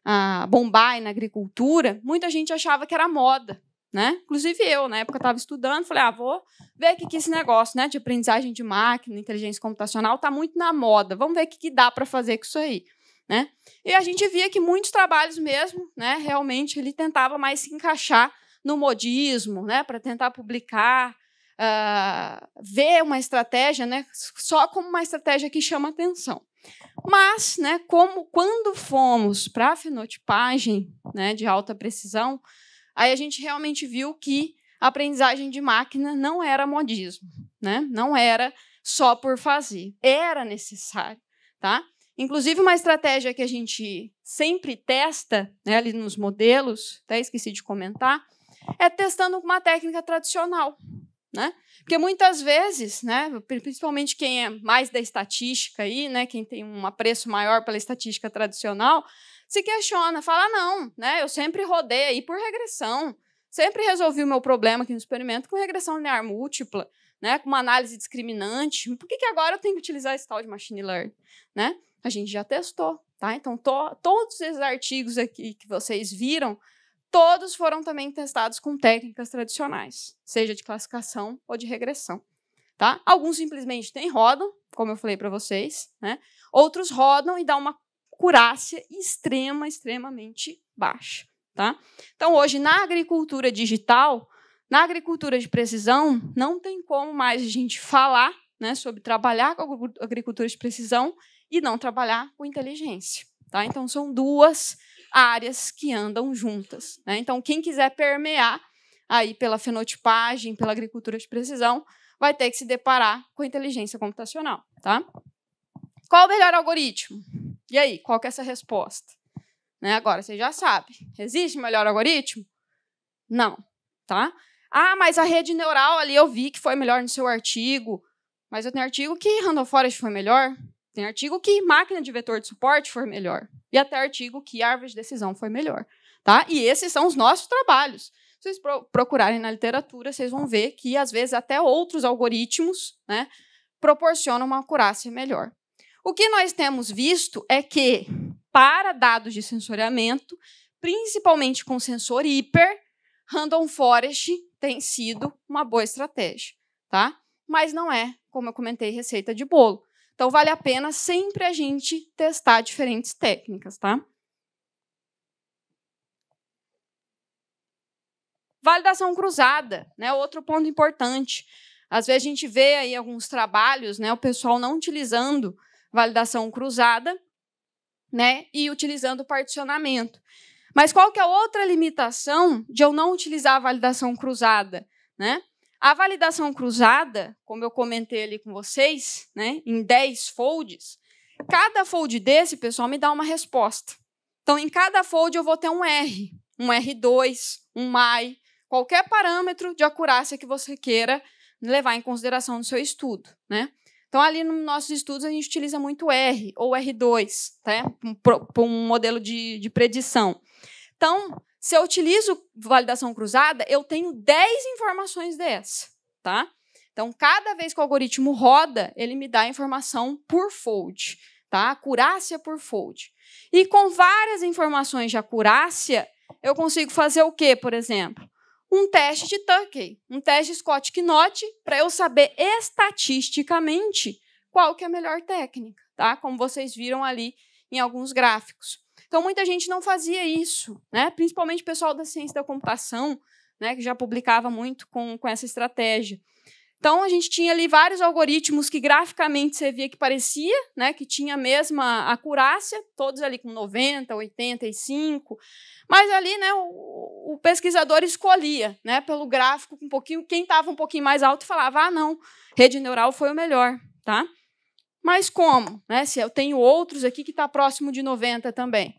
a, a bombar na agricultura, muita gente achava que era moda, né? Inclusive eu, na época estava estudando, falei, ah, vou ver o que, que esse negócio, né, de aprendizagem de máquina, inteligência computacional, está muito na moda. Vamos ver o que, que dá para fazer com isso aí, né? E a gente via que muitos trabalhos mesmo, né, realmente ele tentava mais se encaixar no modismo, né, para tentar publicar, uh, ver uma estratégia, né, só como uma estratégia que chama atenção. Mas, né, como quando fomos para a fenotipagem, né, de alta precisão, Aí a gente realmente viu que a aprendizagem de máquina não era modismo, né? Não era só por fazer, era necessário, tá? Inclusive uma estratégia que a gente sempre testa, né, ali nos modelos, até esqueci de comentar, é testando uma técnica tradicional, né? Porque muitas vezes, né, principalmente quem é mais da estatística aí, né, quem tem um apreço maior pela estatística tradicional, se questiona, fala, não, né? Eu sempre rodei aí por regressão. Sempre resolvi o meu problema aqui no experimento com regressão linear múltipla, né? Com uma análise discriminante. Por que, que agora eu tenho que utilizar esse tal de machine learning, né? A gente já testou, tá? Então, to todos esses artigos aqui que vocês viram, todos foram também testados com técnicas tradicionais, seja de classificação ou de regressão, tá? Alguns simplesmente nem roda, como eu falei para vocês, né? Outros rodam e dão uma acurácia extrema, extremamente baixa. Tá? Então, hoje, na agricultura digital, na agricultura de precisão, não tem como mais a gente falar né, sobre trabalhar com agricultura de precisão e não trabalhar com inteligência. Tá? Então, são duas áreas que andam juntas. Né? Então, quem quiser permear aí pela fenotipagem, pela agricultura de precisão, vai ter que se deparar com a inteligência computacional. Tá? Qual o melhor algoritmo? E aí, qual que é essa resposta? Né? Agora, você já sabe. Existe melhor algoritmo? Não, tá? Ah, mas a rede neural ali eu vi que foi melhor no seu artigo. Mas eu tenho artigo que Random Forest foi melhor. Tem artigo que máquina de vetor de suporte foi melhor. E até artigo que árvore de decisão foi melhor. Tá? E esses são os nossos trabalhos. Se vocês procurarem na literatura, vocês vão ver que, às vezes, até outros algoritmos né, proporcionam uma acurácia melhor. O que nós temos visto é que, para dados de sensoriamento, principalmente com sensor hiper, Random Forest tem sido uma boa estratégia, tá? Mas não é, como eu comentei, receita de bolo. Então vale a pena sempre a gente testar diferentes técnicas, tá? Validação cruzada, né? Outro ponto importante. Às vezes a gente vê aí alguns trabalhos, né, o pessoal não utilizando validação cruzada, né? E utilizando particionamento. Mas qual que é a outra limitação de eu não utilizar a validação cruzada, né? A validação cruzada, como eu comentei ali com vocês, né, em 10 folds, cada fold desse, pessoal, me dá uma resposta. Então, em cada fold eu vou ter um R, um R2, um MAI, qualquer parâmetro de acurácia que você queira levar em consideração no seu estudo, né? Então, ali nos nossos estudos, a gente utiliza muito R ou R2, tá, Para um modelo de, de predição. Então, se eu utilizo validação cruzada, eu tenho 10 informações dessa, tá? Então, cada vez que o algoritmo roda, ele me dá a informação por fold, tá? Acurácia por fold. E com várias informações de acurácia, eu consigo fazer o quê, por exemplo? um teste de Tuckey, um teste Scott Knott, para eu saber estatisticamente qual que é a melhor técnica, tá? Como vocês viram ali em alguns gráficos. Então muita gente não fazia isso, né? Principalmente o pessoal da ciência da computação, né, que já publicava muito com, com essa estratégia. Então a gente tinha ali vários algoritmos que graficamente você via que parecia, né, que tinha a mesma acurácia, todos ali com 90, 85, mas ali, né, o, o pesquisador escolhia, né, pelo gráfico um pouquinho, quem estava um pouquinho mais alto falava: "Ah, não, rede neural foi o melhor", tá? Mas como, né? Se eu tenho outros aqui que está próximo de 90 também.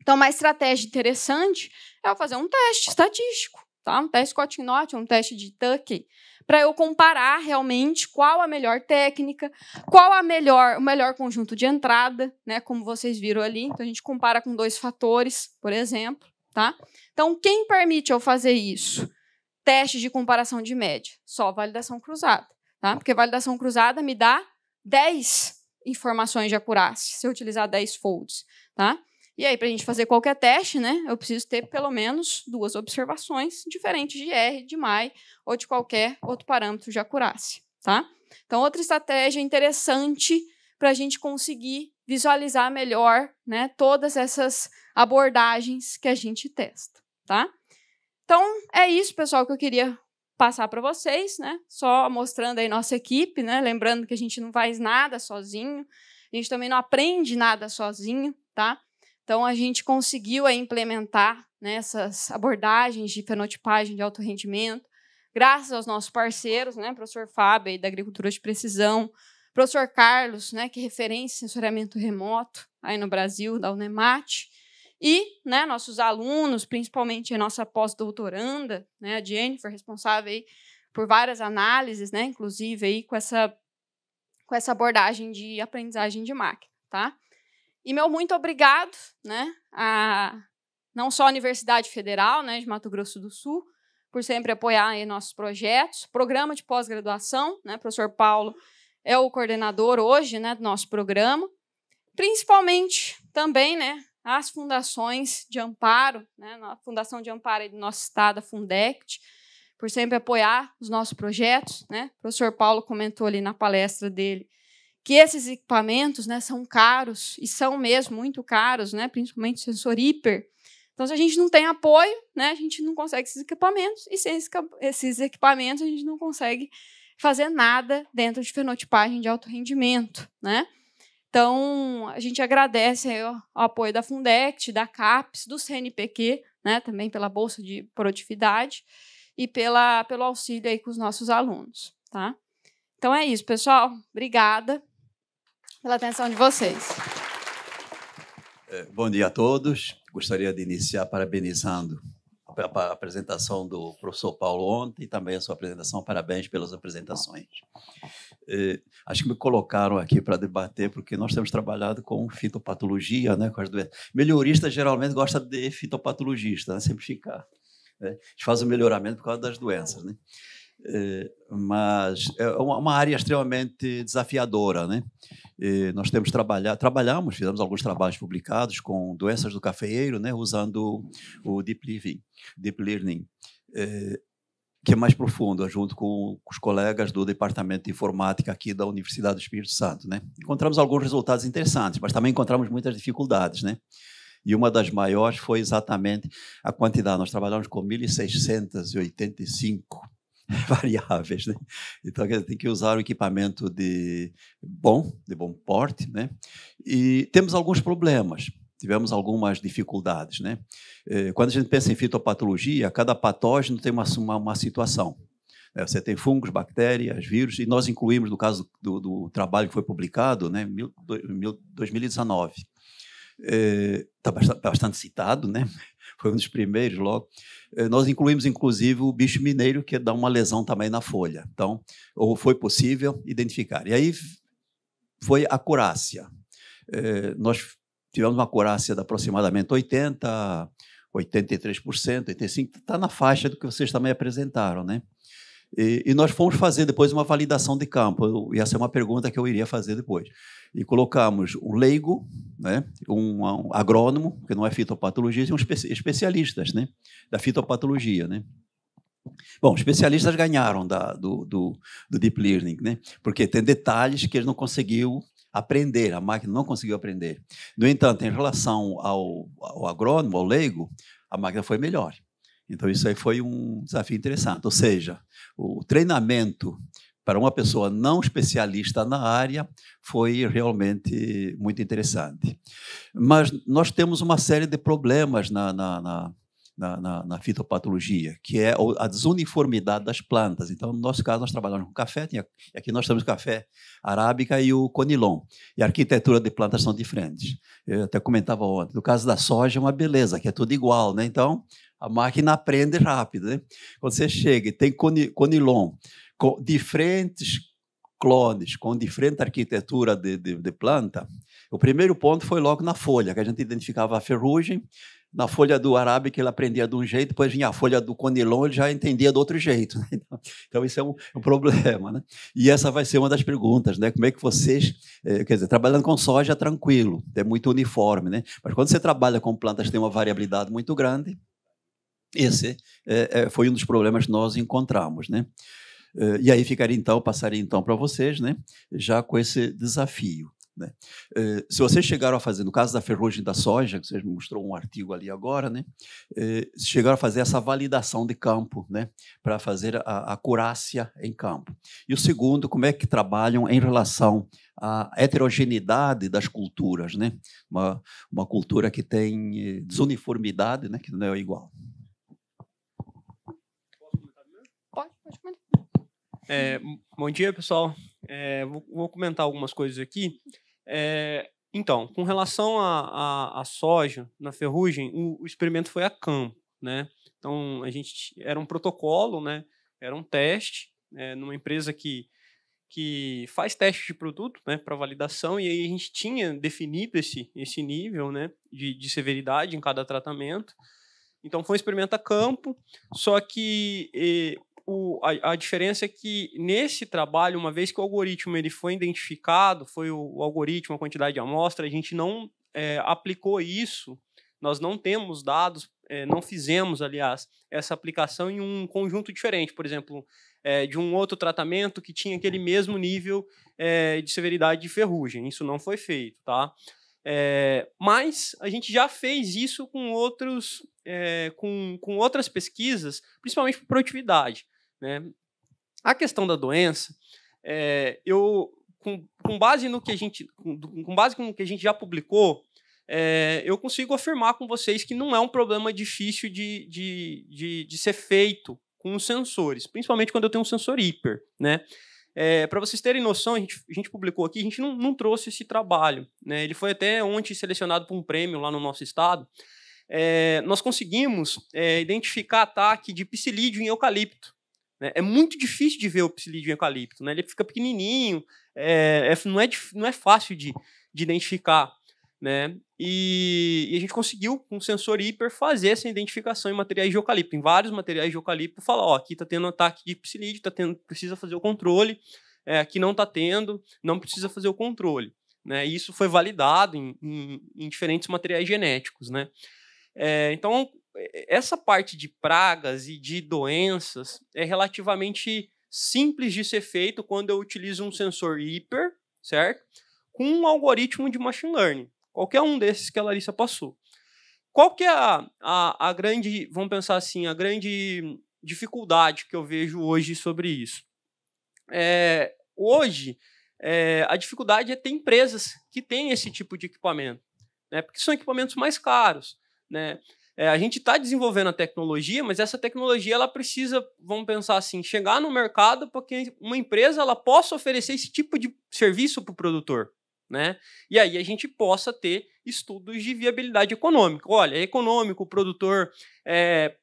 Então, uma estratégia interessante é eu fazer um teste estatístico, tá? Um teste Cotting Knot, um teste de Tuck para eu comparar realmente qual a melhor técnica, qual a melhor, o melhor conjunto de entrada, né? Como vocês viram ali. Então a gente compara com dois fatores, por exemplo, tá? Então quem permite eu fazer isso? Teste de comparação de média, só validação cruzada, tá? Porque validação cruzada me dá 10 informações de acurácia se eu utilizar 10 folds, tá? E aí, para a gente fazer qualquer teste, né, eu preciso ter pelo menos duas observações diferentes de R, de MAI ou de qualquer outro parâmetro de acurácia. Tá? Então, outra estratégia interessante para a gente conseguir visualizar melhor né, todas essas abordagens que a gente testa. Tá? Então, é isso, pessoal, que eu queria passar para vocês, né? Só mostrando aí nossa equipe, né? Lembrando que a gente não faz nada sozinho, a gente também não aprende nada sozinho, tá? Então, a gente conseguiu implementar né, essas abordagens de fenotipagem de alto rendimento, graças aos nossos parceiros, né, professor Fábio, da Agricultura de Precisão, professor Carlos, né, que é referência em remoto aí no Brasil, da Unemat, e né, nossos alunos, principalmente a nossa pós-doutoranda, né, a Jennifer, responsável aí por várias análises, né, inclusive aí com essa, com essa abordagem de aprendizagem de máquina. Tá? E meu muito obrigado, né, a não só a Universidade Federal, né, de Mato Grosso do Sul, por sempre apoiar nossos projetos, programa de pós-graduação, né, professor Paulo é o coordenador hoje, né, do nosso programa. Principalmente também, né, as fundações de amparo, né, a Fundação de Amparo do nosso estado, a Fundect, por sempre apoiar os nossos projetos, né? O professor Paulo comentou ali na palestra dele que esses equipamentos né, são caros, e são mesmo muito caros, né, principalmente sensor hiper. Então, se a gente não tem apoio, né, a gente não consegue esses equipamentos, e sem esses equipamentos, a gente não consegue fazer nada dentro de fenotipagem de alto rendimento. Né? Então, a gente agradece o apoio da Fundect, da CAPES, do CNPq, né, também pela Bolsa de Produtividade e pela, pelo auxílio aí com os nossos alunos. Tá? Então é isso, pessoal. Obrigada pela atenção de vocês. É, bom dia a todos. Gostaria de iniciar parabenizando a apresentação do professor Paulo ontem e também a sua apresentação. Parabéns pelas apresentações. É, acho que me colocaram aqui para debater, porque nós temos trabalhado com fitopatologia, né, com as doenças. Melhorista geralmente gosta de fitopatologista, né, sempre ficar. Né? A gente faz o melhoramento por causa das doenças. Né? Eh, mas é uma área extremamente desafiadora, né? E eh, nós temos trabalhar, trabalhamos, fizemos alguns trabalhos publicados com doenças do cafeeiro, né? Usando o deep deep learning, eh, que é mais profundo, junto com os colegas do departamento de informática aqui da Universidade do Espírito Santo, né? Encontramos alguns resultados interessantes, mas também encontramos muitas dificuldades, né? E uma das maiores foi exatamente a quantidade. Nós trabalhamos com 1.685 variáveis, né? Então, tem que usar o equipamento de bom, de bom porte, né? E temos alguns problemas, tivemos algumas dificuldades, né? Eh, quando a gente pensa em fitopatologia, cada patógeno tem uma, uma, uma situação. Né? Você tem fungos, bactérias, vírus, e nós incluímos, no caso do, do trabalho que foi publicado, né, 2019. Está é, bastante, bastante citado, né? foi um dos primeiros logo. Eh, nós incluímos, inclusive, o bicho mineiro, que dá uma lesão também na folha. Então, ou foi possível identificar. E aí foi a curácia. Eh, nós tivemos uma curácia de aproximadamente 80, 83%, 85%, está na faixa do que vocês também apresentaram, né? E, e, nós fomos fazer depois uma validação de campo. E essa é uma pergunta que eu iria fazer depois. E colocamos um leigo, né, um, um agrônomo, que não é fitopatologista, e um espe especialistas né, da fitopatologia. Né. Bom, especialistas ganharam da, do, do, do, Deep Learning, né, porque tem detalhes que eles não conseguiu aprender, a máquina não conseguiu aprender. No entanto, em relação ao, ao agrônomo, ao leigo, a máquina foi melhor. Então, isso aí foi um desafio interessante. Ou seja, o treinamento para uma pessoa não especialista na área foi realmente muito interessante. Mas nós temos uma série de problemas na, na, na na, na, na, fitopatologia, que é a desuniformidade das plantas. Então, no nosso caso, nós trabalhamos com café, e aqui nós temos o café arábica e o conilon. E a arquitetura de plantas são diferentes. Eu até comentava ontem. No caso da soja, é uma beleza, que é tudo igual, né? Então, a máquina aprende rápido. Né? Quando você chega e tem Conilon com diferentes clones, com diferente arquitetura de, de, de planta, o primeiro ponto foi logo na folha, que a gente identificava a ferrugem, na folha do que ele aprendia de um jeito, depois vinha a folha do conilon, ele já entendia de outro jeito. Né? Então, então isso é um, é um, problema. Né? E essa vai ser uma das perguntas, né? Como é que vocês... Eh, quer dizer, trabalhando com soja, tranquilo, é muito uniforme, né? Mas quando você trabalha com plantas que têm uma variabilidade muito grande, esse é, é, foi um dos problemas que nós encontramos, né? É, e aí ficaria então, passaria então para vocês, né? Já com esse desafio. Né? É, se vocês chegaram a fazer, no caso da ferrugem da soja, que vocês mostrou um artigo ali agora, né? chegaram a fazer essa validação de campo, né? Para fazer a, a em campo. E o segundo, como é que trabalham em relação à heterogeneidade das culturas, né? Uma, uma cultura que tem eh, desuniformidade, né? Que não é igual. É, bom dia, pessoal. É, vou, vou, comentar algumas coisas aqui. É, então, com relação à soja na ferrugem, o, o, experimento foi a campo, né? Então, a gente era um protocolo, né? Era um teste né? numa empresa que que faz teste de produto né, para validação, e aí a gente tinha definido esse, esse nível né, de, de severidade em cada tratamento. Então foi um experimento a campo, só que o, a, a, diferença é que nesse trabalho, uma vez que o algoritmo ele foi identificado, foi o, o algoritmo, a quantidade de amostra, a gente não é, aplicou isso, nós não temos dados, é, não fizemos, aliás, essa aplicação em um conjunto diferente, por exemplo, é, de um outro tratamento que tinha aquele mesmo nível é, de severidade de ferrugem. Isso não foi feito, tá? É, mas a gente já fez isso com outros é, com, com outras pesquisas, principalmente por produtividade. Né? A questão da doença, é, eu com, com, base no que a gente, com, com base no que a gente já publicou, é, eu consigo afirmar com vocês que não é um problema difícil de, de, de, de ser feito com os sensores, principalmente quando eu tenho um sensor hiper, né? É, eh, para vocês terem noção, a gente, a gente, publicou aqui, a gente não, não trouxe esse trabalho. Né? Ele foi até ontem selecionado para um prêmio lá no nosso estado. É, nós conseguimos é, identificar ataque de psilídeo em eucalipto. Né? É muito difícil de ver o psilídeo eucalipto, né? Ele fica pequenininho, é, é, não, é, não é fácil de, de identificar, né? E, e, a gente conseguiu, com um sensor hiper, fazer essa identificação em materiais de eucalipto, em vários materiais de eucalipto, falar, ó, aqui está tendo ataque de psilídeo, tá tendo, precisa fazer o controle, é, aqui não está tendo, não precisa fazer o controle. Né? E isso foi validado em, em, em diferentes materiais genéticos, né? É, então, eh, essa parte de pragas e de doenças é relativamente simples de ser feito quando eu utilizo um sensor hiper, certo? Com um algoritmo de machine learning, qualquer um desses que a Larissa passou. Qual que é a, a, a grande, vamos pensar assim, a grande dificuldade que eu vejo hoje sobre isso? É, hoje, é, a dificuldade é ter empresas que têm esse tipo de equipamento, né? porque são equipamentos mais caros. Né? É, a gente está desenvolvendo a tecnologia, mas essa tecnologia ela precisa, vamos pensar assim, chegar no mercado para que uma empresa ela possa oferecer esse tipo de serviço para o produtor. Né? E aí a gente possa ter estudos de viabilidade econômica. Olha, é econômico o produtor é,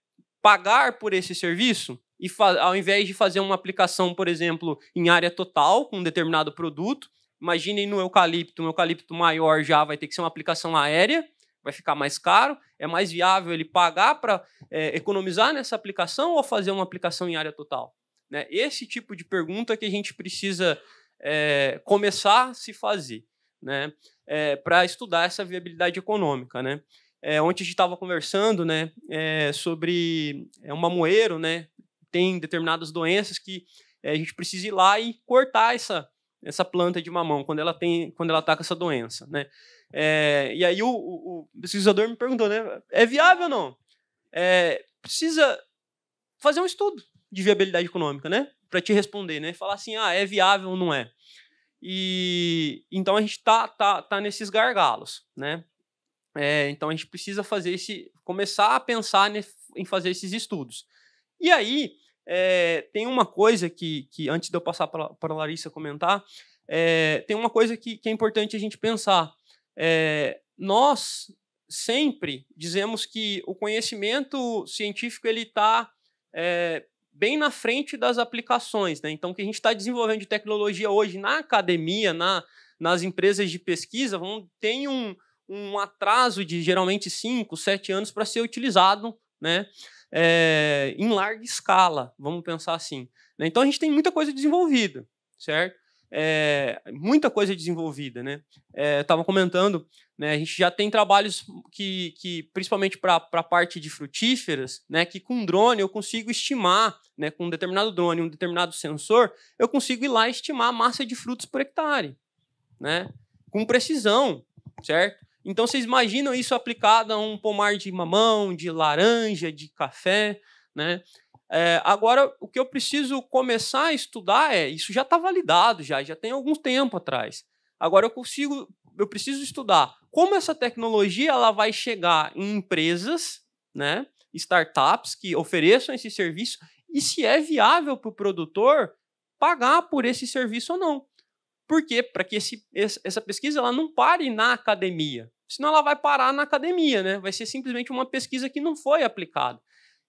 pagar por esse serviço e ao invés de fazer uma aplicação, por exemplo, em área total com um determinado produto, imaginem no eucalipto, um eucalipto maior já vai ter que ser uma aplicação aérea vai ficar mais caro? É mais viável ele pagar para é, economizar nessa aplicação ou fazer uma aplicação em área total? Né? Esse tipo de pergunta que a gente precisa é, começar a se fazer né? É, para estudar essa viabilidade econômica. Né? É, ontem a gente estava conversando né, é, sobre é, uma mamoeiro, né, tem determinadas doenças que é, a gente precisa ir lá e cortar essa, essa planta de mamão quando ela tem quando ela está com essa doença. Né? É, e aí o, o, o, pesquisador me perguntou, né? É viável ou não? É, precisa fazer um estudo de viabilidade econômica, né? Para te responder, né? Falar assim, ah, é viável ou não é? E então a gente tá, tá, tá nesses gargalos, né? É, então a gente precisa fazer esse, começar a pensar ne, em fazer esses estudos. E aí é, tem uma coisa que, que antes de eu passar para a Larissa comentar, é, tem uma coisa que, que é importante a gente pensar é, nós sempre dizemos que o conhecimento científico ele está é, eh, bem na frente das aplicações, né? Então, o que a gente está desenvolvendo de tecnologia hoje na academia, na, nas empresas de pesquisa, vão, tem um, um atraso de geralmente 5, 7 anos para ser utilizado, né? É, em larga escala, vamos pensar assim. Né? Então a gente tem muita coisa desenvolvida, certo? é, muita coisa desenvolvida, né? É, eh, Estava comentando, né? A gente já tem trabalhos que, que principalmente para a parte de frutíferas, né? Que com drone eu consigo estimar, né? Com um determinado drone, um determinado sensor, eu consigo ir lá e estimar a massa de frutos por hectare, né? Com precisão, certo? Então vocês imaginam isso aplicado a um pomar de mamão, de laranja, de café, né? É, agora, o que eu preciso começar a estudar é isso já está validado, já, já tem algum tempo atrás. Agora eu consigo, eu preciso estudar como essa tecnologia ela vai chegar em empresas, né, startups que ofereçam esse serviço e se é viável para o produtor pagar por esse serviço ou não. Por quê? Para que esse, essa pesquisa ela não pare na academia. Senão ela vai parar na academia, né? Vai ser simplesmente uma pesquisa que não foi aplicada.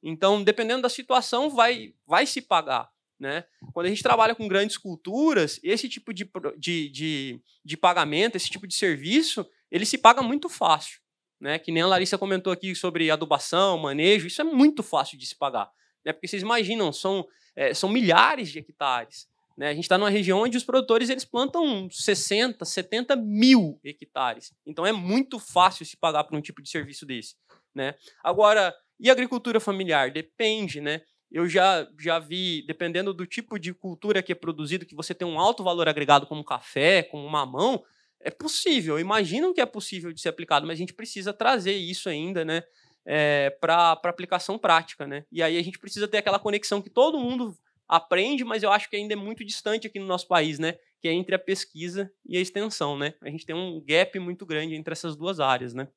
Então, dependendo da situação, vai, vai se pagar. Né? Quando a gente trabalha com grandes culturas, esse tipo de, de, de, de pagamento, esse tipo de serviço, ele se paga muito fácil. Né? Que nem a Larissa comentou aqui sobre adubação, manejo, isso é muito fácil de se pagar. Né? Porque vocês imaginam, são, é, são milhares de hectares. Né? A gente está numa região onde os produtores eles plantam 60, 70 mil hectares. Então é muito fácil se pagar por um tipo de serviço desse. Né? Agora, e agricultura familiar depende, né? Eu já, já vi, dependendo do tipo de cultura que é produzido, que você tem um alto valor agregado como café, como mamão, é possível. Imagino que é possível de ser aplicado, mas a gente precisa trazer isso ainda, né? É, para aplicação prática, né? E aí a gente precisa ter aquela conexão que todo mundo aprende, mas eu acho que ainda é muito distante aqui no nosso país, né? Que é entre a pesquisa e a extensão, né? A gente tem um gap muito grande entre essas duas áreas, né?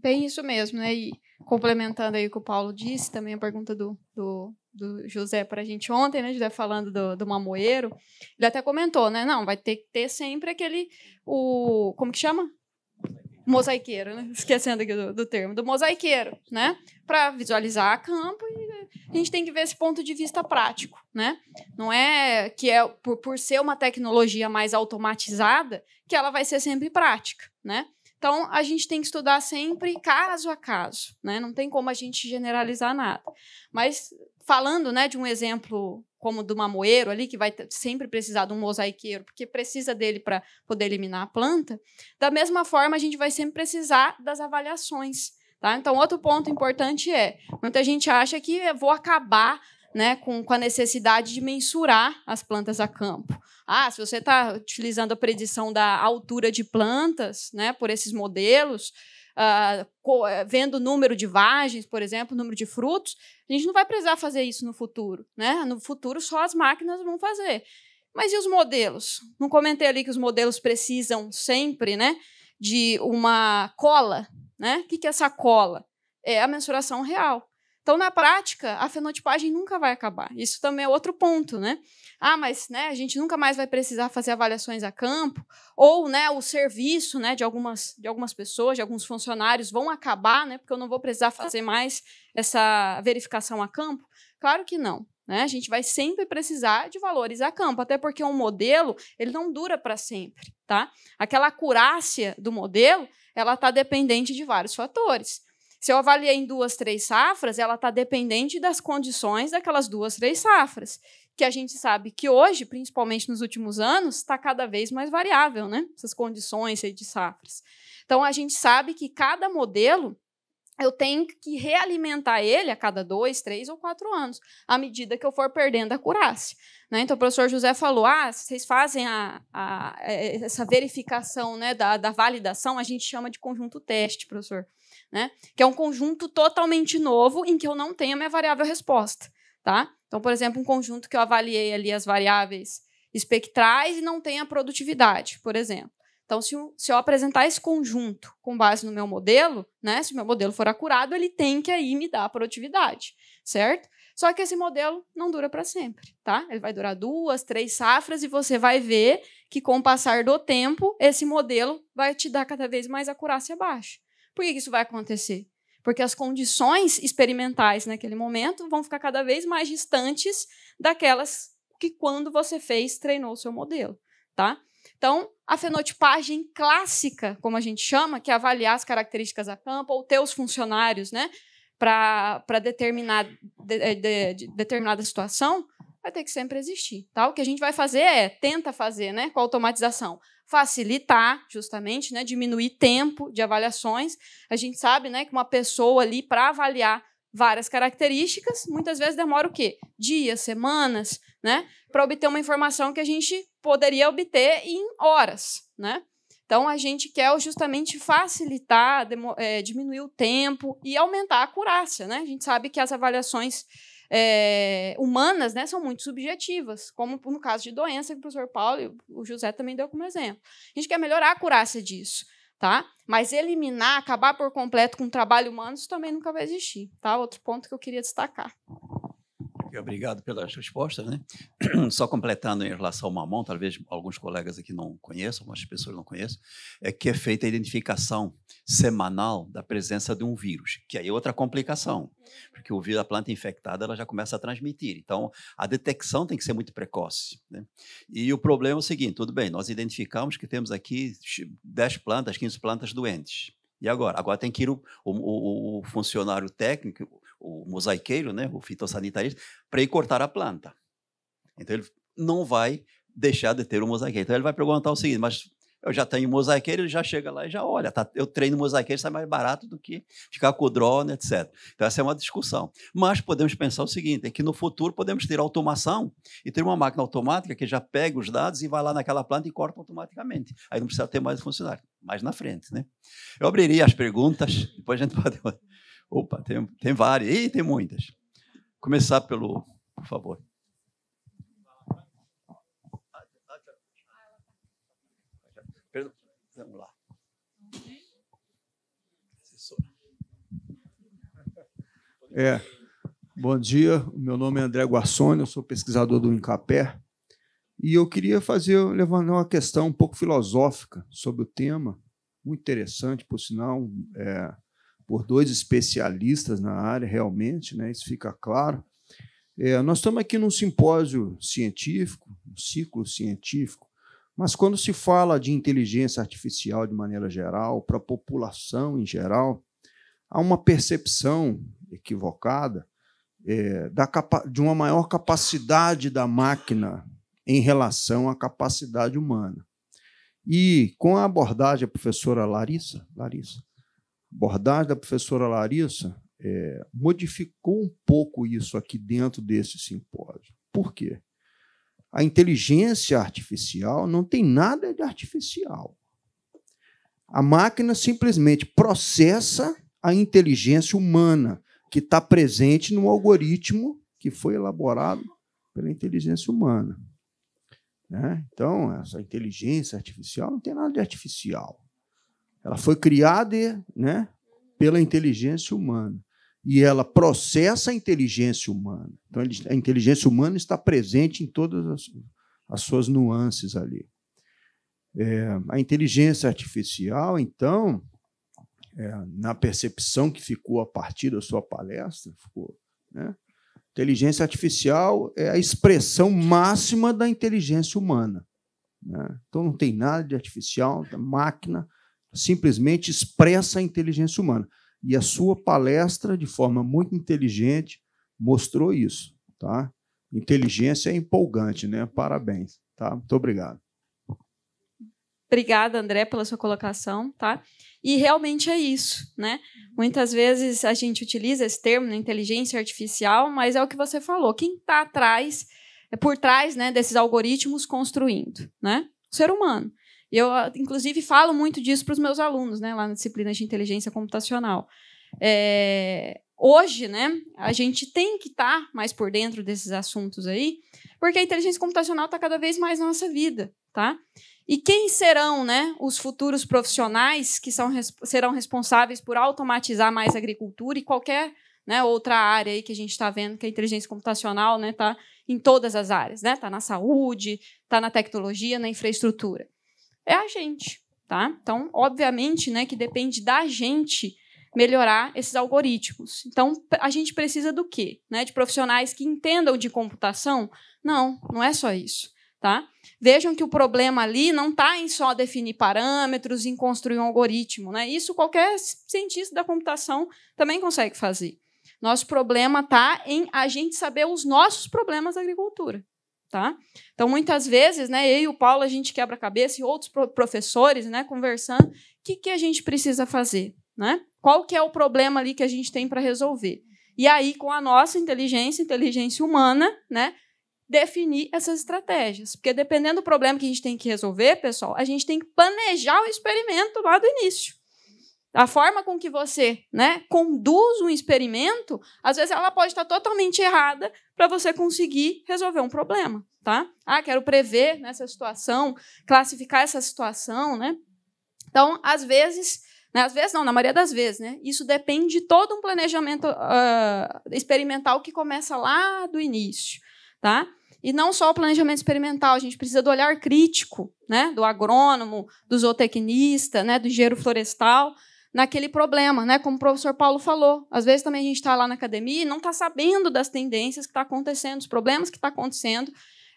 bem isso mesmo, né? E complementando aí o que o Paulo disse, também a pergunta do, do, do José para a gente ontem, né? José falando do, do mamoeiro, ele até comentou, né? Não, vai ter que ter sempre aquele. O, como que chama? Mosaiqueiro, né? Esquecendo aqui do, do termo, do mosaiqueiro, né? Para visualizar a campo e a gente tem que ver esse ponto de vista prático, né? Não é que é por, por ser uma tecnologia mais automatizada que ela vai ser sempre prática, né? Então, a gente tem que estudar sempre caso a caso, né? Não tem como a gente generalizar nada. Mas falando, né, de um exemplo como do mamoeiro ali, que vai sempre precisar de um mosaiqueiro, porque precisa dele para poder eliminar a planta, da mesma forma a gente vai sempre precisar das avaliações. Tá? Então, outro ponto importante é: muita gente acha que eu vou acabar né, com, com a necessidade de mensurar as plantas a campo. Ah, se você está utilizando a predição da altura de plantas né, por esses modelos, Uh, vendo o número de vagens, por exemplo, o número de frutos, a gente não vai precisar fazer isso no futuro. Né? No futuro, só as máquinas vão fazer. Mas e os modelos? Não comentei ali que os modelos precisam sempre né, de uma cola. Né? O que é essa cola? É a mensuração real. Então, na prática, a fenotipagem nunca vai acabar. Isso também é outro ponto, né? Ah, mas né, a gente nunca mais vai precisar fazer avaliações a campo, ou né, o serviço né, de, algumas, de algumas pessoas, de alguns funcionários vão acabar, né? Porque eu não vou precisar fazer mais essa verificação a campo. Claro que não. Né? A gente vai sempre precisar de valores a campo, até porque um modelo ele não dura para sempre. Tá? Aquela acurácia do modelo ela está dependente de vários fatores. Se eu avaliei em duas, três safras, ela está dependente das condições daquelas duas, três safras, que a gente sabe que hoje, principalmente nos últimos anos, está cada vez mais variável, né? Essas condições aí de safras. Então, a gente sabe que cada modelo eu tenho que realimentar ele a cada dois, três ou quatro anos, à medida que eu for perdendo a curácia. Né? Então, o professor José falou: ah, vocês fazem a, a, é, essa verificação né, da, da validação, a gente chama de conjunto teste, professor né? Que é um conjunto totalmente novo em que eu não tenho a minha variável resposta, tá? Então, por exemplo, um conjunto que eu avaliei ali as variáveis espectrais e não tem a produtividade, por exemplo. Então, se, eu apresentar esse conjunto com base no meu modelo, né? Se o meu modelo for acurado, ele tem que aí me dar a produtividade, certo? Só que esse modelo não dura para sempre, tá? Ele vai durar duas, três safras e você vai ver que com o passar do tempo, esse modelo vai te dar cada vez mais acurácia baixa. Por que isso vai acontecer? Porque as condições experimentais naquele momento vão ficar cada vez mais distantes daquelas que quando você fez, treinou o seu modelo, tá? Então, a fenotipagem clássica, como a gente chama, que é avaliar as características a campo ou ter os funcionários, né, para determinar de, é, de, de determinada situação, vai ter que sempre existir, tá? O que a gente vai fazer é tenta fazer, né, com a automatização, facilitar, justamente, né, diminuir tempo de avaliações. A gente sabe né, que uma pessoa ali, para avaliar várias características, muitas vezes demora o quê? Dias, semanas, né? Para obter uma informação que a gente poderia obter em horas, né? Então, a gente quer justamente facilitar, é, diminuir o tempo e aumentar a acurácia, né? A gente sabe que as avaliações é, humanas, né, são muito subjetivas, como no caso de doença que o professor Paulo e o José também deu como exemplo. A gente quer melhorar a curácia disso, tá? Mas eliminar, acabar por completo com o trabalho humano, isso também nunca vai existir, tá? Outro ponto que eu queria destacar. Obrigado pelas respostas. Né? Só completando em relação ao mamão, talvez alguns colegas aqui não conheçam, algumas pessoas não conheçam, é que é feita a identificação semanal da presença de um vírus, que aí é outra complicação, porque o vírus da planta infectada ela já começa a transmitir. Então, a detecção tem que ser muito precoce. Né? E o problema é o seguinte, tudo bem, nós identificamos que temos aqui 10 plantas, 15 plantas doentes. E agora? Agora tem que ir o, o, o funcionário técnico o mosaiqueiro, né, o fitossanitarista, para ir cortar a planta. Então ele não vai deixar de ter o mosaiqueiro. Então ele vai perguntar o seguinte, mas eu já tenho mosaiqueiro, ele já chega lá e já olha, tá, eu treino mosaiqueiro, sai mais barato do que ficar com o drone, etc. Então essa é uma discussão. Mas podemos pensar o seguinte, é que no futuro podemos ter automação e ter uma máquina automática que já pega os dados e vai lá naquela planta e corta automaticamente. Aí não precisa ter mais funcionário, mais na frente, né? Eu abriria as perguntas, depois a gente pode Opa, tem, tem várias. Ih, tem muitas. Começar pelo, por favor. Vamos lá. É. Bom dia, meu nome é André Guassoni, eu sou pesquisador do Incapé e eu queria fazer levantar uma questão um pouco filosófica sobre o tema, muito interessante, por sinal, é, por dois especialistas na área, realmente, né? isso fica claro. É, nós estamos aqui num simpósio científico, um ciclo científico, mas quando se fala de inteligência artificial de maneira geral, para a população em geral, há uma percepção equivocada é, da de uma maior capacidade da máquina em relação à capacidade humana. E com a abordagem da professora Larissa, Larissa abordagem da professora Larissa é, modificou um pouco isso aqui dentro desse simpósio. Por quê? A inteligência artificial não tem nada de artificial. A máquina simplesmente processa a inteligência humana que está presente no algoritmo que foi elaborado pela inteligência humana. Né? Então, essa inteligência artificial não tem nada de artificial. Ela foi criada né, pela inteligência humana. E ela processa a inteligência humana. Então, a inteligência humana está presente em todas as, as suas nuances ali. É, a inteligência artificial, então, é, na percepção que ficou a partir da sua palestra, ficou, né? inteligência artificial é a expressão máxima da inteligência humana. Né? Então não tem nada de artificial, máquina simplesmente expressa a inteligência humana. E a sua palestra, de forma muito inteligente, mostrou isso. Tá? Inteligência é empolgante, né? Parabéns. Tá? Muito obrigado. Obrigada, André, pela sua colocação, tá? E realmente é isso, né? Muitas vezes a gente utiliza esse termo, né, inteligência artificial, mas é o que você falou. Quem está atrás, é por trás, né, desses algoritmos construindo, né? O ser humano. E eu, ah, inclusive, falo muito disso para os meus alunos, né, lá na disciplina de inteligência computacional. É, hoje, né, a gente tem que estar tá mais por dentro desses assuntos aí, porque a inteligência computacional está cada vez mais na nossa vida, tá? E quem serão, né, os futuros profissionais que são, serão responsáveis por automatizar mais a agricultura e qualquer né, outra área aí que a gente está vendo que a inteligência computacional está né, tá em todas as áreas, está né, tá na saúde, está na tecnologia, na infraestrutura é a gente, tá? Então, obviamente, né, que depende da gente melhorar esses algoritmos. Então, a gente precisa do quê? Né? De profissionais que entendam de computação? Não, não é só isso. Tá? Vejam que o problema ali não está em só definir parâmetros, em construir um algoritmo. Né? Isso qualquer cientista da computação também consegue fazer. Nosso problema está em a gente saber os nossos problemas da agricultura. Tá? Então, muitas vezes, né, eu e o Paulo, a gente quebra a cabeça e outros professores né, conversando, o que, que a gente precisa fazer? Né? Qual que é o problema ali que a gente tem para resolver? E aí, com a nossa inteligência, inteligência humana, né, definir essas estratégias. Porque dependendo do problema que a gente tem que resolver, pessoal, a gente tem que planejar o experimento lá do início. A forma com que você né, conduz um experimento, às vezes ela pode estar totalmente errada para você conseguir resolver um problema. Tá? Ah, quero prever nessa situação, classificar essa situação. Né? Então, às vezes, né, às vezes não, na maioria das vezes, né, isso depende de todo um planejamento uh, experimental que começa lá do início. Tá? E não só o planejamento experimental, a gente precisa do olhar crítico, né? do agrônomo, do zootecnista, né? do engenheiro florestal, naquele problema, né? Como o professor Paulo falou, às vezes também a gente está lá na academia e não está sabendo das tendências que está acontecendo, dos problemas que está acontecendo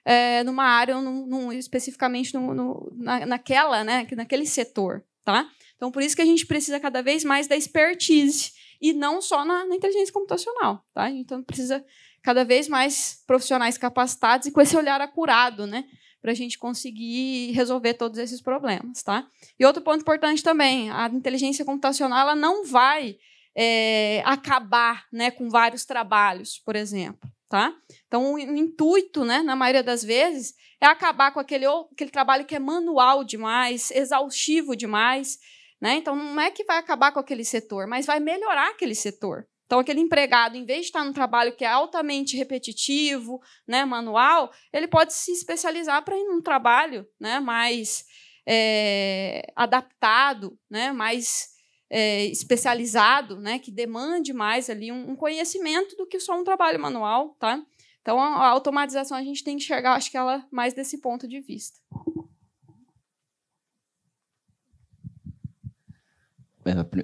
é, numa área ou num, num, especificamente no, no, na, naquela, né? Naquele setor, tá? Então por isso que a gente precisa cada vez mais da expertise e não só na, na inteligência computacional, tá? Então precisa cada vez mais profissionais capacitados e com esse olhar acurado, né? para a gente conseguir resolver todos esses problemas, tá? E outro ponto importante também, a inteligência computacional ela não vai é, acabar, né, com vários trabalhos, por exemplo. Tá? Então, o intuito, né, na maioria das vezes, é acabar com aquele, aquele trabalho que é manual demais, exaustivo demais. Né? Então, não é que vai acabar com aquele setor, mas vai melhorar aquele setor. Então, aquele empregado, em vez de estar no trabalho que é altamente repetitivo, né, manual, ele pode se especializar para ir num trabalho né, mais é, adaptado, né, mais é, especializado, né, que demande mais ali um, um, conhecimento do que só um trabalho manual. Tá? Então, a, a automatização a gente tem que enxergar, acho que ela mais desse ponto de vista.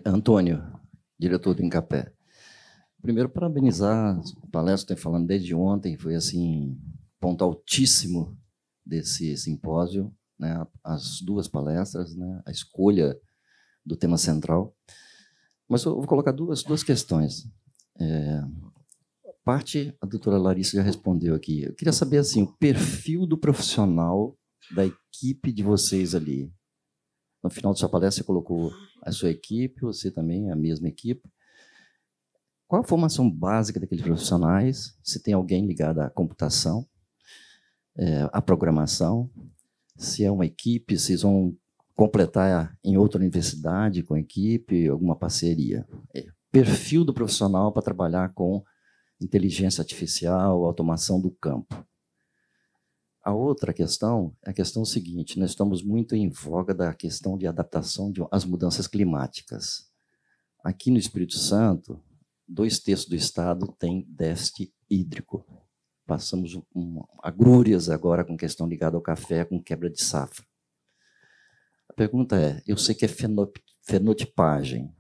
Antônio, diretor do Incapé. Primeiro, parabenizar a palestra, estou falando desde ontem, foi assim, ponto altíssimo desse simpósio, né? as duas palestras, né? a escolha do tema central. Mas eu vou colocar duas, duas questões. É, parte a doutora Larissa já respondeu aqui. Eu queria saber assim, o perfil do profissional da equipe de vocês ali. No final da sua palestra, você colocou a sua equipe, você também, a mesma equipe qual a formação básica daqueles profissionais, se tem alguém ligado à computação, é, à programação, se é uma equipe, se vão completar em outra universidade com a equipe, alguma parceria. É, perfil do profissional para trabalhar com inteligência artificial, automação do campo. A outra questão é a questão seguinte: nós estamos muito em voga da questão de adaptação às mudanças climáticas. Aqui no Espírito Santo, dois terços do estado tem déficit hídrico. Passamos um, agrúrias agora com questão ligada ao café, com quebra de safra. A pergunta é: eu sei que é fenotipagem.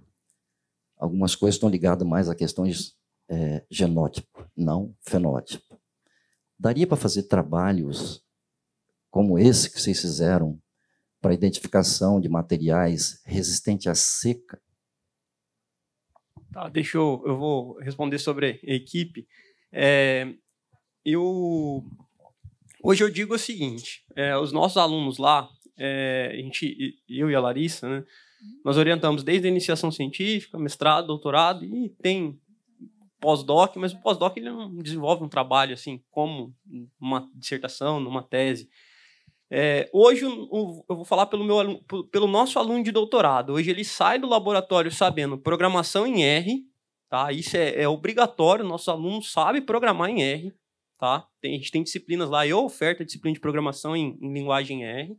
Algumas coisas estão ligadas mais a questões é, genótipo, não fenótipo. Daria para fazer trabalhos como esse que vocês fizeram para identificação de materiais resistentes à seca Tá, deixa eu, eu vou responder sobre a equipe. É, eu hoje eu digo o seguinte: é, os nossos alunos lá, é, a gente, eu e a Larissa, né, nós orientamos desde a iniciação científica, mestrado, doutorado e tem pós-doc, mas o pós-doc ele não desenvolve um trabalho assim como uma dissertação, numa tese. É, hoje eu, vou falar pelo, meu, pelo nosso aluno de doutorado. Hoje ele sai do laboratório sabendo programação em R, tá? Isso é, é obrigatório, Nosso aluno sabe programar em R, tá? Tem, a gente tem disciplinas lá, eu oferta disciplina de programação em, em linguagem R.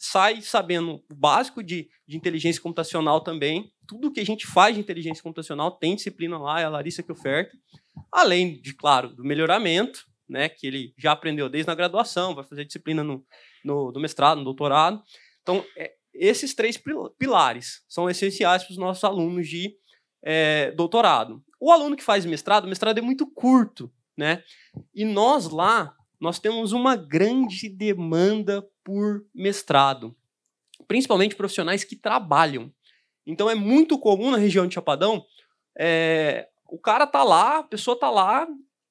Sai sabendo o básico de, de inteligência computacional também. Tudo que a gente faz de inteligência computacional tem disciplina lá, é a Larissa que oferta. Além de, claro, do melhoramento, né, que ele já aprendeu desde a graduação, vai fazer disciplina no, no, mestrado, no doutorado. Então, é, esses três pilares são essenciais para os nossos alunos de é, doutorado. O aluno que faz mestrado, o mestrado é muito curto, né? E nós lá, nós temos uma grande demanda por mestrado, principalmente profissionais que trabalham. Então é muito comum na região de Chapadão, é, o cara tá lá, a pessoa tá lá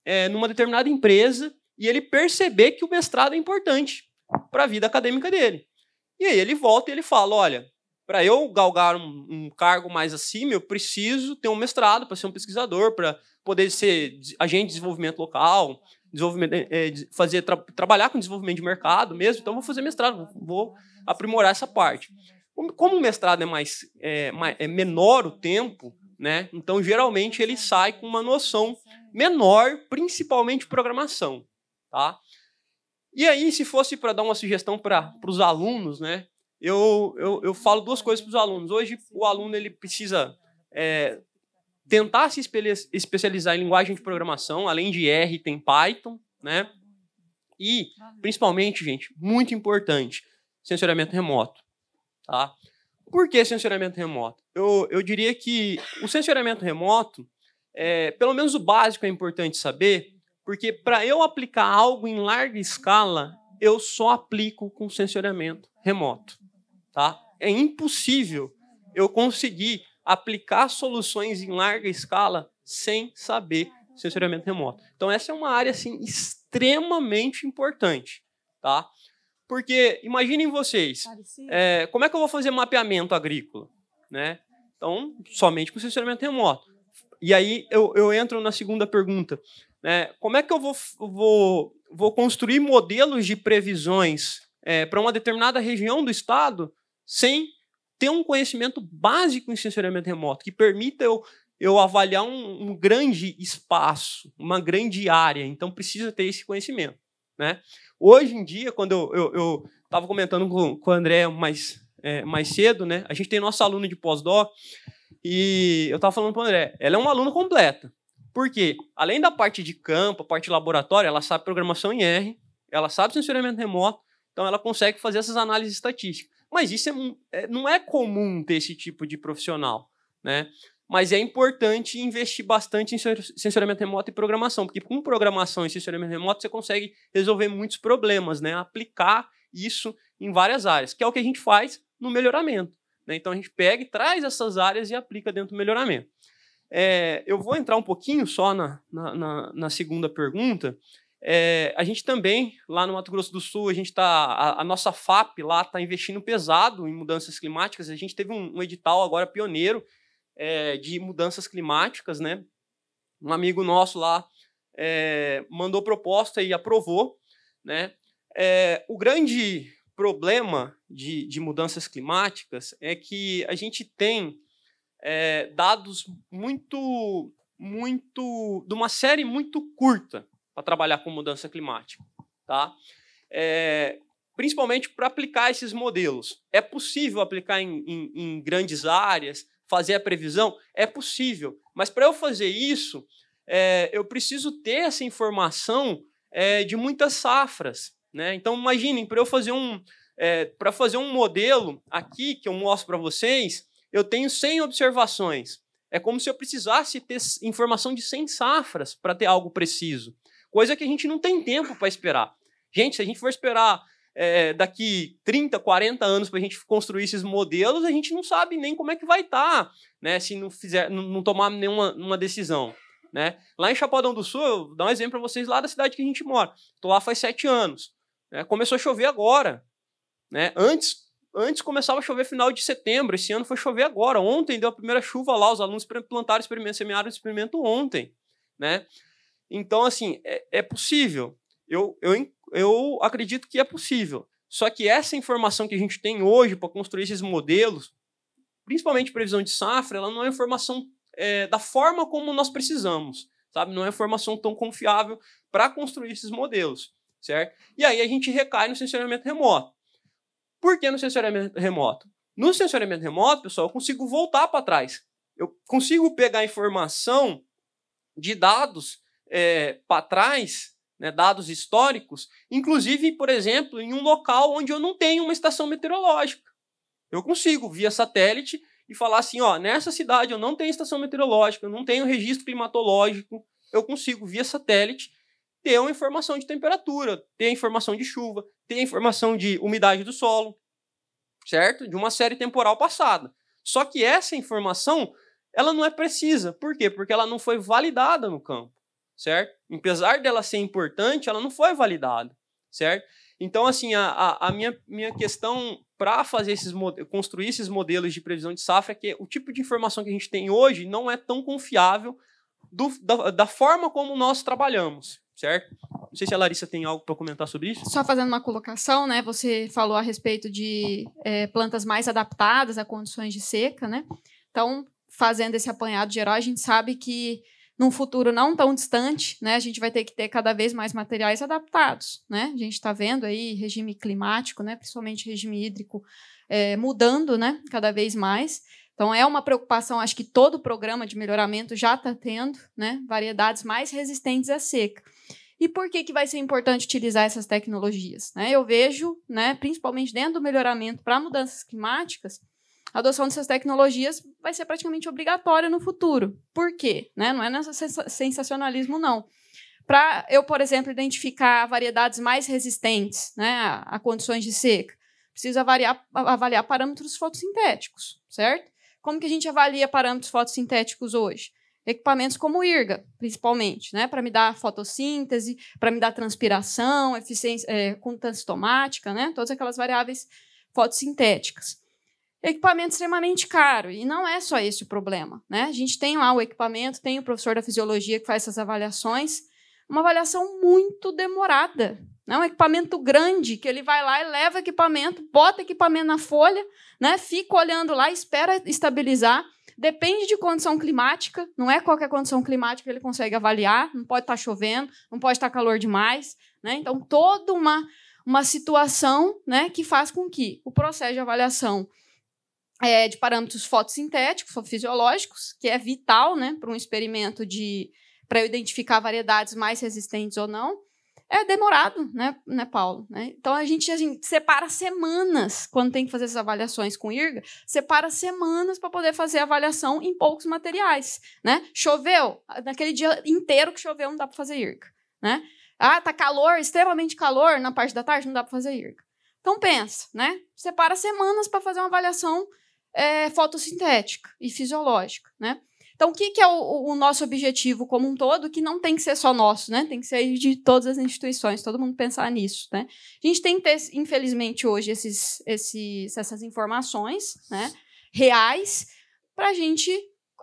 é, numa determinada empresa e ele perceber que o mestrado é importante para a vida acadêmica dele. E aí ele volta e ele fala: olha, para eu galgar um, um, cargo mais acima, eu preciso ter um mestrado para ser um pesquisador, para poder ser agente de desenvolvimento local, desenvolvimento, é, fazer tra trabalhar com desenvolvimento de mercado mesmo. Então, vou fazer mestrado, vou aprimorar essa parte. Como o mestrado é mais é, é menor o tempo, né? Então, geralmente ele sai com uma noção menor, principalmente programação, tá? E aí, se fosse para dar uma sugestão para os alunos, né? Eu, eu, eu falo duas coisas para os alunos. Hoje, o aluno ele precisa é, tentar se especializar em linguagem de programação. Além de R, tem Python, né? E, principalmente, gente, muito importante, censuramento remoto, tá? Por que censuramento remoto? Eu, eu diria que o censuramento remoto, é, pelo menos o básico é importante saber, porque para eu aplicar algo em larga escala, eu só aplico com sensoriamento remoto. Tá? É impossível eu conseguir aplicar soluções em larga escala sem saber sensoriamento remoto. Então essa é uma área assim extremamente importante, tá? Porque imaginem vocês, é, como é que eu vou fazer mapeamento agrícola, né? Então somente com sensoriamento remoto. E aí eu, eu entro na segunda pergunta. Né? Como é que eu vou, vou, vou construir modelos de previsões é, para uma determinada região do estado sem ter um conhecimento básico em sensoriamento remoto que permita eu, eu avaliar um, um grande espaço, uma grande área? Então, precisa ter esse conhecimento. Né? Hoje em dia, quando eu, eu, eu estava comentando com, com o André mais, é, mais cedo, né? A gente tem nossa aluna de pós-dó e eu estava falando com o André, ela é uma aluna completa. Porque, além da parte de campo, a parte laboratório, ela sabe programação em R, ela sabe sensoriamento remoto, então ela consegue fazer essas análises estatísticas. Mas isso é, é não é comum ter esse tipo de profissional, né? Mas é importante investir bastante em sensoriamento remoto e programação, porque com programação e sensoriamento remoto você consegue resolver muitos problemas, né? Aplicar isso em várias áreas, que é o que a gente faz no melhoramento. Né? Então a gente pega e traz essas áreas e aplica dentro do melhoramento. É, eu vou entrar um pouquinho só na, na, na, na segunda pergunta. É, a gente também, lá no Mato Grosso do Sul, a gente tá. A, a nossa FAP lá está investindo pesado em mudanças climáticas. A gente teve um, um edital agora pioneiro é, de mudanças climáticas, né? Um amigo nosso lá é, mandou proposta e aprovou, né? É, o grande problema de, de mudanças climáticas é que a gente tem é, dados muito, muito, de uma série muito curta para trabalhar com mudança climática, tá? É, principalmente para aplicar esses modelos. É possível aplicar em, em, em grandes áreas, fazer a previsão? É possível, mas para eu fazer isso, é, eu preciso ter essa informação é, de muitas safras. Né? Então, imaginem, para eu fazer um é, para fazer um modelo aqui que eu mostro para vocês, eu tenho 100 observações. É como se eu precisasse ter informação de 100 safras para ter algo preciso. Coisa que a gente não tem tempo para esperar. Gente, se a gente for esperar é, daqui 30, 40 anos para a gente construir esses modelos, a gente não sabe nem como é que vai estar, tá, né? Se não fizer, não, não tomar nenhuma decisão. Né? Lá em Chapadão do Sul, eu vou dar um exemplo para vocês lá da cidade que a gente mora. Estou lá faz sete anos. Né? Começou a chover agora. Né? Antes Antes começava a chover final de setembro, esse ano foi chover agora. Ontem deu a primeira chuva lá, os alunos plantaram experimento, semearam experimento ontem, né? Então, assim, é, é possível. Eu, eu, eu acredito que é possível. Só que essa informação que a gente tem hoje para construir esses modelos, principalmente previsão de safra, ela não é informação é, da forma como nós precisamos, sabe? Não é informação tão confiável para construir esses modelos, certo? E aí a gente recai no sensoriamento remoto. Por que no sensoriamento remoto? No sensoriamento remoto, pessoal, eu consigo voltar para trás. Eu consigo pegar informação de dados é, para trás, né, dados históricos, inclusive, por exemplo, em um local onde eu não tenho uma estação meteorológica. Eu consigo, via satélite, e falar assim: ó, nessa cidade eu não tenho estação meteorológica, eu não tenho registro climatológico, eu consigo, via satélite, ter uma informação de temperatura, ter a informação de chuva, ter a informação de umidade do solo, certo? De uma série temporal passada. Só que essa informação, ela não é precisa. Por quê? Porque ela não foi validada no campo, certo? Apesar dela ser importante, ela não foi validada, certo? Então, assim, a, a minha, minha questão para fazer esses construir esses modelos de previsão de safra é que o tipo de informação que a gente tem hoje não é tão confiável do, da, da forma como nós trabalhamos, certo? Não sei se a Larissa tem algo para comentar sobre isso. Só fazendo uma colocação, né? Você falou a respeito de é, plantas mais adaptadas a condições de seca, né? Então, fazendo esse apanhado geral, a gente sabe que num futuro não tão distante, né, a gente vai ter que ter cada vez mais materiais adaptados, né? A gente está vendo aí regime climático, né, principalmente regime hídrico, é, mudando, né, cada vez mais. Então, é uma preocupação, acho que todo o programa de melhoramento já está tendo, né? Variedades mais resistentes à seca. E por que, que vai ser importante utilizar essas tecnologias? Né? Eu vejo, né, principalmente dentro do melhoramento para mudanças climáticas, a adoção dessas tecnologias vai ser praticamente obrigatória no futuro. Por quê? Né? Não é nesse sensacionalismo, não. Para eu, por exemplo, identificar variedades mais resistentes né, a, condições de seca, precisa avaliar, avaliar parâmetros fotossintéticos, certo? Como que a gente avalia parâmetros fotossintéticos hoje? Equipamentos como o IRGA, principalmente, né? Para me dar fotossíntese, para me dar transpiração, eficiência, é, conta sintomática, né? Todas aquelas variáveis fotossintéticas equipamento extremamente caro. E não é só esse o problema. Né? A gente tem lá o equipamento, tem o professor da fisiologia que faz essas avaliações, uma avaliação muito demorada. É Um equipamento grande, que ele vai lá e leva equipamento, bota equipamento na folha, né? fica olhando lá, espera estabilizar. Depende de condição climática, não é qualquer condição climática que ele consegue avaliar, não pode estar tá chovendo, não pode estar tá calor demais. Né? Então, toda uma, uma situação né, que faz com que o processo de avaliação é, de parâmetros fotossintéticos ou fisiológicos, que é vital né, para um experimento de para identificar variedades mais resistentes ou não, é demorado, né, né Paulo? Né? Então a gente, a assim, gente separa semanas quando tem que fazer essas avaliações com IRGA, separa semanas para poder fazer a avaliação em poucos materiais, né? Choveu, naquele dia inteiro que choveu não dá para fazer IRGA, né? Ah, tá calor, extremamente calor na parte da tarde, não dá para fazer IRGA. Então pensa, né? Separa semanas para fazer uma avaliação é, fotossintética e fisiológica, né? Então, o que, que é o, o, nosso objetivo como um todo, que não tem que ser só nosso, né? Tem que ser de todas as instituições, todo mundo pensar nisso, né? A gente tem que ter, infelizmente, hoje esses, esses, essas informações né, reais para a gente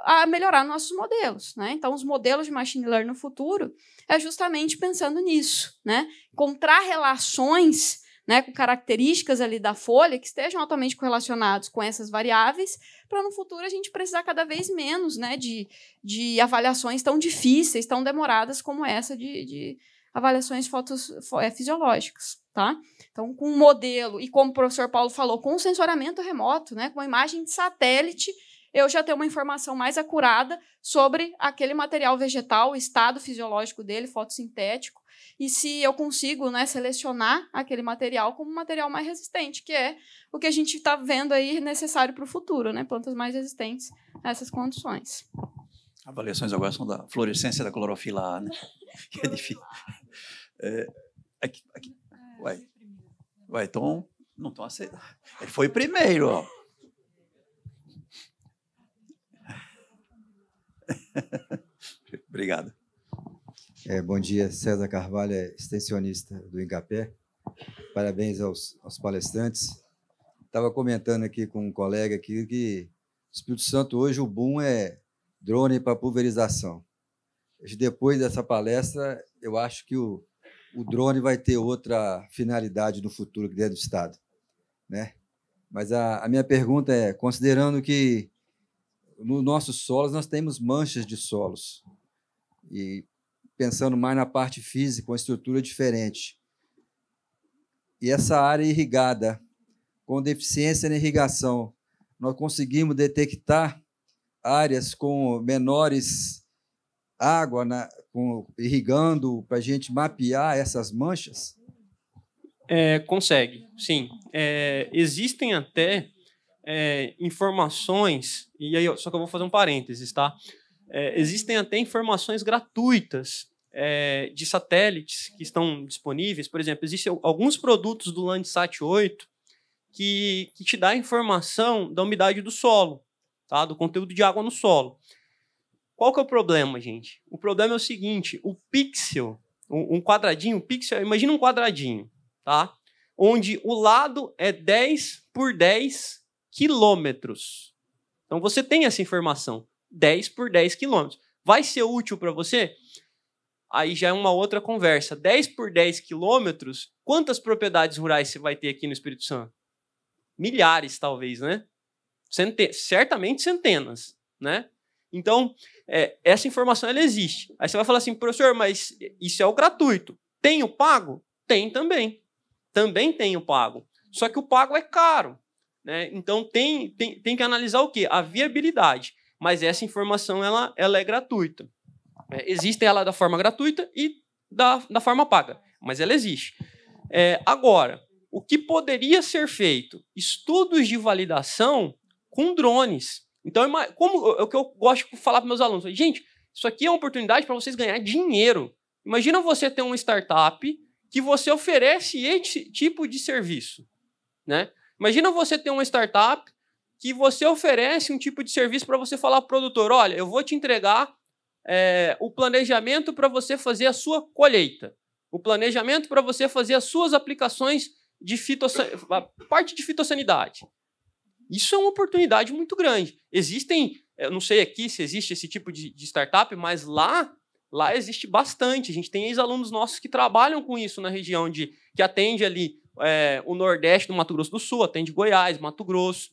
ah, melhorar nossos modelos, né? Então, os modelos de machine learning no futuro é justamente pensando nisso, né? Encontrar relações né, com características ali da folha que estejam altamente correlacionados com essas variáveis, para no futuro a gente precisar cada vez menos né, de, de avaliações tão difíceis, tão demoradas como essa de, de avaliações fotos, é, fisiológicas. Tá? Então, com um modelo, e como o professor Paulo falou, com o um remoto, né, com uma imagem de satélite eu já tenho uma informação mais acurada sobre aquele material vegetal, o estado fisiológico dele, fotossintético, e se eu consigo né, selecionar aquele material como um material mais resistente, que é o que a gente está vendo aí necessário para o futuro, né? Plantas mais resistentes a essas condições. Avaliações agora são da fluorescência da clorofila A, né? que é difícil. É, aqui, aqui. É, Vai, Ué, não estão aceitando. Ele foi primeiro, ó. Obrigado. É, bom dia, César Carvalho, é extensionista do Ingapé. Parabéns aos, aos palestrantes. Estava comentando aqui com um colega aqui que Espírito Santo hoje o boom é drone para pulverização. Depois dessa palestra, eu acho que o, o drone vai ter outra finalidade no futuro dentro do Estado. Né? Mas a, a minha pergunta é, considerando que nos nossos solos nós temos manchas de solos. E pensando mais na parte física, uma estrutura diferente. E essa área irrigada, com deficiência na irrigação, nós conseguimos detectar áreas com menores água na, com, irrigando para a gente mapear essas manchas? É, consegue, sim. É, existem até é, informações, e aí só que eu vou fazer um parênteses, tá? É, existem até informações gratuitas é, de satélites que estão disponíveis. Por exemplo, existem alguns produtos do Landsat 8 que, que te dá informação da umidade do solo, tá? do conteúdo de água no solo. Qual que é o problema, gente? O problema é o seguinte, o pixel, um quadradinho, um pixel, imagina um quadradinho, tá? Onde o lado é 10 por 10 quilômetros. Então você tem essa informação, 10 por 10 quilômetros. Vai ser útil para você? Aí já é uma outra conversa. 10 por 10 quilômetros, quantas propriedades rurais você vai ter aqui no Espírito Santo? Milhares, talvez, né? Centen certamente centenas, né? Então, é, essa informação ela existe. Aí você vai falar assim, professor, mas isso é o gratuito. Tem o pago? Tem também. Também tem o pago. Só que o pago é caro. Né? Então tem, tem, tem que analisar o quê? A viabilidade. Mas essa informação ela, ela é gratuita. É, existe ela da forma gratuita e da, da forma paga, mas ela existe. É, agora, o que poderia ser feito? Estudos de validação com drones. Então, como é, é o que eu gosto de falar para meus alunos, gente, isso aqui é uma oportunidade para vocês ganhar dinheiro. Imagina você ter uma startup que você oferece esse tipo de serviço, né? Imagina você ter uma startup que você oferece um tipo de serviço para você falar para o produtor: olha, eu vou te entregar é, o planejamento para você fazer a sua colheita, o planejamento para você fazer as suas aplicações de fitossan... parte de fitossanidade. Isso é uma oportunidade muito grande. Existem, eu não sei aqui se existe esse tipo de, de startup, mas lá lá existe bastante. A gente tem ex-alunos nossos que trabalham com isso na região de que atende ali é, o Nordeste do Mato Grosso do Sul, atende Goiás, Mato Grosso.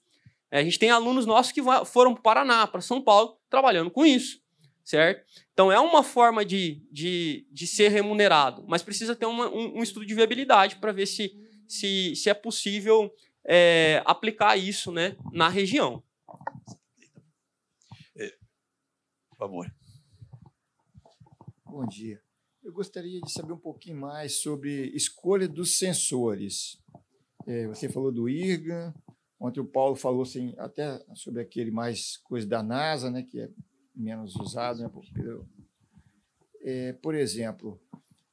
É, a gente tem alunos nossos que foram para o Paraná, para São Paulo, trabalhando com isso, certo? Então é uma forma de, de, de ser remunerado, mas precisa ter uma, um, um, estudo de viabilidade para ver se, se, se é possível é, aplicar isso né, na região. É, por favor. Bom dia. Eu gostaria de saber um pouquinho mais sobre escolha dos sensores. É, você falou do IRGA, ontem o Paulo falou assim, até sobre aquele mais coisa da NASA, né, que é menos usado. Né, porque, é, por exemplo,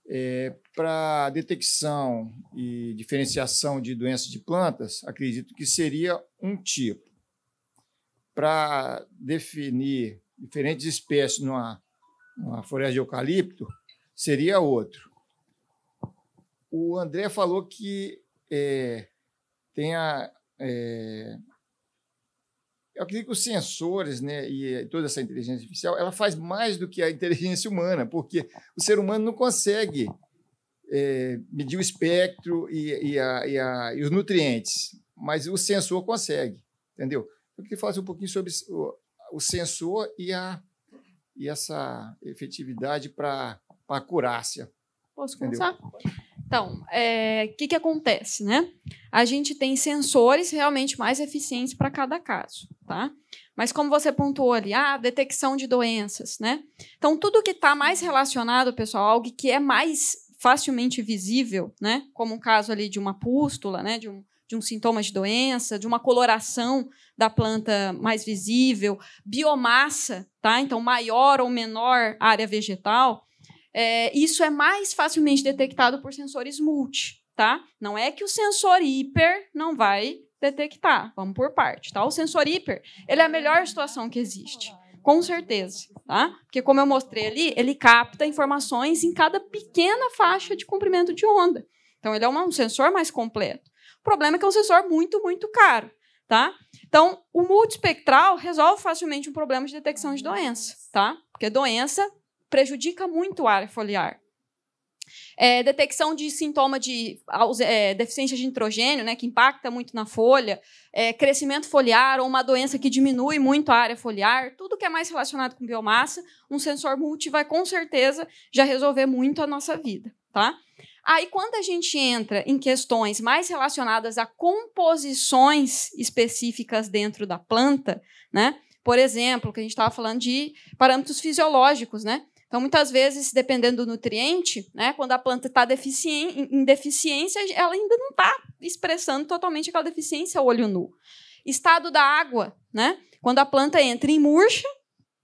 é, para detecção e diferenciação de doenças de plantas, acredito que seria um tipo. Para definir diferentes espécies numa, numa floresta de eucalipto, seria outro. O André falou que é, tem a. É, eu acredito que os sensores né, e toda essa inteligência artificial ela faz mais do que a inteligência humana, porque o ser humano não consegue é, medir o espectro e, e, a, e, a, e, os nutrientes, mas o sensor consegue, entendeu? Eu queria falar um pouquinho sobre o, o sensor e, a, e essa efetividade para para a curácia. Posso entendeu? começar? Então, o é, que, que acontece, né? A gente tem sensores realmente mais eficientes para cada caso, tá? Mas como você pontuou ali, a ah, detecção de doenças, né? Então, tudo que está mais relacionado, pessoal, algo que é mais facilmente visível, né? Como o caso ali de uma pústula, né? De um, de um sintoma de doença, de uma coloração da planta mais visível, biomassa, tá? Então, maior ou menor área vegetal. É, isso é mais facilmente detectado por sensores multi, tá? Não é que o sensor hiper não vai detectar. Vamos por parte, tá? O sensor hiper, ele é a melhor situação que existe. Com certeza, tá? Porque como eu mostrei ali, ele capta informações em cada pequena faixa de comprimento de onda. Então ele é um sensor mais completo. O problema é que é um sensor muito, muito caro, tá? Então, o multispectral resolve facilmente um problema de detecção de doença, tá? Porque doença prejudica muito a área foliar. É, detecção de sintoma de é, deficiência de nitrogênio, né, que impacta muito na folha, é, crescimento foliar ou uma doença que diminui muito a área foliar, tudo que é mais relacionado com biomassa, um sensor multi vai com certeza já resolver muito a nossa vida, tá? Aí quando a gente entra em questões mais relacionadas a composições específicas dentro da planta, né? Por exemplo, que a gente estava falando de parâmetros fisiológicos, né? Então, muitas vezes, dependendo do nutriente, né, quando a planta está em deficiência, ela ainda não está expressando totalmente aquela deficiência ao olho nu. Estado da água, né? Quando a planta entra em murcha,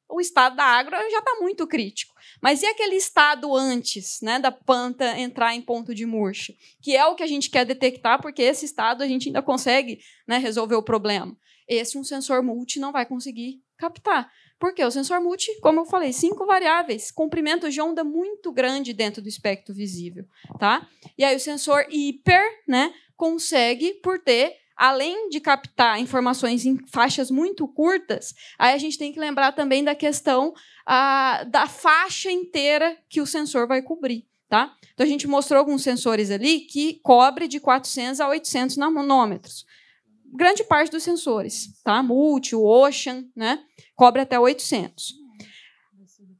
o estado da água já está muito crítico. Mas e aquele estado antes, né, da planta entrar em ponto de murcha, que é o que a gente quer detectar, porque esse estado a gente ainda consegue né, resolver o problema. Esse um sensor multi não vai conseguir captar. Porque o sensor multi, como eu falei, cinco variáveis, comprimento de onda muito grande dentro do espectro visível, tá? E aí o sensor hiper, né, consegue por ter além de captar informações em faixas muito curtas, aí a gente tem que lembrar também da questão ah, da faixa inteira que o sensor vai cobrir. Tá? Então, a gente mostrou alguns sensores ali que cobre de 400 a 800 nanômetros. Grande parte dos sensores, tá? Multi, Ocean, né? cobre até 800.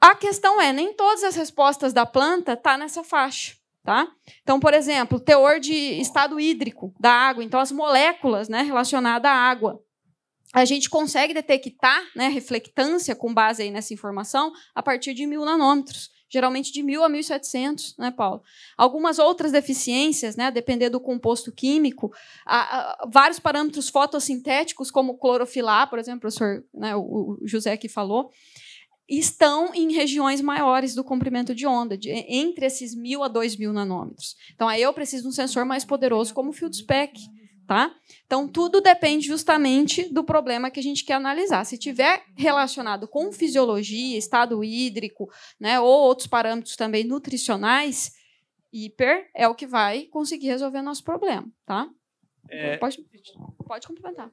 A questão é, nem todas as respostas da planta estão tá nessa faixa. Tá? Então, por exemplo, teor de estado hídrico da água, então as moléculas né, relacionadas à água. A gente consegue detectar né, reflectância com base aí nessa informação a partir de mil nanômetros geralmente de 1.000 a 1.700, né, Paulo? Algumas outras deficiências, né, depender do composto químico, há, há vários parâmetros fotossintéticos, como clorofilar, por exemplo, o, professor, né, o, o José que falou, estão em regiões maiores do comprimento de onda, de, entre esses 1.000 a 2.000 nanômetros. Então, aí eu preciso de um sensor mais poderoso, como o FieldSpec, tá? Então tudo depende justamente do problema que a gente quer analisar. Se tiver relacionado com fisiologia, estado hídrico, né, ou outros parâmetros também nutricionais, hiper é o que vai conseguir resolver nosso problema, tá? É... Pode, pode complementar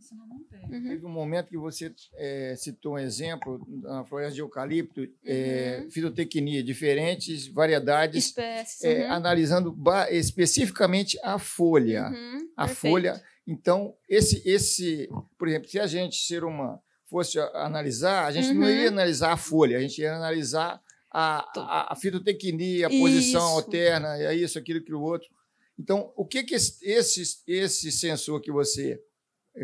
senão não Uhum. Teve um momento que você é, citou um exemplo na floresta de eucalipto, eh, uhum. é, fitotecnia, diferentes variedades, espécies, é, uhum. analisando especificamente a folha. Uhum, a Perfeito. folha. Então, esse, esse, por exemplo, se a gente, ser humano, fosse analisar, a gente não uhum. ia analisar a folha, a gente ia analisar a, a, a fitotecnia, a posição alterna alterna, é isso, aquilo, aquilo, outro. Então, o que, que esse, esse sensor que você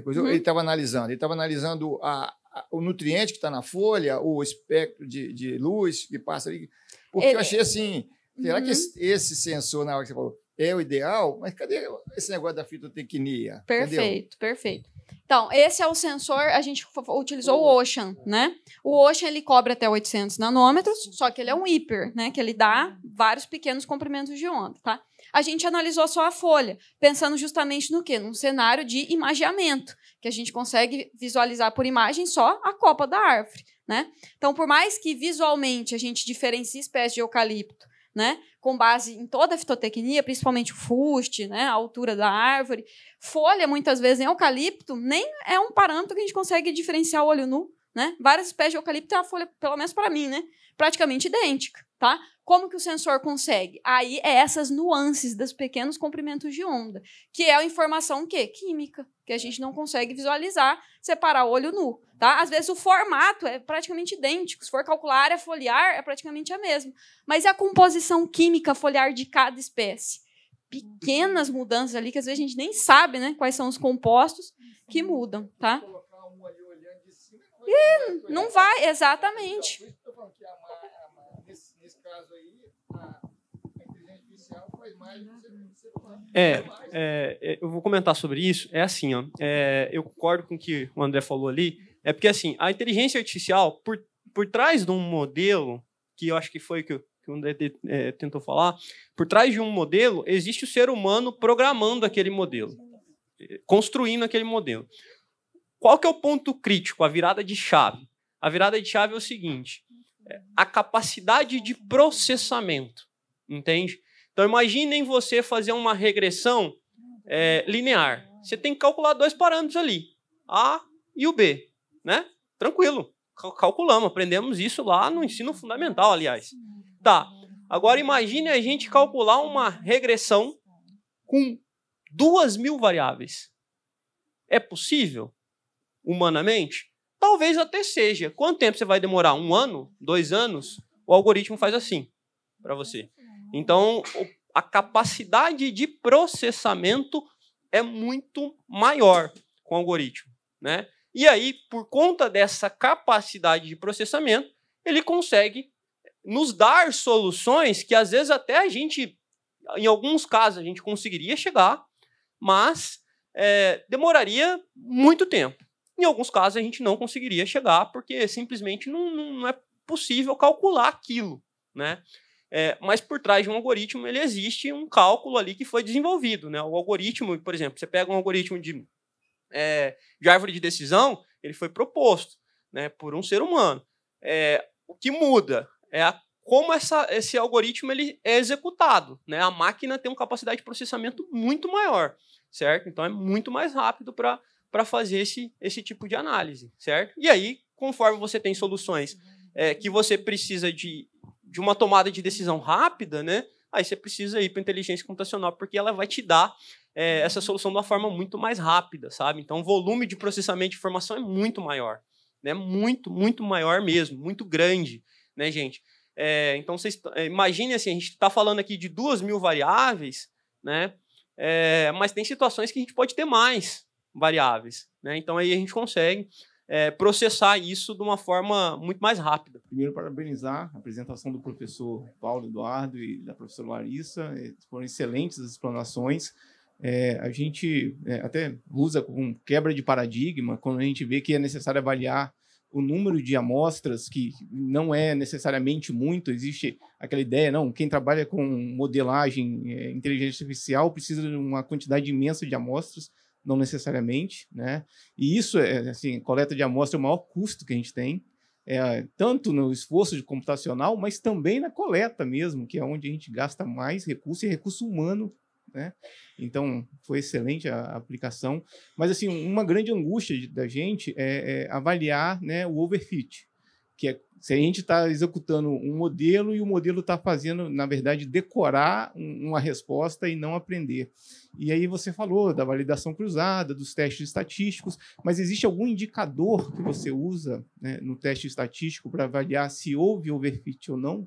Uhum. Ele estava analisando, ele estava analisando a, a, o nutriente que está na folha, o espectro de, de, luz que passa ali. Porque ele... eu achei assim, será uhum. que esse, esse, sensor, na hora que você falou, é o ideal? Mas cadê esse negócio da fitotecnia? Perfeito, Entendeu? perfeito. Então, esse é o sensor, a gente utilizou o Ocean, né? O Ocean, ele cobre até 800 nanômetros, só que ele é um hiper, né? Que ele dá uhum. vários pequenos comprimentos de onda, tá? a gente analisou só a folha, pensando justamente no quê? Num cenário de imagiamento, que a gente consegue visualizar por imagem só a copa da árvore. Né? Então, por mais que visualmente a gente diferencie espécies de eucalipto né, com base em toda a fitotecnia, principalmente o fuste, né, a altura da árvore, folha, muitas vezes, em eucalipto, nem é um parâmetro que a gente consegue diferenciar o olho nu. Né? Várias espécies de eucalipto têm a folha, pelo menos para mim, né, praticamente idêntica. Tá? Como que o sensor consegue? Aí é essas nuances dos pequenos comprimentos de onda, que é a informação que química, que a gente não consegue visualizar, separar olho nu, tá? Às vezes o formato é praticamente idêntico, se for calcular a é foliar é praticamente a mesma, mas é a composição química foliar de cada espécie. Pequenas mudanças ali que às vezes a gente nem sabe, né, quais são os compostos que uhum. mudam, tá? E é não vai exatamente caso aí, a, inteligência artificial faz mais do que ser humano. É, é, é, eu vou comentar sobre isso. É assim, ó, é, eu concordo com o que o André falou ali. É porque, assim, a inteligência artificial, por, por trás de um modelo, que eu acho que foi que, que o André é, tentou falar, por trás de um modelo, existe o ser humano programando aquele modelo, construindo aquele modelo. Qual que é o ponto crítico, a virada de chave? A virada de chave é o seguinte: a capacidade de processamento, entende? Então imaginem você fazer uma regressão é, linear. Você tem que calcular dois parâmetros ali, A e o B, né? Tranquilo, calculamos, aprendemos isso lá no ensino fundamental, aliás. Tá. Agora imagine a gente calcular uma regressão com duas mil variáveis. É possível, humanamente? Talvez até seja. Quanto tempo você vai demorar? Um ano? Dois anos? O algoritmo faz assim para você. Então, a capacidade de processamento é muito maior com o algoritmo, né? E aí, por conta dessa capacidade de processamento, ele consegue nos dar soluções que às vezes até a gente, em alguns casos, a gente conseguiria chegar, mas é, demoraria muito tempo. Em alguns casos a gente não conseguiria chegar, porque simplesmente não, não é possível calcular aquilo, né? É, mas por trás de um algoritmo ele existe um cálculo ali que foi desenvolvido, né? O algoritmo, por exemplo, você pega um algoritmo de, é, de árvore de decisão, ele foi proposto, né, por um ser humano. É, o que muda é a, como essa, esse algoritmo ele é executado, né? A máquina tem uma capacidade de processamento muito maior, certo? Então é muito mais rápido para para fazer esse, esse tipo de análise, certo? E aí, conforme você tem soluções é, que você precisa de, de uma tomada de decisão rápida, né? Aí você precisa ir para inteligência computacional, porque ela vai te dar é, essa solução de uma forma muito mais rápida, sabe? Então, o volume de processamento de informação é muito maior, né? Muito, muito maior mesmo, muito grande, né, gente? É, então, vocês é, imaginem assim, a gente está falando aqui de duas mil variáveis, né? É, mas tem situações que a gente pode ter mais, variáveis. Né? Então aí a gente consegue é, processar isso de uma forma muito mais rápida. Primeiro, parabenizar a apresentação do professor Paulo Eduardo e da professora Larissa, é, foram excelentes as explanações. É, a gente é, até usa com quebra de paradigma quando a gente vê que é necessário avaliar o número de amostras, que não é necessariamente muito, existe aquela ideia, não, quem trabalha com modelagem, é, inteligência artificial, precisa de uma quantidade imensa de amostras não necessariamente, né? E isso é assim, coleta de amostra é o maior custo que a gente tem, é, tanto no esforço computacional, mas também na coleta mesmo, que é onde a gente gasta mais recurso e recurso humano, né? Então foi excelente a, a aplicação, mas assim uma grande angústia de, da gente é, é avaliar né, o overfit, que é, se a gente está executando um modelo e o modelo está fazendo, na verdade, decorar uma resposta e não aprender. E aí você falou da validação cruzada, dos testes estatísticos, mas existe algum indicador que você usa né, no teste estatístico para avaliar se houve overfit ou não?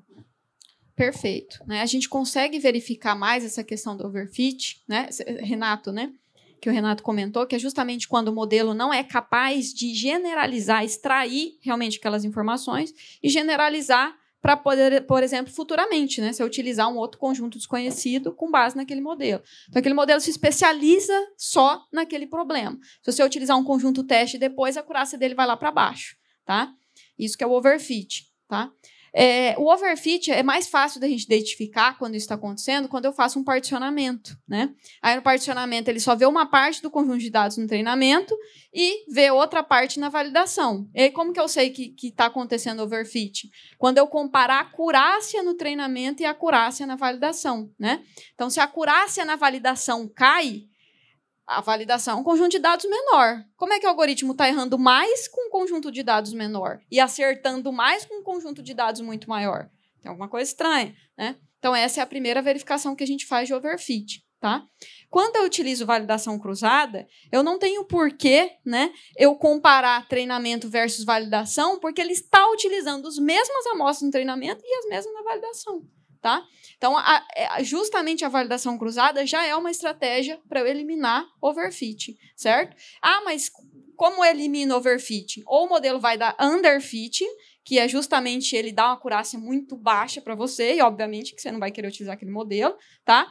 Perfeito. Né? A gente consegue verificar mais essa questão do overfit, né? Renato, né? que o Renato comentou, que é justamente quando o modelo não é capaz de generalizar, extrair realmente aquelas informações e generalizar para poder, por exemplo, futuramente, né, se eu utilizar um outro conjunto desconhecido com base naquele modelo. Então, aquele modelo se especializa só naquele problema. Se você utilizar um conjunto teste depois, a curácia dele vai lá para baixo, tá? Isso que é o overfit, tá? É, o overfit é mais fácil da gente identificar quando isso está acontecendo quando eu faço um particionamento. Né? Aí no particionamento ele só vê uma parte do conjunto de dados no treinamento e vê outra parte na validação. E como que eu sei que está acontecendo overfit? Quando eu comparar a acurácia no treinamento e a acurácia na validação. Né? Então, se a acurácia na validação cai, a validação é um conjunto de dados menor. Como é que o algoritmo está errando mais com um conjunto de dados menor e acertando mais com um conjunto de dados muito maior? Tem alguma coisa estranha, né? Então, essa é a primeira verificação que a gente faz de overfit, tá? Quando eu utilizo validação cruzada, eu não tenho porquê, né, eu comparar treinamento versus validação, porque ele está utilizando as mesmas amostras no treinamento e as mesmas na validação tá? Então, a, é, a, justamente a validação cruzada já é uma estratégia para eliminar overfit, certo? Ah, mas como elimina overfit? Ou o modelo vai dar underfit, que é justamente ele dar uma acurácia muito baixa para você, e obviamente que você não vai querer utilizar aquele modelo, tá?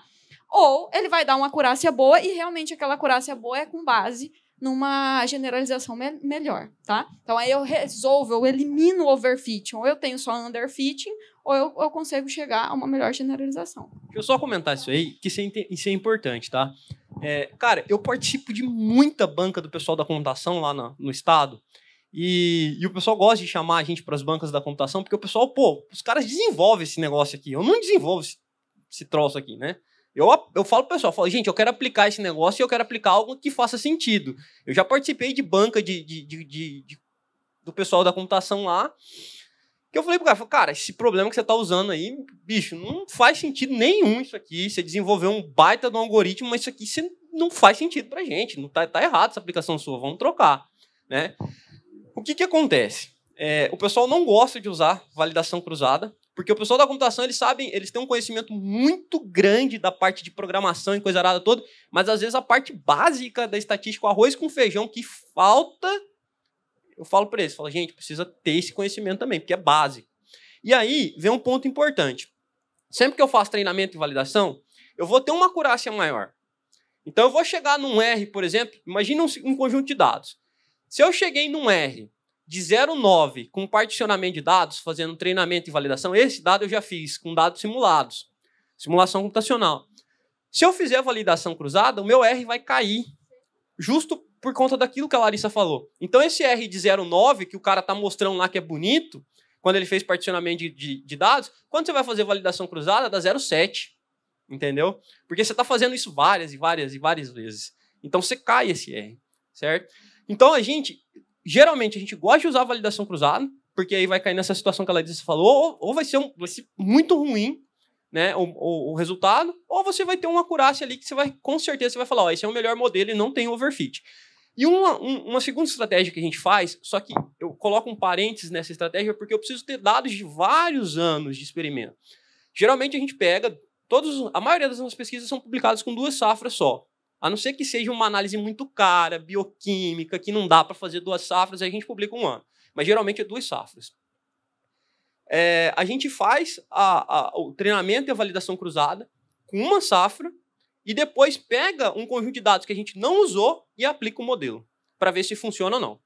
Ou ele vai dar uma acurácia boa, e realmente aquela acurácia boa é com base numa generalização me melhor, tá? Então aí eu resolvo, eu elimino o overfitting, ou eu tenho só underfitting, ou eu, eu consigo chegar a uma melhor generalização. Deixa eu só comentar isso aí, que isso é, isso é importante, tá? É, cara, eu participo de muita banca do pessoal da computação lá no, no estado. E, e, o pessoal gosta de chamar a gente para as bancas da computação, porque o pessoal, pô, os caras desenvolvem esse negócio aqui. Eu não desenvolvo esse, esse troço aqui, né? Eu, eu falo pro pessoal, falo, gente, eu quero aplicar esse negócio e eu quero aplicar algo que faça sentido. Eu já participei de banca de, de, de, de do pessoal da computação lá, eu falei pro cara, cara, esse problema que você tá usando aí, bicho, não faz sentido nenhum isso aqui. Você desenvolveu um baita de um algoritmo, mas isso aqui você não faz sentido pra gente. Não tá, tá errado essa aplicação sua, vamos trocar. Né? O que que acontece? É, o pessoal não gosta de usar validação cruzada, porque o pessoal da computação, eles sabem, eles têm um conhecimento muito grande da parte de programação e coisa arada toda, mas às vezes a parte básica da estatística, o arroz com feijão, que falta eu falo para eles, falo, gente, precisa ter esse conhecimento também, porque é base. E aí vem um ponto importante. Sempre que eu faço treinamento e validação, eu vou ter uma acurácia maior. Então eu vou chegar num R, por exemplo, imagina um, um conjunto de dados. Se eu cheguei num R de 0,9 com particionamento de dados, fazendo treinamento e validação, esse dado eu já fiz com dados simulados, simulação computacional. Se eu fizer a validação cruzada, o meu R vai cair justo por conta daquilo que a Larissa falou. Então, esse R de 09 que o cara tá mostrando lá que é bonito, quando ele fez particionamento de, de, de dados, quando você vai fazer validação cruzada, dá 07. Entendeu? Porque você está fazendo isso várias e várias e várias vezes. Então você cai esse R, certo? Então a gente, geralmente, a gente gosta de usar validação cruzada, porque aí vai cair nessa situação que a Larissa falou, ou, ou vai, ser um, vai, ser muito ruim né, o, o, o, resultado, ou você vai ter uma acurácia ali que você vai, com certeza, você vai falar, ó, esse é o melhor modelo e não tem overfit. E uma, uma segunda estratégia que a gente faz, só que eu coloco um parênteses nessa estratégia porque eu preciso ter dados de vários anos de experimento. Geralmente a gente pega, todos, a maioria das nossas pesquisas são publicadas com duas safras só. A não ser que seja uma análise muito cara, bioquímica, que não dá para fazer duas safras, aí a gente publica um ano. Mas geralmente é duas safras. É, a gente faz a, a, o treinamento e a validação cruzada com uma safra e depois pega um conjunto de dados que a gente não usou e aplica o modelo para ver se funciona ou não.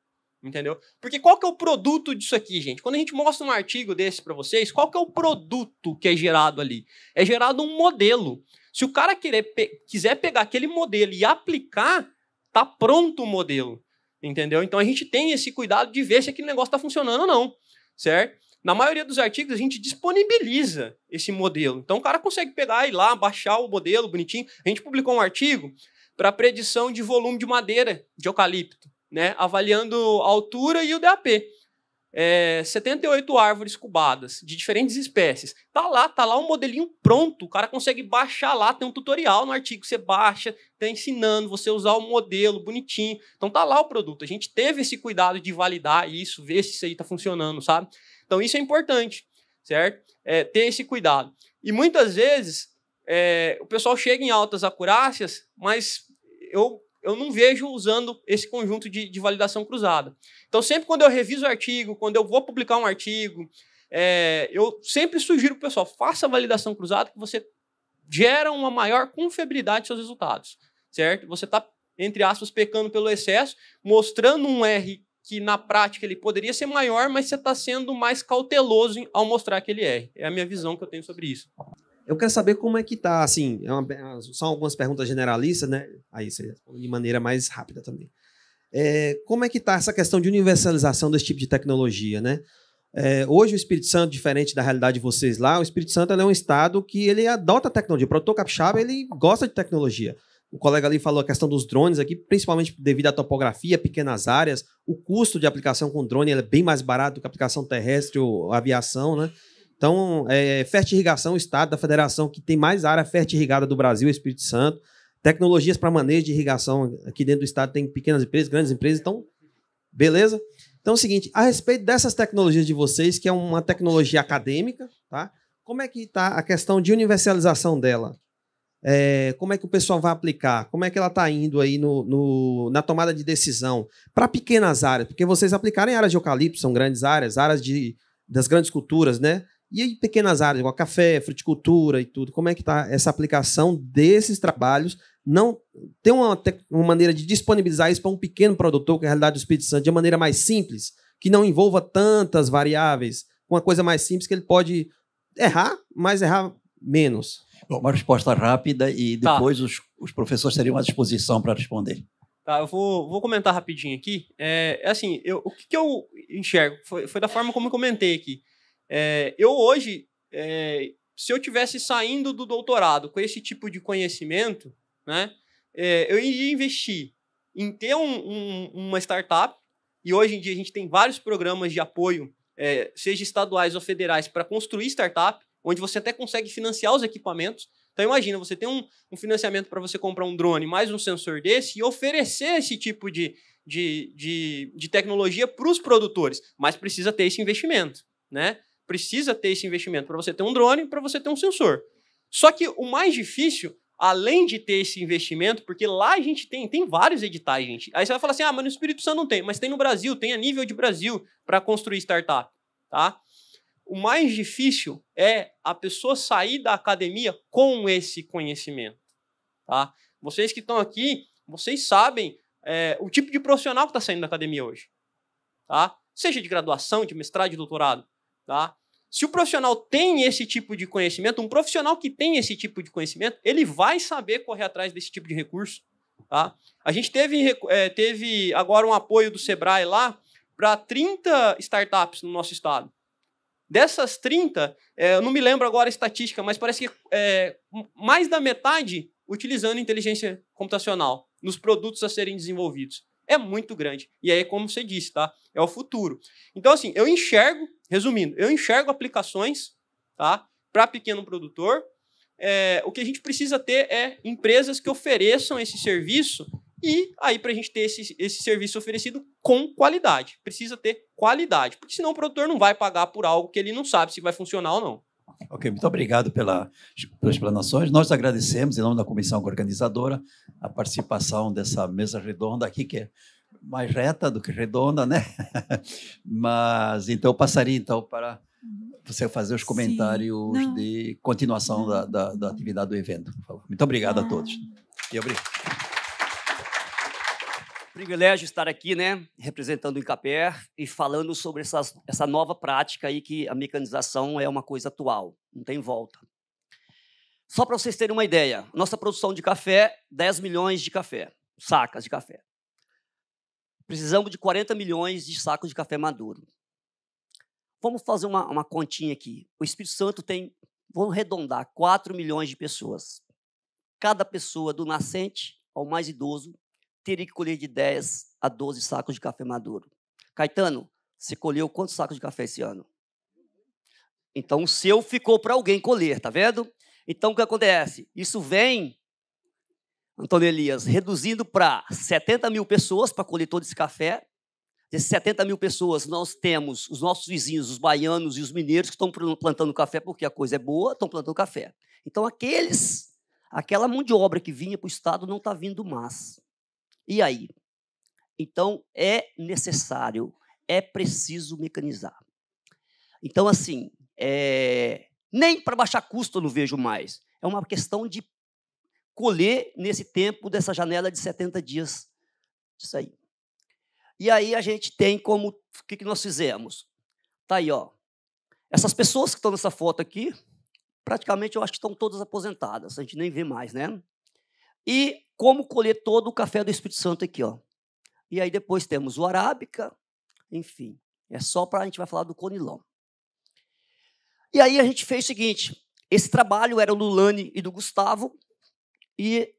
Entendeu? Porque qual que é o produto disso aqui, gente? Quando a gente mostra um artigo desse para vocês, qual que é o produto que é gerado ali? É gerado um modelo. Se o cara querer, pe quiser pegar aquele modelo e aplicar, tá pronto o modelo. Entendeu? Então a gente tem esse cuidado de ver se aquele negócio está funcionando ou não, certo? Na maioria dos artigos, a gente disponibiliza esse modelo. Então, o cara consegue pegar e ir lá, baixar o modelo bonitinho. A gente publicou um artigo para predição de volume de madeira de eucalipto, né? avaliando a altura e o DAP. É, 78 árvores cubadas de diferentes espécies. Tá lá, tá lá um modelinho pronto. O cara consegue baixar lá, tem um tutorial no artigo, você baixa, tá ensinando você usar o modelo bonitinho. Então tá lá o produto. A gente teve esse cuidado de validar isso, ver se isso aí está funcionando, sabe? Então, isso é importante, certo? É, ter esse cuidado. E muitas vezes é, o pessoal chega em altas acurácias, mas eu, eu não vejo usando esse conjunto de, de validação cruzada. Então, sempre quando eu reviso artigo, quando eu vou publicar um artigo, é, eu sempre sugiro para o pessoal, faça a validação cruzada, que você gera uma maior confiabilidade dos seus resultados, certo? Você está, entre aspas, pecando pelo excesso, mostrando um R que na prática ele poderia ser maior, mas você está sendo mais cauteloso ao mostrar que ele é. É a minha visão que eu tenho sobre isso. Eu quero saber como é que está. assim, é uma, é, são algumas perguntas generalistas, né? Aí você de maneira mais rápida também. É, como é que está essa questão de universalização desse tipo de tecnologia, né? É, hoje o Espírito Santo, diferente da realidade de vocês lá, o Espírito Santo é um estado que ele adota a tecnologia. O produtor capixaba ele gosta de tecnologia. O colega ali falou a questão dos drones aqui, principalmente devido à topografia, pequenas áreas. O custo de aplicação com drone é bem mais barato do que aplicação terrestre ou aviação, né? Então, é, fertirrigação, o estado da federação que tem mais área fertirrigada do Brasil, Espírito Santo. Tecnologias para manejo de irrigação aqui dentro do estado tem pequenas empresas, grandes empresas, então, beleza? Então é o seguinte, a respeito dessas tecnologias de vocês, que é uma tecnologia acadêmica, tá? Como é que está a questão de universalização dela? É, como é que o pessoal vai aplicar? Como é que ela está indo aí no, no, na tomada de decisão para pequenas áreas? Porque vocês aplicarem áreas de eucalipto, são grandes áreas, áreas de, das grandes culturas, né? E aí, pequenas áreas, igual café, fruticultura e tudo, como é que está essa aplicação desses trabalhos? Não tem uma, uma maneira de disponibilizar isso para um pequeno produtor, que é a realidade do Espírito Santo, de uma maneira mais simples, que não envolva tantas variáveis, uma coisa mais simples que ele pode errar, mas errar menos. Bom, uma resposta rápida e tá. depois tá. os, os professores teriam à disposição para responder. Tá, eu vou, vou comentar rapidinho aqui. É, é assim, eu, o que, que eu enxergo? Foi, foi da forma como eu comentei aqui. É, eu hoje, é, se eu tivesse saindo do doutorado com esse tipo de conhecimento, né, é, eu iria investir em ter um, um, uma startup, e hoje em dia a gente tem vários programas de apoio, é, seja estaduais ou federais, para construir startup onde você até consegue financiar os equipamentos. Então imagina, você tem um, um financiamento para você comprar um drone mais um sensor desse e oferecer esse tipo de, de, de, de tecnologia para os produtores, mas precisa ter esse investimento, né? Precisa ter esse investimento para você ter um drone, para você ter um sensor. Só que o mais difícil, além de ter esse investimento, porque lá a gente tem, tem vários editais, gente. Aí você vai falar assim: "Ah, mas no Espírito Santo não tem", mas tem no Brasil, tem a nível de Brasil para construir startup, tá? O mais difícil é a pessoa sair da academia com esse conhecimento. Tá? Vocês que estão aqui, vocês sabem é, o tipo de profissional que está saindo da academia hoje. Tá? Seja de graduação, de mestrado, de doutorado. Tá? Se o profissional tem esse tipo de conhecimento, um profissional que tem esse tipo de conhecimento, ele vai saber correr atrás desse tipo de recurso. Tá? A gente teve, é, teve agora um apoio do Sebrae lá para 30 startups no nosso estado. Dessas 30, é, eu não me lembro agora a estatística, mas parece que é, mais da metade utilizando inteligência computacional nos produtos a serem desenvolvidos. É muito grande. E aí, como você disse, tá? É o futuro. Então, assim, eu enxergo, resumindo, eu enxergo aplicações tá? para pequeno produtor. É, o que a gente precisa ter é empresas que ofereçam esse serviço e aí, para a gente ter esse, esse serviço oferecido com qualidade. Precisa ter qualidade, porque senão o produtor não vai pagar por algo que ele não sabe se vai funcionar ou não. Ok, muito obrigado pela, pelas explanações. Nós agradecemos, em nome da comissão organizadora, a participação dessa mesa redonda aqui, que é mais reta do que redonda, né? Mas, então, eu passaria então, para você fazer os comentários de continuação da, da, da, atividade do evento. Muito obrigado a ah. todos. E obrigado. Privilégio estar aqui, né, representando o Incaper e falando sobre essas, essa nova prática aí que a mecanização é uma coisa atual, não tem volta. Só para vocês terem uma ideia, nossa produção de café, 10 milhões de café, sacas de café. Precisamos de 40 milhões de sacos de café maduro. Vamos fazer uma, uma continha aqui. O Espírito Santo tem, vamos arredondar, 4 milhões de pessoas. Cada pessoa, do nascente ao mais idoso, teria que colher de 10 a 12 sacos de café maduro. Caetano, você colheu quantos sacos de café esse ano? Então o seu ficou para alguém colher, tá vendo? Então o que acontece? Isso vem, Antônio Elias, reduzindo para 70 mil pessoas para colher todo esse café. Desses 70 mil pessoas, nós temos os nossos vizinhos, os baianos e os mineiros que estão plantando café porque a coisa é boa, estão plantando café. Então aqueles, aquela mão de obra que vinha para o Estado não está vindo mais. E aí? Então, é necessário, é preciso mecanizar. Então, assim, é... nem para baixar custo eu não vejo mais. É uma questão de colher nesse tempo dessa janela de 70 dias isso aí. E aí a gente tem como. O que, que nós fizemos? Tá aí, ó. Essas pessoas que estão nessa foto aqui, praticamente eu acho que estão todas aposentadas, a gente nem vê mais, né? E como colher todo o café do Espírito Santo aqui, ó. E aí depois temos o arábica, enfim. É só para a gente vai falar do conilão. E aí a gente fez o seguinte, esse trabalho era do Lani e do Gustavo, e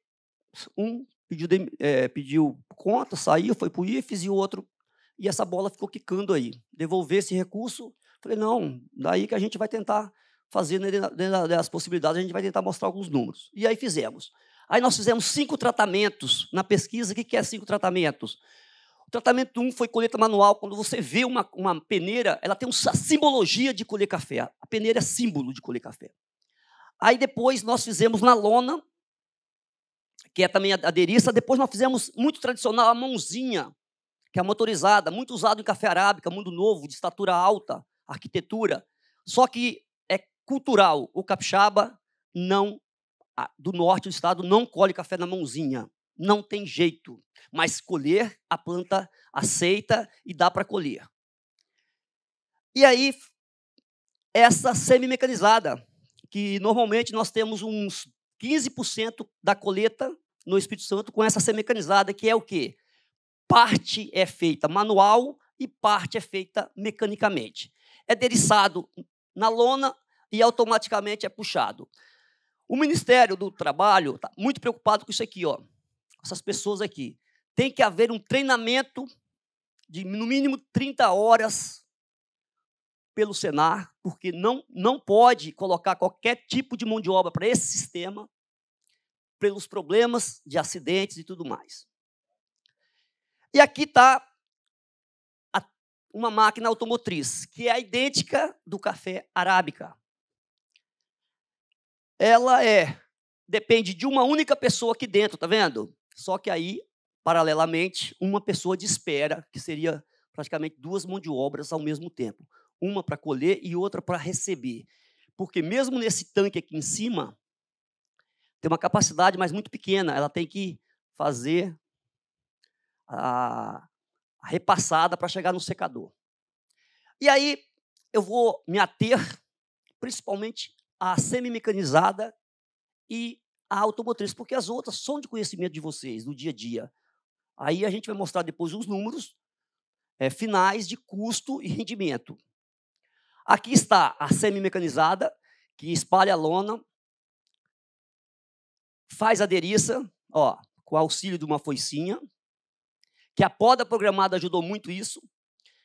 um pediu, é, pediu conta, saiu, foi para o IFES, e o outro, e essa bola ficou quicando aí. Devolver esse recurso, falei, não, daí que a gente vai tentar fazer, né, das possibilidades, a gente vai tentar mostrar alguns números. E aí fizemos. Aí nós fizemos cinco tratamentos na pesquisa. O que é cinco tratamentos? O tratamento um foi colheita manual. Quando você vê uma, uma peneira, ela tem uma simbologia de colher café. A peneira é símbolo de colher café. Aí depois nós fizemos na lona, que é também adereça. Depois nós fizemos muito tradicional a mãozinha, que é motorizada, muito usado em café arábica, mundo novo, de estatura alta, arquitetura. Só que é cultural. O capixaba não do norte do estado não colhe café na mãozinha. Não tem jeito. Mas colher, a planta aceita e dá para colher. E aí, essa semi-mecanizada, que normalmente nós temos uns 15% da coleta no Espírito Santo com essa semi-mecanizada, que é o quê? Parte é feita manual e parte é feita mecanicamente. É deriçado na lona e automaticamente é puxado. O Ministério do Trabalho está muito preocupado com isso aqui, ó. Essas pessoas aqui. Tem que haver um treinamento de no mínimo 30 horas pelo Senar, porque não, não pode colocar qualquer tipo de mão de obra para esse sistema, pelos problemas de acidentes e tudo mais. E aqui está uma máquina automotriz, que é idêntica do café arábica ela é depende de uma única pessoa aqui dentro, tá vendo? Só que aí, paralelamente, uma pessoa de espera, que seria praticamente duas mãos de obras ao mesmo tempo, uma para colher e outra para receber. Porque mesmo nesse tanque aqui em cima, tem uma capacidade, mas muito pequena, ela tem que fazer a, a repassada para chegar no secador. E aí eu vou me ater principalmente a semi-mecanizada e a automotriz, porque as outras são de conhecimento de vocês, do dia a dia. Aí a gente vai mostrar depois os números é, finais de custo e rendimento. Aqui está a semi-mecanizada, que espalha a lona, faz a deriça, ó, com auxílio de uma foicinha, que a poda programada ajudou muito isso.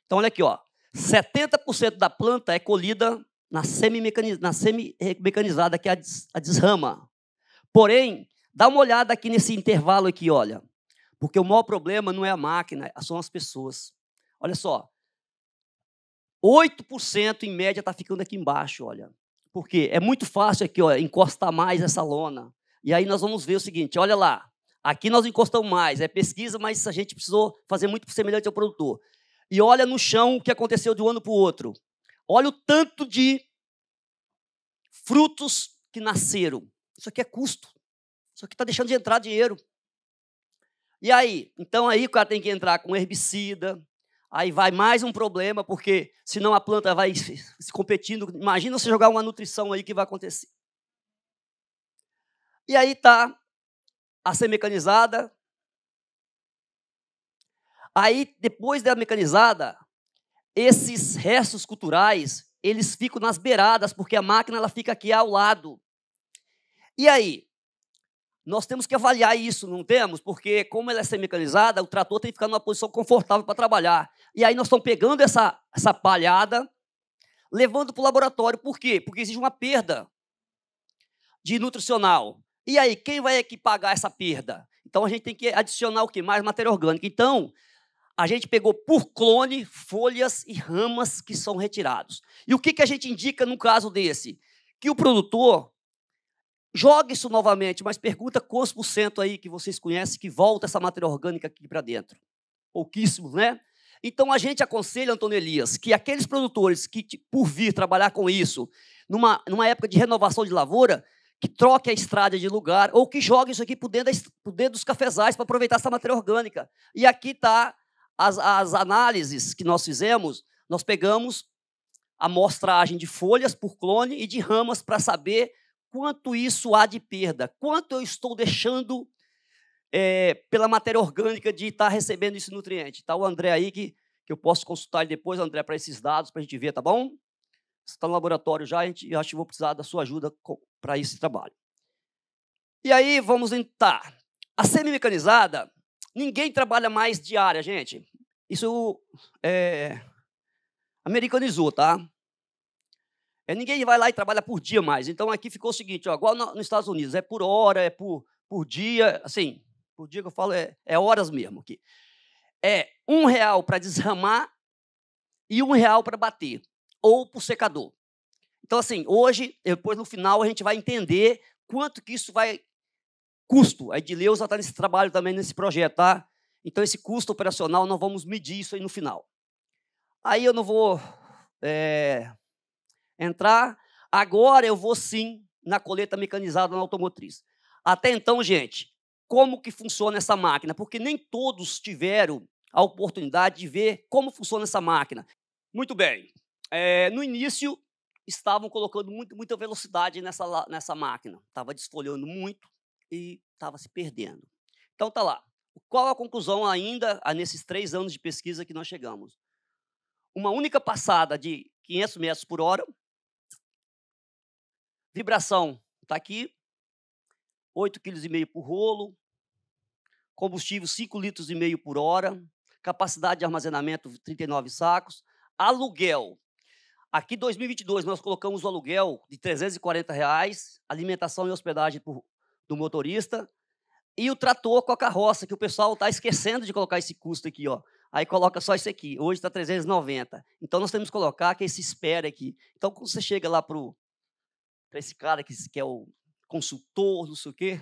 Então, olha aqui, ó, 70% da planta é colhida na semi-mecanizada, que é a, desrama. Porém, dá uma olhada aqui nesse intervalo aqui, olha. Porque o maior problema não é a máquina, é, são as pessoas. Olha só. 8% em média está ficando aqui embaixo, olha. Por quê? é muito fácil aqui, olha, encostar mais essa lona. E aí nós vamos ver o seguinte, olha lá. Aqui nós encostamos mais, é pesquisa, mas a gente precisou fazer muito semelhante ao produtor. E olha no chão o que aconteceu de um ano para o outro. Olha o tanto de frutos que nasceram. Isso aqui é custo. Isso aqui está deixando de entrar dinheiro. E aí? Então aí o cara tem que entrar com herbicida. Aí vai mais um problema, porque senão a planta vai se competindo. Imagina você jogar uma nutrição aí que vai acontecer. E aí tá a ser mecanizada. Aí depois da mecanizada, esses restos culturais, eles ficam nas beiradas, porque a máquina ela fica aqui ao lado. E aí? Nós temos que avaliar isso, não temos? Porque como ela é semicanizada, o trator tem que ficar numa posição confortável para trabalhar. E aí nós estamos pegando essa, essa palhada, levando para o laboratório. Por quê? Porque existe uma perda de nutricional. E aí, quem vai aqui é pagar essa perda? Então a gente tem que adicionar o que? Mais matéria orgânica. Então, a gente pegou por clone folhas e ramas que são retirados. E o que, que a gente indica no caso desse? Que o produtor jogue isso novamente, mas pergunta quantos por cento aí que vocês conhecem que volta essa matéria orgânica aqui para dentro. Pouquíssimos, né? Então a gente aconselha, Antônio Elias, que aqueles produtores que, por vir trabalhar com isso, numa, numa época de renovação de lavoura, que troque a estrada de lugar ou que jogue isso aqui por dentro, por dentro dos cafezais para aproveitar essa matéria orgânica. E aqui está as, as análises que nós fizemos, nós pegamos amostragem de folhas por clone e de ramas para saber quanto isso há de perda, quanto eu estou deixando é, pela matéria orgânica de estar tá recebendo esse nutriente. Tá o André aí que, que eu posso consultar ele depois, André, para esses dados, para a gente ver, tá bom? Você está no laboratório já, a gente, eu acho que vou precisar da sua ajuda para esse trabalho. E aí vamos entrar. Tá. A semi-mecanizada, Ninguém trabalha mais diária, gente. Isso é, americanizou, tá? É, ninguém vai lá e trabalha por dia mais. Então aqui ficou o seguinte: ó, igual no, nos Estados Unidos, é por hora, é por, por dia, assim, por dia que eu falo é, é horas mesmo aqui. É um real para desramar e um real para bater, ou por secador. Então, assim, hoje, depois no final, a gente vai entender quanto que isso vai custo. A Edileuza está nesse trabalho também, nesse projeto, tá? Então, esse custo operacional, nós vamos medir isso aí no final. Aí eu não vou é, entrar. Agora eu vou sim na coleta mecanizada na automotriz. Até então, gente, como que funciona essa máquina? Porque nem todos tiveram a oportunidade de ver como funciona essa máquina. Muito bem. É, no início, estavam colocando muito, muita velocidade nessa, nessa máquina. Estava desfolhando muito e estava se perdendo. Então tá lá. Qual a conclusão ainda nesses três anos de pesquisa que nós chegamos? Uma única passada de 500 metros por hora, vibração está aqui, 8,5 kg por rolo, combustível 5,5 litros e meio por hora, capacidade de armazenamento 39 sacos, aluguel. Aqui 2022 nós colocamos o aluguel de 340 reais, alimentação e hospedagem por do motorista e o trator com a carroça, que o pessoal está esquecendo de colocar esse custo aqui, ó. Aí coloca só isso aqui. Hoje está 390. Então nós temos que colocar que esse espera aqui. Então quando você chega lá para esse cara que, que é o consultor, não sei o quê,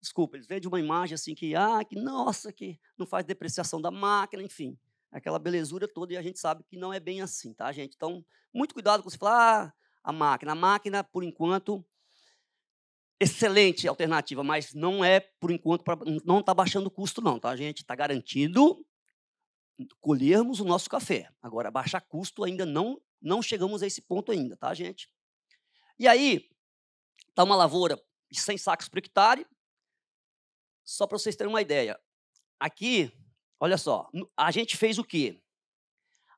desculpa, eles vendem uma imagem assim que, ah, que nossa, que não faz depreciação da máquina, enfim, aquela belezura toda e a gente sabe que não é bem assim, tá, gente? Então, muito cuidado com você falar ah, a máquina. A máquina, por enquanto, excelente alternativa, mas não é, por enquanto, pra, não está baixando o custo, não, tá, gente? Está garantido colhermos o nosso café. Agora, baixar custo ainda não, não chegamos a esse ponto ainda, tá, gente? E aí, está uma lavoura de 100 sacos por hectare, só para vocês terem uma ideia. Aqui, olha só, a gente fez o quê?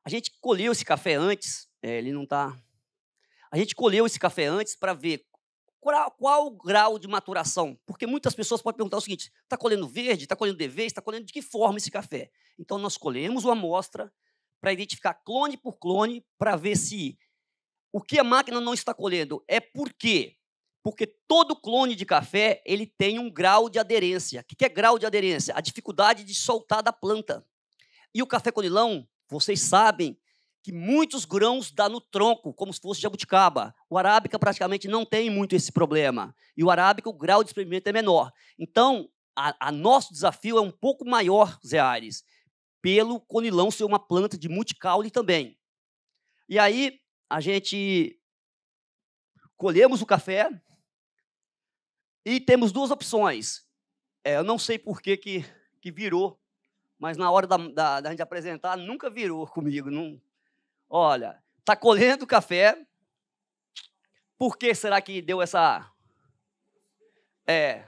A gente colheu esse café antes, é, ele não está... A gente colheu esse café antes para ver qual, qual, o grau de maturação? Porque muitas pessoas podem perguntar o seguinte: está colhendo verde, está colhendo DV, está colhendo de que forma esse café? Então, nós colhemos uma amostra para identificar clone por clone, para ver se o que a máquina não está colhendo é por quê? Porque todo clone de café ele tem um grau de aderência. O que é grau de aderência? A dificuldade de soltar da planta. E o café conilão, vocês sabem que muitos grãos dá no tronco, como se fosse jabuticaba. O arábica praticamente não tem muito esse problema. E o arábica, o grau de experimento é menor. Então, a, a, nosso desafio é um pouco maior, Zé Ares, pelo conilão ser uma planta de multicaule também. E aí, a gente colhemos o café e temos duas opções. É, eu não sei por que, que, que virou, mas na hora da, da, da gente apresentar, nunca virou comigo. Não, Olha, está colhendo café. Por que será que deu essa. É.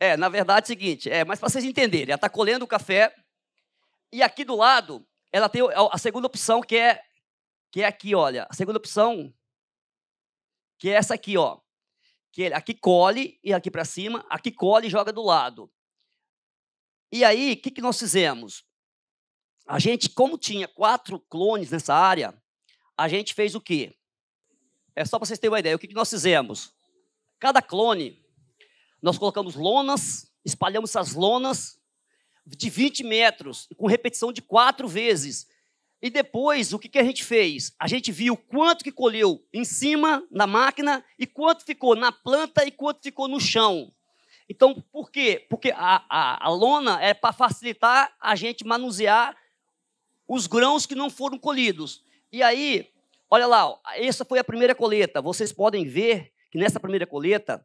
É, na verdade é o seguinte, é, mas para vocês entenderem, ela está colhendo o café e aqui do lado ela tem a segunda opção que é que é aqui, olha, a segunda opção que é essa aqui, ó, que aqui colhe e aqui para cima, aqui colhe e joga do lado. E aí, o que, que nós fizemos? a gente, como tinha quatro clones nessa área, a gente fez o quê? É só para vocês terem uma ideia. O que, nós fizemos? Cada clone, nós colocamos lonas, espalhamos essas lonas de 20 metros, com repetição de quatro vezes. E depois, o que, que a gente fez? A gente viu quanto que colheu em cima, na máquina, e quanto ficou na planta e quanto ficou no chão. Então, por quê? Porque a, a, a lona é para facilitar a gente manusear os grãos que não foram colhidos. E aí, olha lá, essa foi a primeira coleta. Vocês podem ver que nessa primeira coleta,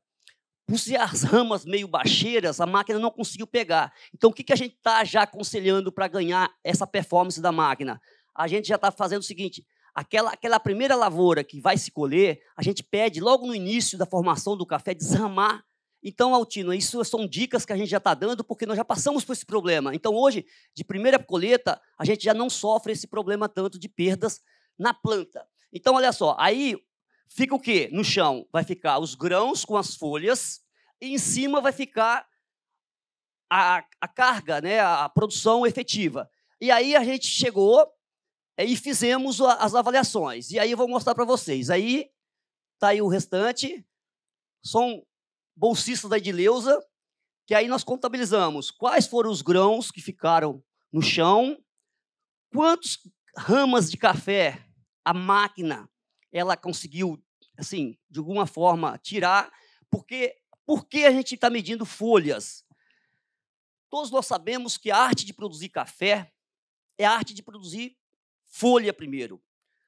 por ser as ramas meio baixeiras, a máquina não conseguiu pegar. Então, o que, que a gente está já aconselhando para ganhar essa performance da máquina? A gente já está fazendo o seguinte: aquela, aquela primeira lavoura que vai se colher, a gente pede logo no início da formação do café desramar então, Altino, isso são dicas que a gente já está dando porque nós já passamos por esse problema. Então, hoje, de primeira colheita, a gente já não sofre esse problema tanto de perdas na planta. Então, olha só, aí fica o quê? No chão vai ficar os grãos com as folhas e em cima vai ficar a, a carga, né, a produção efetiva. E aí a gente chegou é, e fizemos as avaliações. E aí eu vou mostrar para vocês. Aí está aí o restante. São bolsistas da Edileuza, que aí nós contabilizamos quais foram os grãos que ficaram no chão, quantas ramas de café a máquina ela conseguiu, assim, de alguma forma tirar, porque por que a gente está medindo folhas? Todos nós sabemos que a arte de produzir café é a arte de produzir folha primeiro.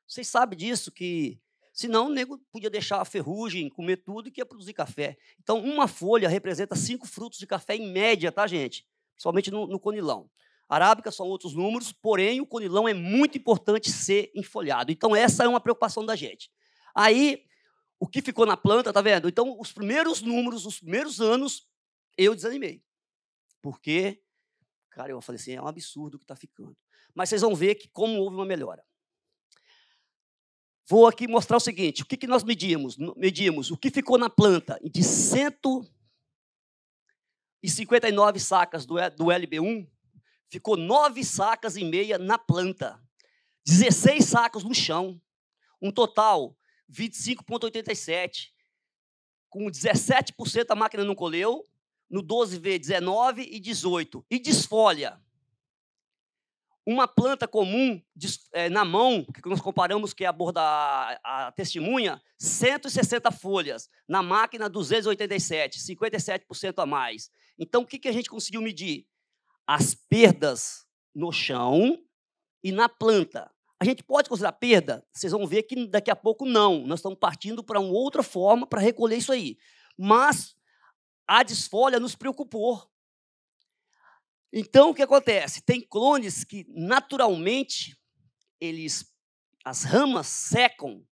Vocês sabem disso que Senão o nego podia deixar a ferrugem, comer tudo e que ia produzir café. Então, uma folha representa cinco frutos de café em média, tá, gente? Principalmente no, no conilão. Arábica são outros números, porém o conilão é muito importante ser enfolhado. Então, essa é uma preocupação da gente. Aí, o que ficou na planta, tá vendo? Então, os primeiros números, os primeiros anos, eu desanimei. Porque, cara, eu falei assim, é um absurdo o que está ficando. Mas vocês vão ver que como houve uma melhora. Vou aqui mostrar o seguinte: o que, que nós medimos? Medimos o que ficou na planta de 159 sacas do LB1, ficou 9 sacas e meia na planta, 16 sacos no chão, um total 25,87. Com 17% a máquina não colheu, no 12V, 19 e 18. E desfolha, uma planta comum eh, na mão, que nós comparamos que é a borda a testemunha, 160 folhas, na máquina 287, 57% a mais. Então, o que, que a gente conseguiu medir? As perdas no chão e na planta. A gente pode considerar perda? Vocês vão ver que daqui a pouco não. Nós estamos partindo para uma outra forma para recolher isso aí. Mas a desfolha nos preocupou. Então, o que acontece? Tem clones que, naturalmente, eles as ramas secam,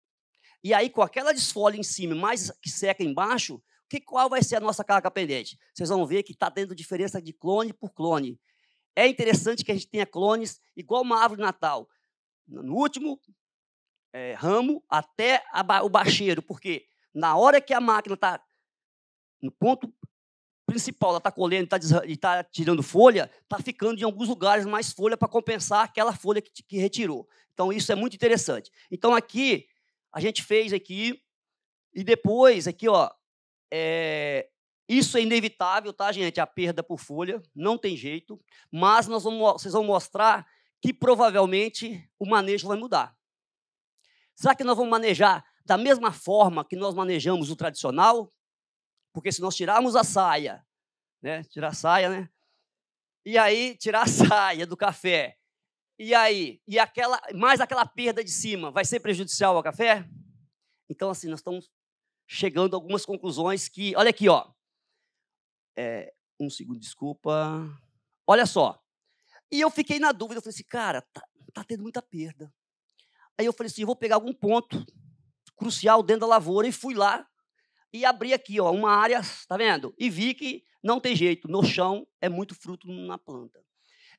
e aí com aquela desfolha em cima, mais que seca embaixo, que qual vai ser a nossa carga pendente? Vocês vão ver que está tendo diferença de clone por clone. É interessante que a gente tenha clones igual uma árvore Natal. No último é, ramo até a, o bacheiro, porque na hora que a máquina está no ponto principal está colhendo tá e está tá tirando folha, está ficando em alguns lugares mais folha para compensar aquela folha que, que retirou. Então, isso é muito interessante. Então, aqui, a gente fez aqui, e depois, aqui, ó, é, isso é inevitável, tá, gente? A perda por folha, não tem jeito, mas nós vamos, vocês vão mostrar que provavelmente o manejo vai mudar. Será que nós vamos manejar da mesma forma que nós manejamos o tradicional? Porque se nós tirarmos a saia, né? Tirar a saia, né? E aí, tirar a saia do café. E aí, e aquela, mais aquela perda de cima, vai ser prejudicial ao café? Então, assim, nós estamos chegando a algumas conclusões que. Olha aqui, ó. É, um segundo, desculpa. Olha só. E eu fiquei na dúvida, eu falei assim, cara, tá, tá tendo muita perda. Aí eu falei assim, eu vou pegar algum ponto crucial dentro da lavoura e fui lá e abri aqui, ó, uma área, está vendo? E vi que não tem jeito, no chão é muito fruto na planta.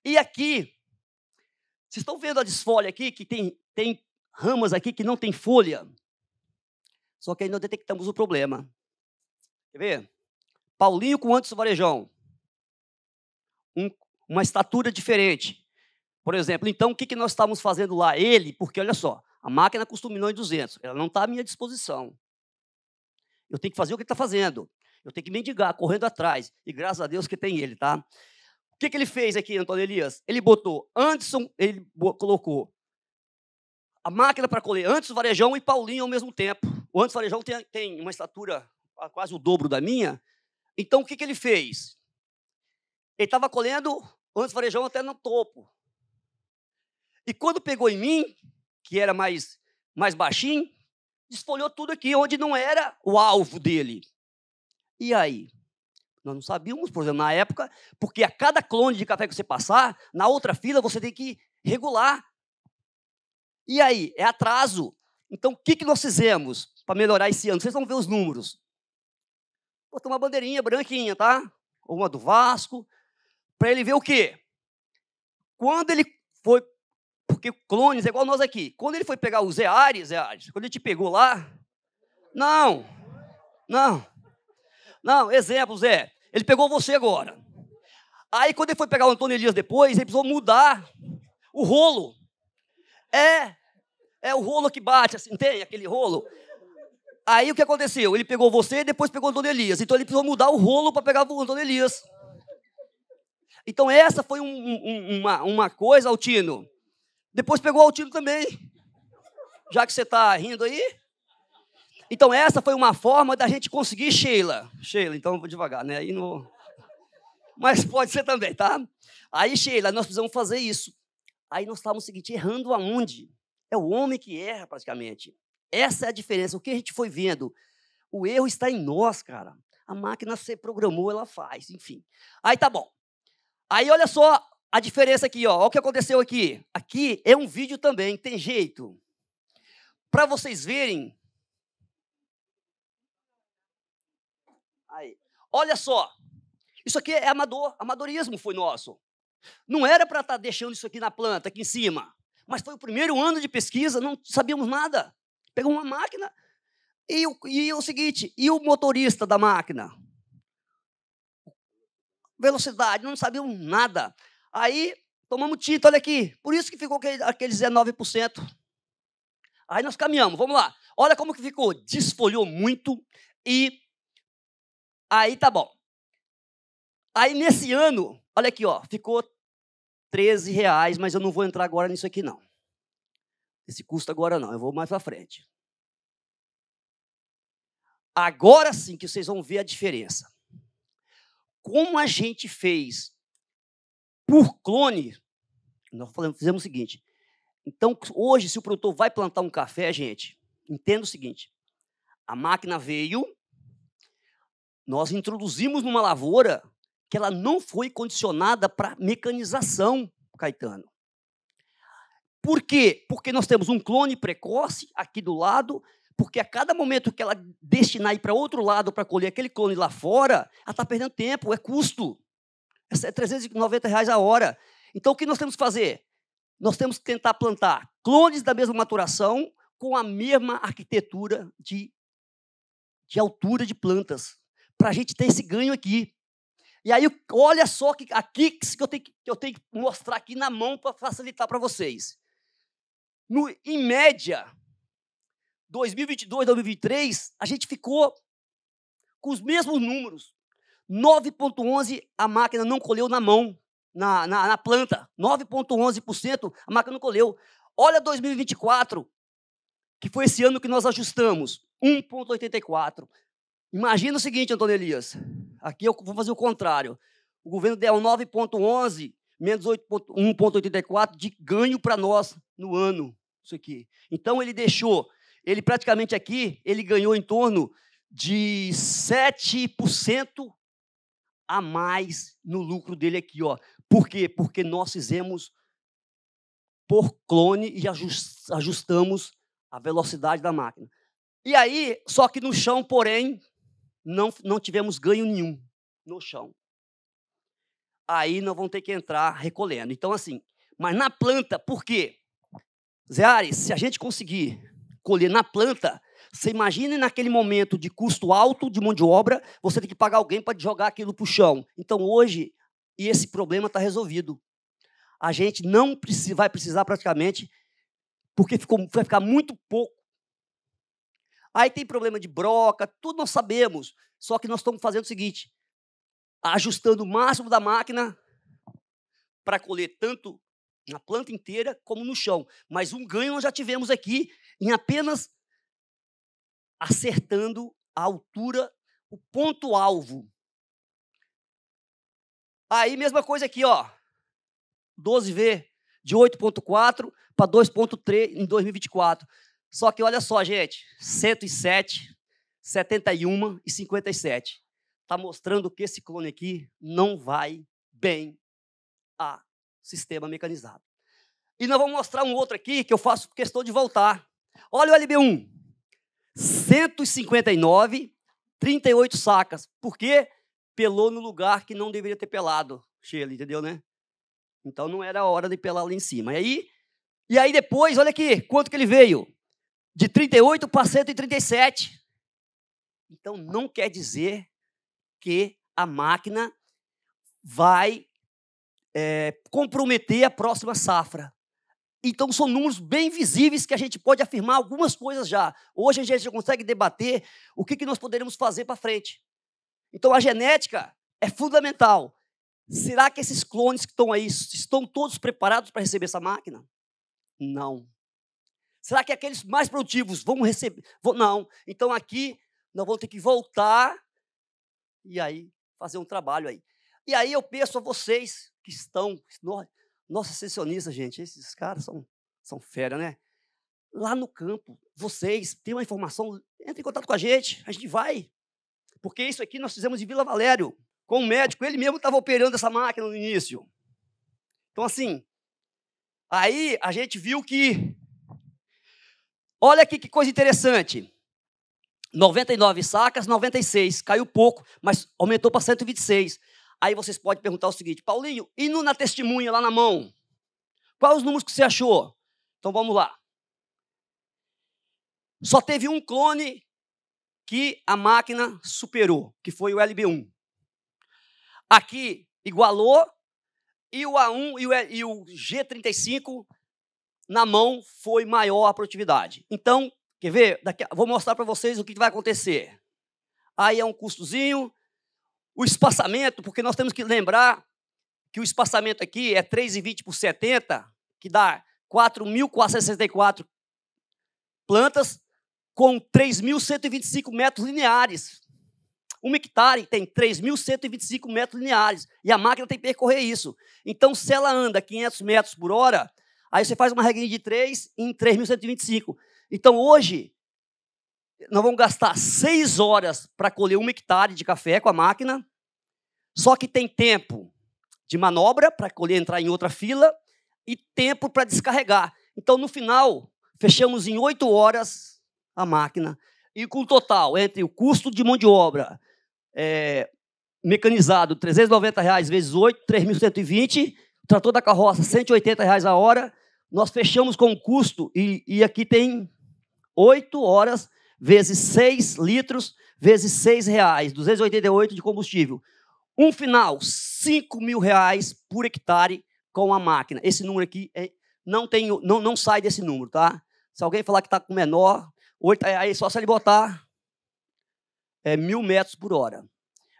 E aqui, vocês estão vendo a desfolha aqui, que tem, tem ramas aqui que não tem folha? Só que ainda detectamos o problema. Quer ver? Paulinho com antes varejão. Um, uma estatura diferente. Por exemplo, então o que, que nós estávamos fazendo lá? Ele, porque olha só, a máquina custa 1 milhão e 200, ela não está à minha disposição. Eu tenho que fazer o que ele está fazendo. Eu tenho que mendigar, correndo atrás. E graças a Deus que tem ele, tá? O que, que ele fez aqui, Antônio Elias? Ele botou Anderson, ele colocou a máquina para colher Anderson Varejão e Paulinho ao mesmo tempo. O Anderson Varejão tem, tem uma estatura quase o dobro da minha. Então, o que, que ele fez? Ele estava colhendo o Anderson Varejão até no topo. E quando pegou em mim, que era mais, mais baixinho, desfolhou tudo aqui, onde não era o alvo dele. E aí? Nós não sabíamos, por exemplo, na época, porque a cada clone de café que você passar, na outra fila você tem que regular. E aí? É atraso. Então, o que, que nós fizemos para melhorar esse ano? Vocês vão ver os números. Botar uma bandeirinha branquinha, tá? Ou uma do Vasco, para ele ver o quê? Quando ele foi porque clones é igual nós aqui. Quando ele foi pegar o Zé Ares, Zé Ares, quando ele te pegou lá, não, não, não, exemplo, Zé, ele pegou você agora. Aí quando ele foi pegar o Antônio Elias depois, ele precisou mudar o rolo. É, é o rolo que bate, assim, tem aquele rolo. Aí o que aconteceu? Ele pegou você e depois pegou o Antônio Elias. Então ele precisou mudar o rolo para pegar o Antônio Elias. Então essa foi um, um, uma, uma coisa, Altino, depois pegou o autismo também. Já que você está rindo aí. Então, essa foi uma forma da gente conseguir Sheila. Sheila, então vou devagar, né? Aí não... Mas pode ser também, tá? Aí, Sheila, nós precisamos fazer isso. Aí nós estávamos o seguinte: errando aonde? É o homem que erra, praticamente. Essa é a diferença. O que a gente foi vendo? O erro está em nós, cara. A máquina você programou, ela faz, enfim. Aí tá bom. Aí olha só, a diferença aqui, ó, olha o que aconteceu aqui. Aqui é um vídeo também, tem jeito. Para vocês verem. Aí. Olha só. Isso aqui é amador, amadorismo foi nosso. Não era para estar tá deixando isso aqui na planta, aqui em cima. Mas foi o primeiro ano de pesquisa, não sabíamos nada. Pegou uma máquina e, o, e o seguinte, e o motorista da máquina? Velocidade, não sabíamos nada. Aí tomamos tinta, olha aqui. Por isso que ficou aquele, 19%. Aí nós caminhamos, vamos lá. Olha como que ficou. Desfolhou muito e aí tá bom. Aí nesse ano, olha aqui, ó, ficou 13 reais, mas eu não vou entrar agora nisso aqui não. Esse custo agora não, eu vou mais para frente. Agora sim que vocês vão ver a diferença. Como a gente fez por clone, nós fizemos o seguinte. Então, hoje, se o produtor vai plantar um café, gente, entenda o seguinte: a máquina veio, nós introduzimos numa lavoura que ela não foi condicionada para mecanização, Caetano. Por quê? Porque nós temos um clone precoce aqui do lado, porque a cada momento que ela destinar para outro lado para colher aquele clone lá fora, ela está perdendo tempo, é custo é 390 reais a hora. Então, o que nós temos que fazer? Nós temos que tentar plantar clones da mesma maturação com a mesma arquitetura de, de altura de plantas, para a gente ter esse ganho aqui. E aí, olha só que, a Kix que eu, tenho que, que eu tenho que mostrar aqui na mão para facilitar para vocês. No, em média, 2022, 2023, a gente ficou com os mesmos números. 9,11% a máquina não colheu na mão, na, na, na planta. 9,11% a máquina não colheu. Olha 2024, que foi esse ano que nós ajustamos, 1,84%. Imagina o seguinte, Antônio Elias, aqui eu vou fazer o contrário. O governo deu 9,11%, menos 1,84% de ganho para nós no ano. Isso aqui. Então, ele deixou, ele praticamente aqui, ele ganhou em torno de 7% a mais no lucro dele aqui, ó. Por quê? Porque nós fizemos por clone e ajustamos a velocidade da máquina. E aí, só que no chão, porém, não, não tivemos ganho nenhum no chão. Aí nós vamos ter que entrar recolhendo. Então, assim, mas na planta, por quê? Zé Ares, se a gente conseguir colher na planta, você imagina naquele momento de custo alto de mão de obra, você tem que pagar alguém para jogar aquilo para o chão. Então hoje, e esse problema está resolvido. A gente não vai precisar praticamente, porque ficou, vai ficar muito pouco. Aí tem problema de broca, tudo nós sabemos. Só que nós estamos fazendo o seguinte: ajustando o máximo da máquina para colher tanto na planta inteira como no chão. Mas um ganho nós já tivemos aqui em apenas acertando a altura, o ponto alvo. Aí, mesma coisa aqui, ó. 12V de 8,4 para 2,3 em 2024. Só que olha só, gente, 107, 71 e 57. Está mostrando que esse clone aqui não vai bem a sistema mecanizado. E nós vamos mostrar um outro aqui que eu faço questão de voltar. Olha o LB1. 159, 38 sacas. Por quê? Pelou no lugar que não deveria ter pelado, Sheila, entendeu, né? Então não era a hora de pelar lá em cima. E aí, e aí depois, olha aqui, quanto que ele veio? De 38 para 137. Então não quer dizer que a máquina vai é, comprometer a próxima safra. Então, são números bem visíveis que a gente pode afirmar algumas coisas já. Hoje a gente já consegue debater o que, que nós poderemos fazer para frente. Então, a genética é fundamental. Será que esses clones que estão aí estão todos preparados para receber essa máquina? Não. Será que aqueles mais produtivos vão receber? Não. Então, aqui nós vamos ter que voltar e aí fazer um trabalho aí. E aí eu peço a vocês que estão, nossa, sessionista, gente, esses caras são, são fera, né? Lá no campo, vocês têm uma informação, entre em contato com a gente, a gente vai. Porque isso aqui nós fizemos em Vila Valério, com um médico, ele mesmo estava operando essa máquina no início. Então, assim, aí a gente viu que. Olha aqui que coisa interessante. 99 sacas, 96, caiu pouco, mas aumentou para 126. Aí vocês podem perguntar o seguinte, Paulinho, e no, na testemunha lá na mão? Quais os números que você achou? Então vamos lá. Só teve um clone que a máquina superou, que foi o LB1. Aqui igualou, e o A1 e o, G35 na mão foi maior a produtividade. Então, quer ver? Daqui, vou mostrar para vocês o que vai acontecer. Aí é um custozinho, o espaçamento, porque nós temos que lembrar que o espaçamento aqui é 3,20 por 70, que dá 4.464 plantas com 3.125 metros lineares. Um hectare tem 3.125 metros lineares e a máquina tem que percorrer isso. Então, se ela anda 500 metros por hora, aí você faz uma regra de 3 em 3.125. Então, hoje, nós vamos gastar seis horas para colher um hectare de café com a máquina, só que tem tempo de manobra para colher entrar em outra fila e tempo para descarregar. Então, no final, fechamos em oito horas a máquina e com o total entre o custo de mão de obra é, mecanizado, 390 reais vezes 8, 3.120, trator da carroça, 180 reais a hora, nós fechamos com o custo e, e aqui tem oito horas vezes 6 litros, vezes 6 reais, 288 de combustível. Um final, 5 mil reais por hectare com a máquina. Esse número aqui é, não, tem, não, não sai desse número, tá? Se alguém falar que está com menor, aí só se ele botar é, mil metros por hora.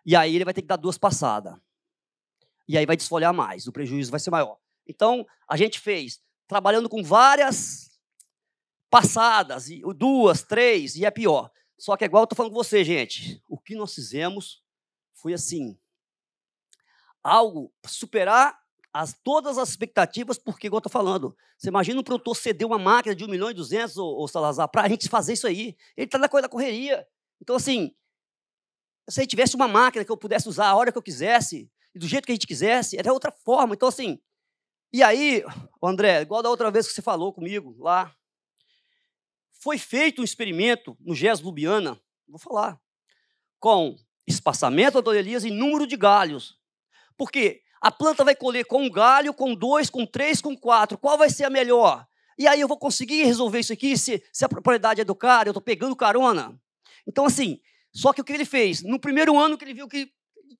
E aí ele vai ter que dar duas passadas. E aí vai desfolhar mais, o prejuízo vai ser maior. Então, a gente fez, trabalhando com várias passadas, duas, três, e é pior. Só que é igual eu estou falando com você, gente. O que nós fizemos foi assim: algo superar as, todas as expectativas, porque, igual eu estou falando, você imagina um produtor ceder uma máquina de 1 milhão e 200, ô, ô Salazar, para a gente fazer isso aí. Ele está na coisa da correria. Então, assim, se ele tivesse uma máquina que eu pudesse usar a hora que eu quisesse, do jeito que a gente quisesse, era outra forma. Então, assim, e aí, André, igual da outra vez que você falou comigo lá, foi feito um experimento no GES Lubiana, vou falar, com espaçamento das orelhas e número de galhos. Porque a planta vai colher com um galho, com dois, com três, com quatro. Qual vai ser a melhor? E aí eu vou conseguir resolver isso aqui se, se a propriedade é do cara, eu estou pegando carona. Então, assim, só que o que ele fez? No primeiro ano que ele viu que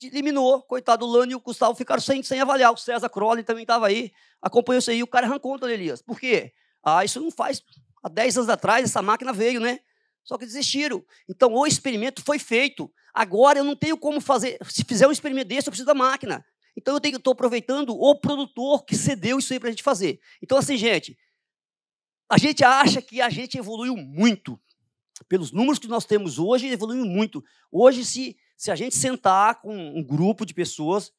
eliminou, coitado, o Lano e o Gustavo ficaram sem, sem avaliar. O César Crowley também estava aí, acompanhou isso aí, o cara arrancou o Elias. Por quê? Ah, isso não faz Há 10 anos atrás essa máquina veio, né? Só que desistiram. Então o experimento foi feito. Agora eu não tenho como fazer. Se fizer um experimento desse, eu preciso da máquina. Então eu estou aproveitando o produtor que cedeu isso aí para a gente fazer. Então, assim, gente, a gente acha que a gente evoluiu muito. Pelos números que nós temos hoje, evoluiu muito. Hoje, se, se a gente sentar com um grupo de pessoas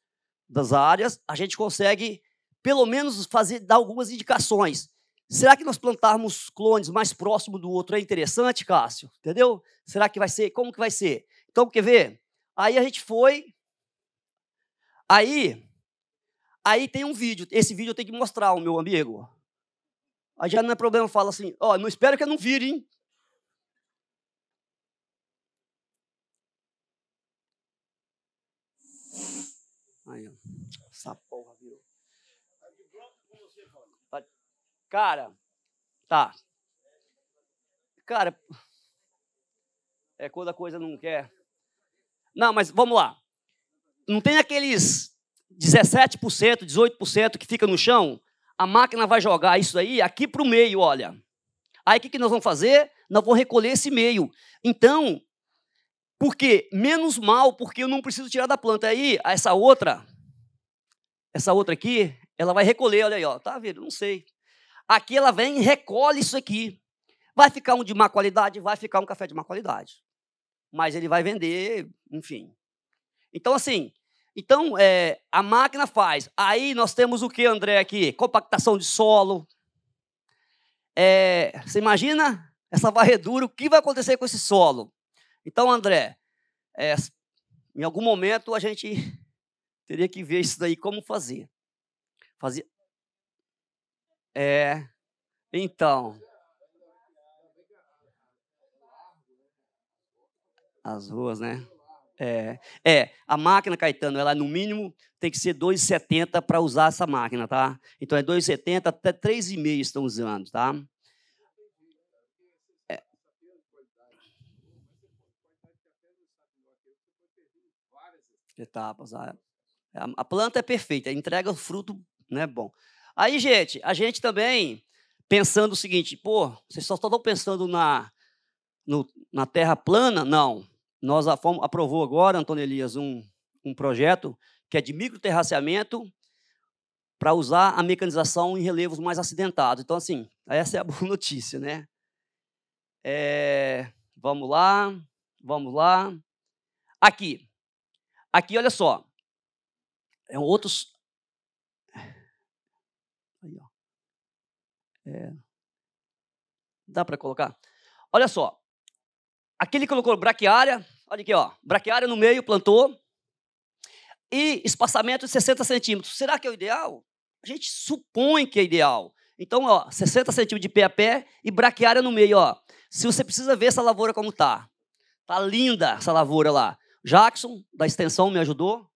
das áreas, a gente consegue, pelo menos, fazer dar algumas indicações. Será que nós plantarmos clones mais próximo do outro é interessante, Cássio? Entendeu? Será que vai ser? Como que vai ser? Então, quer ver? Aí a gente foi. Aí. Aí tem um vídeo. Esse vídeo eu tenho que mostrar ao meu amigo. Aí já não é problema, fala assim: ó, oh, não espero que eu não vire, hein? Aí, ó. Essa porra. Cara, tá. Cara, é quando a coisa não quer. Não, mas vamos lá. Não tem aqueles 17%, 18% que fica no chão? A máquina vai jogar isso aí aqui para o meio, olha. Aí o que, que nós vamos fazer? Nós vamos recolher esse meio. Então, por quê? Menos mal, porque eu não preciso tirar da planta. Aí, essa outra, essa outra aqui, ela vai recolher, olha aí, ó. Tá vendo? Não sei. Aqui ela vem e recolhe isso aqui. Vai ficar um de má qualidade, vai ficar um café de má qualidade. Mas ele vai vender, enfim. Então, assim, então é, a máquina faz. Aí nós temos o que, André, aqui? Compactação de solo. É, você imagina essa varredura, o que vai acontecer com esse solo? Então, André, é, em algum momento a gente teria que ver isso daí, como fazer. fazer é. Então. As ruas, né? É, é, a máquina, Caetano, ela no mínimo tem que ser 2,70 para usar essa máquina, tá? Então é 2,70 até 3,5 estão usando, tá? É. Etapas. É. É, a, a planta é perfeita, entrega fruto, né? Bom. Aí, gente, a gente também pensando o seguinte, pô, vocês só estão pensando na, no, na terra plana? Não. Nós aprovou agora, Antônio Elias, um, um projeto que é de microterraceamento para usar a mecanização em relevos mais acidentados. Então, assim, essa é a boa notícia, né? É, vamos lá, vamos lá. Aqui. Aqui, olha só. É um outro, É... Dá para colocar? Olha só. Aqui ele colocou braquiária, olha aqui, ó. Braquiária no meio, plantou. E espaçamento de 60 centímetros. Será que é o ideal? A gente supõe que é ideal. Então, ó, 60 centímetros de pé a pé e braquiária no meio, ó. Se você precisa ver essa lavoura como tá. Tá linda essa lavoura lá. Jackson, da extensão, me ajudou.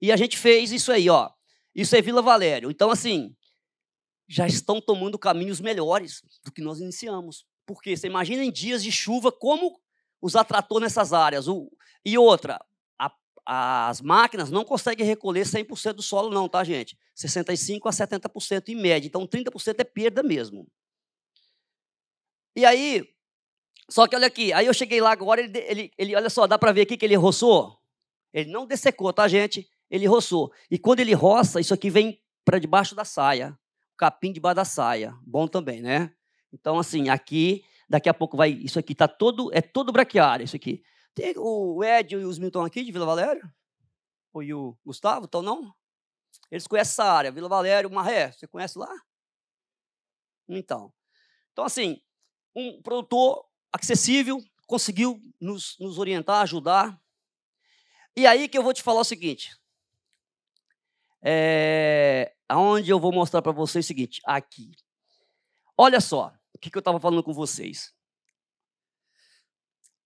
E a gente fez isso aí, ó. Isso é Vila Valério. Então, assim, já estão tomando caminhos melhores do que nós iniciamos. Porque você imagina em dias de chuva como os atratou nessas áreas. e outra, a, as máquinas não conseguem recolher 100% do solo não, tá, gente? 65% a 70% em média. Então, 30% é perda mesmo. E aí, só que olha aqui, aí eu cheguei lá agora, ele, ele, ele olha só, dá para ver aqui que ele roçou? Ele não dessecou, tá, gente? Ele roçou. E quando ele roça, isso aqui vem para debaixo da saia capim de da saia. Bom também, né? Então, assim, aqui, daqui a pouco vai. Isso aqui tá todo. É todo braquiário, isso aqui. Tem o Ed e os Milton aqui de Vila Valério? Ou e o Gustavo? Então não? Eles conhecem essa área, Vila Valério, Maré. Você conhece lá? Então. Então, assim, um produtor acessível conseguiu nos, nos orientar, ajudar. E aí que eu vou te falar o seguinte: é, eh, onde eu vou mostrar para vocês o seguinte, aqui. Olha só o que, que eu estava falando com vocês.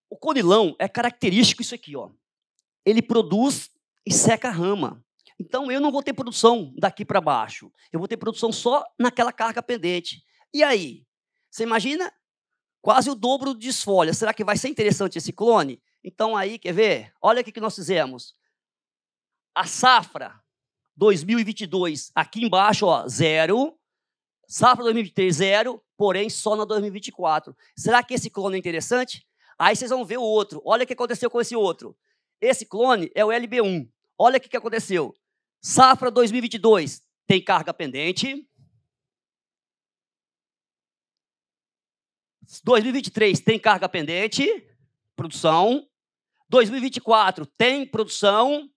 O conilão é característico isso aqui, ó. Ele produz e seca a rama. Então eu não vou ter produção daqui para baixo. Eu vou ter produção só naquela carga pendente. E aí? Você imagina? Quase o dobro de esfolha. Será que vai ser interessante esse clone? Então aí, quer ver? Olha o que nós fizemos. A safra 2022, aqui embaixo, ó, zero. Safra 2023, zero, porém só na 2024. Será que esse clone é interessante? Aí vocês vão ver o outro. Olha o que aconteceu com esse outro. Esse clone é o LB1. Olha o que aconteceu. Safra 2022 tem carga pendente. 2023 tem carga pendente, produção. 2024 tem produção.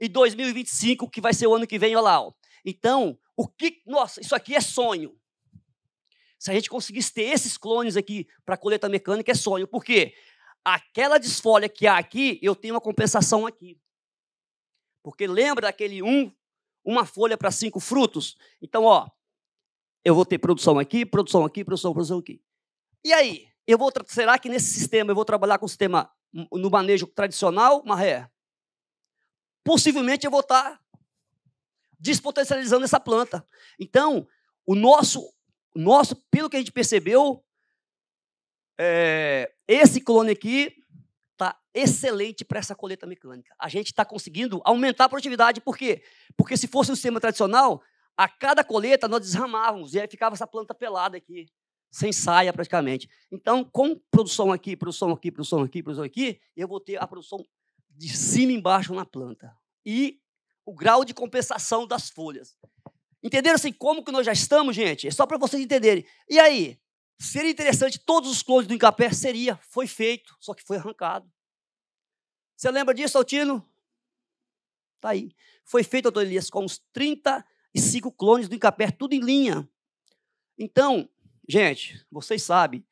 E 2025, que vai ser o ano que vem, olha lá. Ó. Então, o que. Nossa, isso aqui é sonho. Se a gente conseguisse ter esses clones aqui para coleta mecânica, é sonho. Por quê? Aquela desfolha que há aqui, eu tenho uma compensação aqui. Porque lembra daquele um, uma folha para cinco frutos? Então, ó, eu vou ter produção aqui, produção aqui, produção, produção aqui. E aí? Eu vou será que nesse sistema eu vou trabalhar com o sistema hum, no manejo tradicional, Marré? possivelmente eu vou estar tá despotencializando essa planta. Então, o nosso, nosso pelo que a gente percebeu, é, esse clone aqui está excelente para essa coleta mecânica. A gente está conseguindo aumentar a produtividade. Por quê? Porque se fosse um sistema tradicional, a cada coleta nós desramávamos e aí ficava essa planta pelada aqui, sem saia praticamente. Então, com produção aqui, produção aqui, produção aqui, produção aqui, eu vou ter a produção de cima embaixo na planta. E o grau de compensação das folhas. Entenderam assim como que nós já estamos, gente? É só para vocês entenderem. E aí, seria interessante todos os clones do encapé? Seria, foi feito, só que foi arrancado. Você lembra disso, Altino? Tá aí. Foi feito, doutor Elias, com uns 35 clones do encapé, tudo em linha. Então, gente, vocês sabem,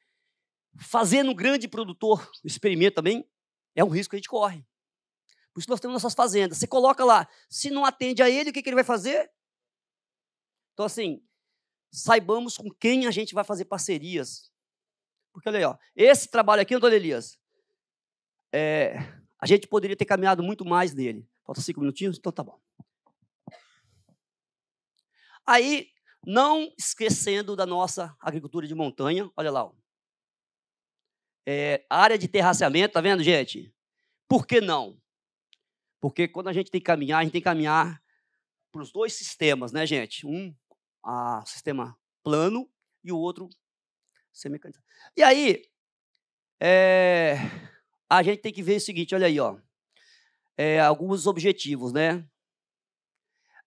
fazendo um grande produtor experimento também é um risco que a gente corre. Por isso que nós temos nossas fazendas. Você coloca lá, se não atende a ele, o que, que ele vai fazer? Então, assim, saibamos com quem a gente vai fazer parcerias. Porque olha aí, ó, esse trabalho aqui, Antônio Elias, é, a gente poderia ter caminhado muito mais nele. Falta cinco minutinhos? Então tá bom. Aí, não esquecendo da nossa agricultura de montanha, olha lá. Ó. É, área de terraceamento, tá vendo, gente? Por que não? Porque quando a gente tem que caminhar, a gente tem que caminhar para os dois sistemas, né, gente? Um, a sistema plano e o outro semicanizado. E aí, é, a gente tem que ver o seguinte, olha aí, ó, é, alguns objetivos, né?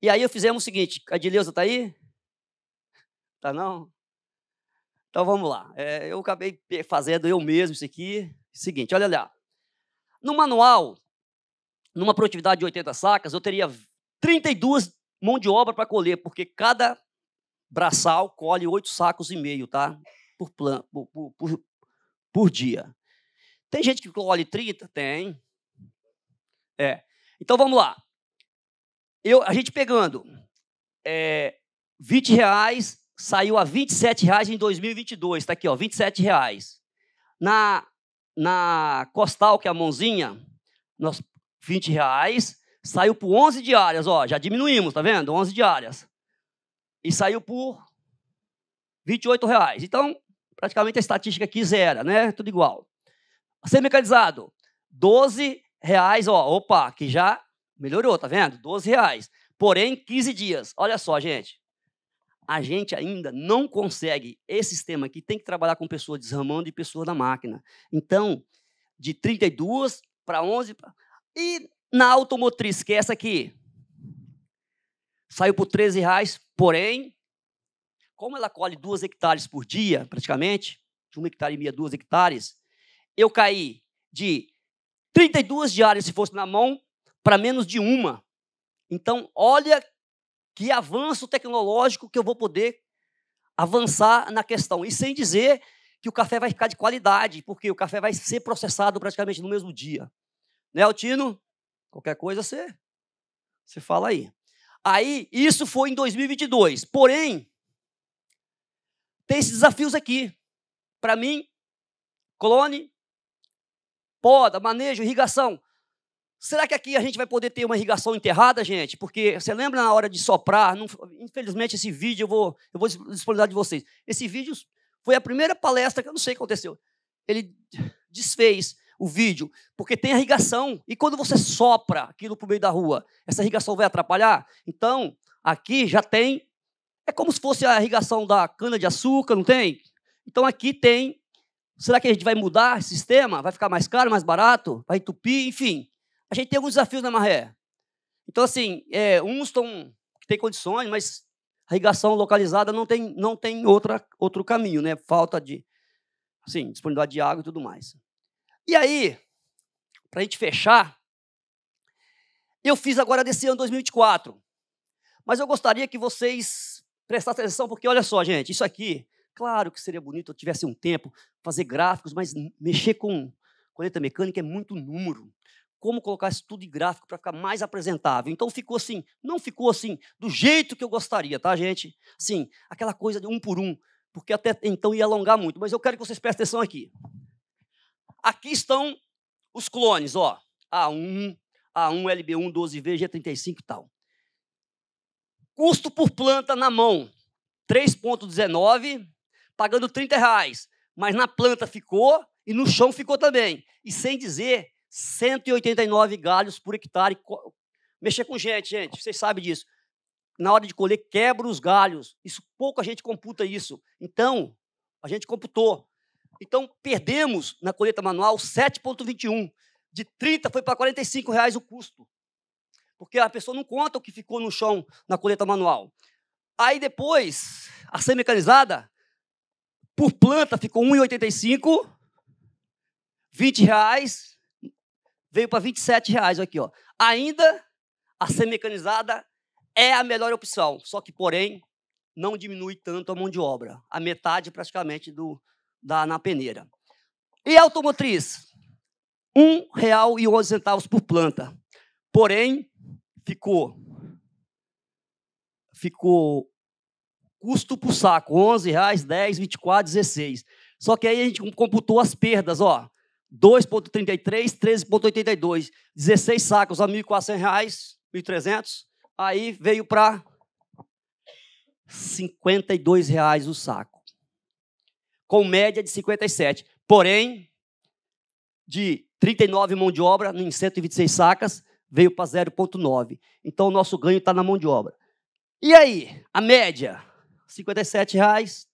E aí eu fizemos o seguinte, a Dileuza tá aí? Tá não? Então vamos lá. É, eu acabei fazendo eu mesmo isso aqui. Seguinte, olha lá. No manual numa produtividade de 80 sacas, eu teria 32 mão de obra para colher, porque cada braçal colhe 8 sacos e meio, tá? Por, plan, por, por, por dia. Tem gente que colhe 30? Tem. É. Então vamos lá. Eu, a gente pegando é, 20 reais, saiu a 27 reais em 2022. Está aqui, ó, 27 reais. Na, na Costal, que é a mãozinha, nós 20 reais, saiu por 11 diárias, ó, já diminuímos, tá vendo? 11 diárias. E saiu por 28 reais. Então, praticamente a estatística aqui zera, né? Tudo igual. Ser mecanizado, 12 reais, ó, opa, que já melhorou, tá vendo? 12 reais. Porém, 15 dias. Olha só, gente. A gente ainda não consegue. Esse sistema aqui tem que trabalhar com pessoa desramando e pessoa da máquina. Então, de 32 para 11, e na automotriz, que é essa aqui, saiu por 13 reais, porém, como ela colhe duas hectares por dia, praticamente, de uma hectare e meia, duas hectares, eu caí de 32 diárias, se fosse na mão, para menos de uma. Então, olha que avanço tecnológico que eu vou poder avançar na questão. E sem dizer que o café vai ficar de qualidade, porque o café vai ser processado praticamente no mesmo dia. Né, Altino? Qualquer coisa você, você fala aí. Aí, isso foi em 2022. Porém, tem esses desafios aqui. Para mim, clone, poda, manejo, irrigação. Será que aqui a gente vai poder ter uma irrigação enterrada, gente? Porque você lembra na hora de soprar? Não, infelizmente, esse vídeo eu vou, eu vou disponibilizar de vocês. Esse vídeo foi a primeira palestra que eu não sei o que aconteceu. Ele desfez o vídeo, porque tem irrigação. E quando você sopra aquilo para o meio da rua, essa irrigação vai atrapalhar? Então, aqui já tem. É como se fosse a irrigação da cana-de-açúcar, não tem? Então aqui tem. Será que a gente vai mudar esse sistema? Vai ficar mais caro, mais barato? Vai entupir? Enfim, a gente tem alguns desafios na né, maré. Então, assim, é, uns estão tem condições, mas a irrigação localizada não tem, não tem outra, outro caminho, né? Falta de assim, disponibilidade de água e tudo mais. E aí, para a gente fechar, eu fiz agora desse ano 2024. Mas eu gostaria que vocês prestassem atenção, porque olha só, gente, isso aqui, claro que seria bonito eu tivesse um tempo, fazer gráficos, mas mexer com coleta mecânica é muito número. Como colocar isso tudo em gráfico para ficar mais apresentável? Então ficou assim, não ficou assim, do jeito que eu gostaria, tá, gente? Sim, aquela coisa de um por um, porque até então ia alongar muito, mas eu quero que vocês prestem atenção aqui. Aqui estão os clones, ó. A1, A1, LB1, 12V, G35 e tal. Custo por planta na mão, 3,19, pagando 30 reais. Mas na planta ficou e no chão ficou também. E sem dizer, 189 galhos por hectare. Mexer com gente, gente, vocês sabem disso. Na hora de colher, quebra os galhos. Isso pouca gente computa isso. Então, a gente computou. Então, perdemos na colheita manual 7,21. De 30 foi para 45 reais o custo. Porque a pessoa não conta o que ficou no chão na colheita manual. Aí depois, a semi-mecanizada, por planta ficou 1,85, 20 reais, veio para 27 reais aqui. Ó. Ainda a semi-mecanizada é a melhor opção, só que, porém, não diminui tanto a mão de obra, a metade praticamente do, da, na peneira. E automotriz? R$ 1,11 por planta. Porém, ficou ficou custo por saco, 11 reais, 10, 24, 16. Só que aí a gente computou as perdas, ó. 2,33, 13,82, 16 sacos a 1.400 reais, 1.300. Aí veio para R$ reais o saco com média de 57. Porém, de 39 mão de obra em 126 sacas, veio para 0,9. Então, o nosso ganho está na mão de obra. E aí, a média, R$ reais.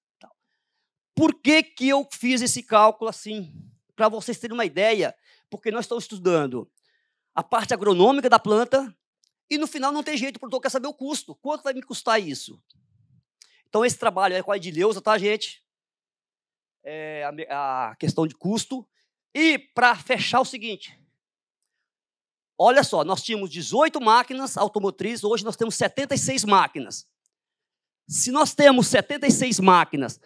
Por que, que eu fiz esse cálculo assim? Para vocês terem uma ideia, porque nós estamos estudando a parte agronômica da planta e no final não tem jeito, o produtor quer saber o custo. Quanto vai me custar isso? Então, esse trabalho é com a Edileuza, tá, gente? é, a, a questão de custo. E para fechar o seguinte, olha só, nós tínhamos 18 máquinas automotrizes, hoje nós temos 76 máquinas. Se nós temos 76 máquinas,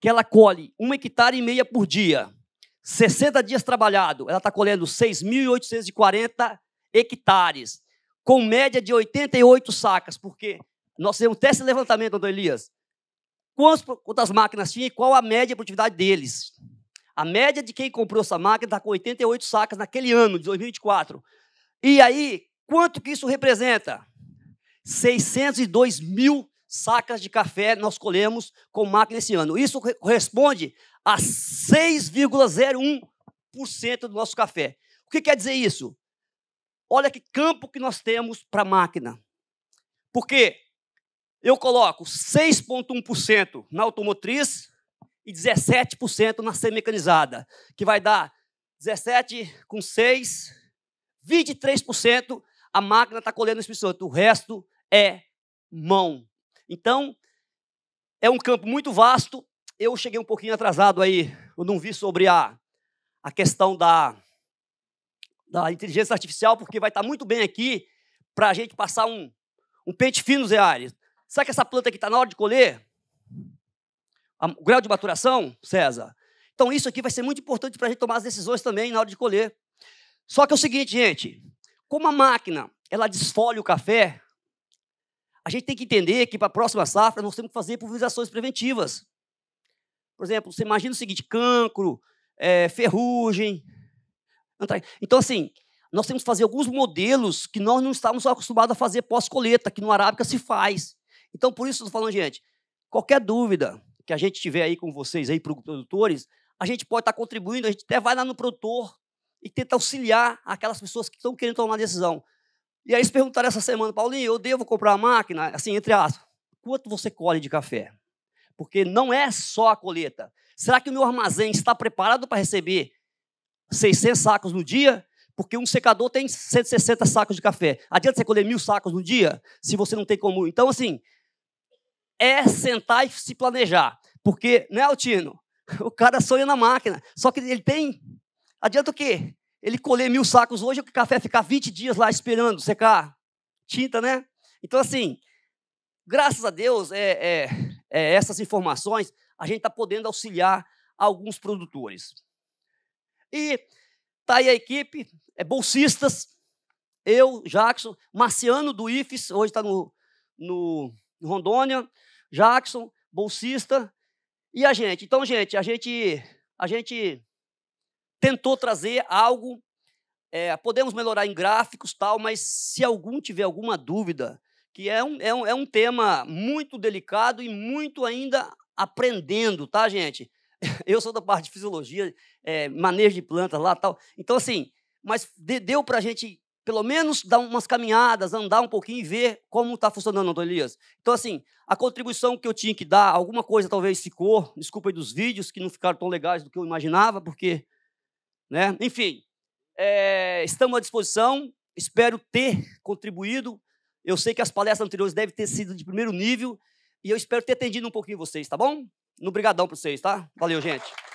que ela colhe um hectare e meia por dia, 60 dias trabalhado, ela está colhendo 6.840 hectares, com média de 88 sacas, porque nós temos um teste de levantamento, Dona Elias quantas, quantas máquinas tinha e qual a média de produtividade deles. A média de quem comprou essa máquina está com 88 sacas naquele ano, de 2024. E aí, quanto que isso representa? 602 mil sacas de café nós colhemos com máquina esse ano. Isso corresponde a 6,01% do nosso café. O que quer dizer isso? Olha que campo que nós temos para máquina. Porque eu coloco 6,1% na automotriz e 17% na semi-mecanizada, que vai dar 17 com 6, 23% a máquina está colhendo esse santo, o resto é mão. Então, é um campo muito vasto. Eu cheguei um pouquinho atrasado aí, eu não vi sobre a, a questão da, da inteligência artificial, porque vai estar tá muito bem aqui para a gente passar um, um pente fino, Zé Ares. Sabe que essa planta aqui está na hora de colher? O grau de maturação, César? Então, isso aqui vai ser muito importante para a gente tomar as decisões também na hora de colher. Só que é o seguinte, gente: como a máquina ela desfolha o café, a gente tem que entender que para a próxima safra nós temos que fazer pulverizações preventivas. Por exemplo, você imagina o seguinte: cancro, é, ferrugem. Então, assim, nós temos que fazer alguns modelos que nós não estávamos acostumados a fazer pós coleta que no Arábica se faz. Então, por isso, eu estou falando, gente, qualquer dúvida que a gente tiver aí com vocês aí, produtores, a gente pode estar tá contribuindo, a gente até vai lá no produtor e tenta auxiliar aquelas pessoas que estão querendo tomar decisão. E aí eles perguntaram essa semana, Paulinho, eu devo comprar a máquina? Assim, entre aspas, quanto você colhe de café? Porque não é só a colheita. Será que o meu armazém está preparado para receber 600 sacos no dia? Porque um secador tem 160 sacos de café. Adianta você colher mil sacos no dia se você não tem como. Então, assim, é sentar e se planejar. Porque, né, Altino? O cara sonha na máquina. Só que ele tem. Adianta o quê? Ele colher mil sacos hoje, o café ficar 20 dias lá esperando secar tinta, né? Então, assim, graças a Deus, é, é, é essas informações a gente está podendo auxiliar alguns produtores. E tá aí a equipe, é bolsistas, eu, Jackson, Marciano do IFES, hoje está no, no Rondônia, Jackson, bolsista, e a gente. Então, gente, a gente, a gente tentou trazer algo. É, podemos melhorar em gráficos tal, mas se algum tiver alguma dúvida, que é um, é, um, é um tema muito delicado e muito ainda aprendendo, tá, gente? Eu sou da parte de fisiologia, é, manejo de plantas lá tal. Então, assim, mas deu para a gente pelo menos dar umas caminhadas, andar um pouquinho e ver como está funcionando, Antônio Elias. Então, assim, a contribuição que eu tinha que dar, alguma coisa talvez ficou, desculpa aí dos vídeos que não ficaram tão legais do que eu imaginava, porque, né? Enfim, é, estamos à disposição, espero ter contribuído. Eu sei que as palestras anteriores devem ter sido de primeiro nível e eu espero ter atendido um pouquinho vocês, tá bom? No brigadão para vocês, tá? Valeu, gente.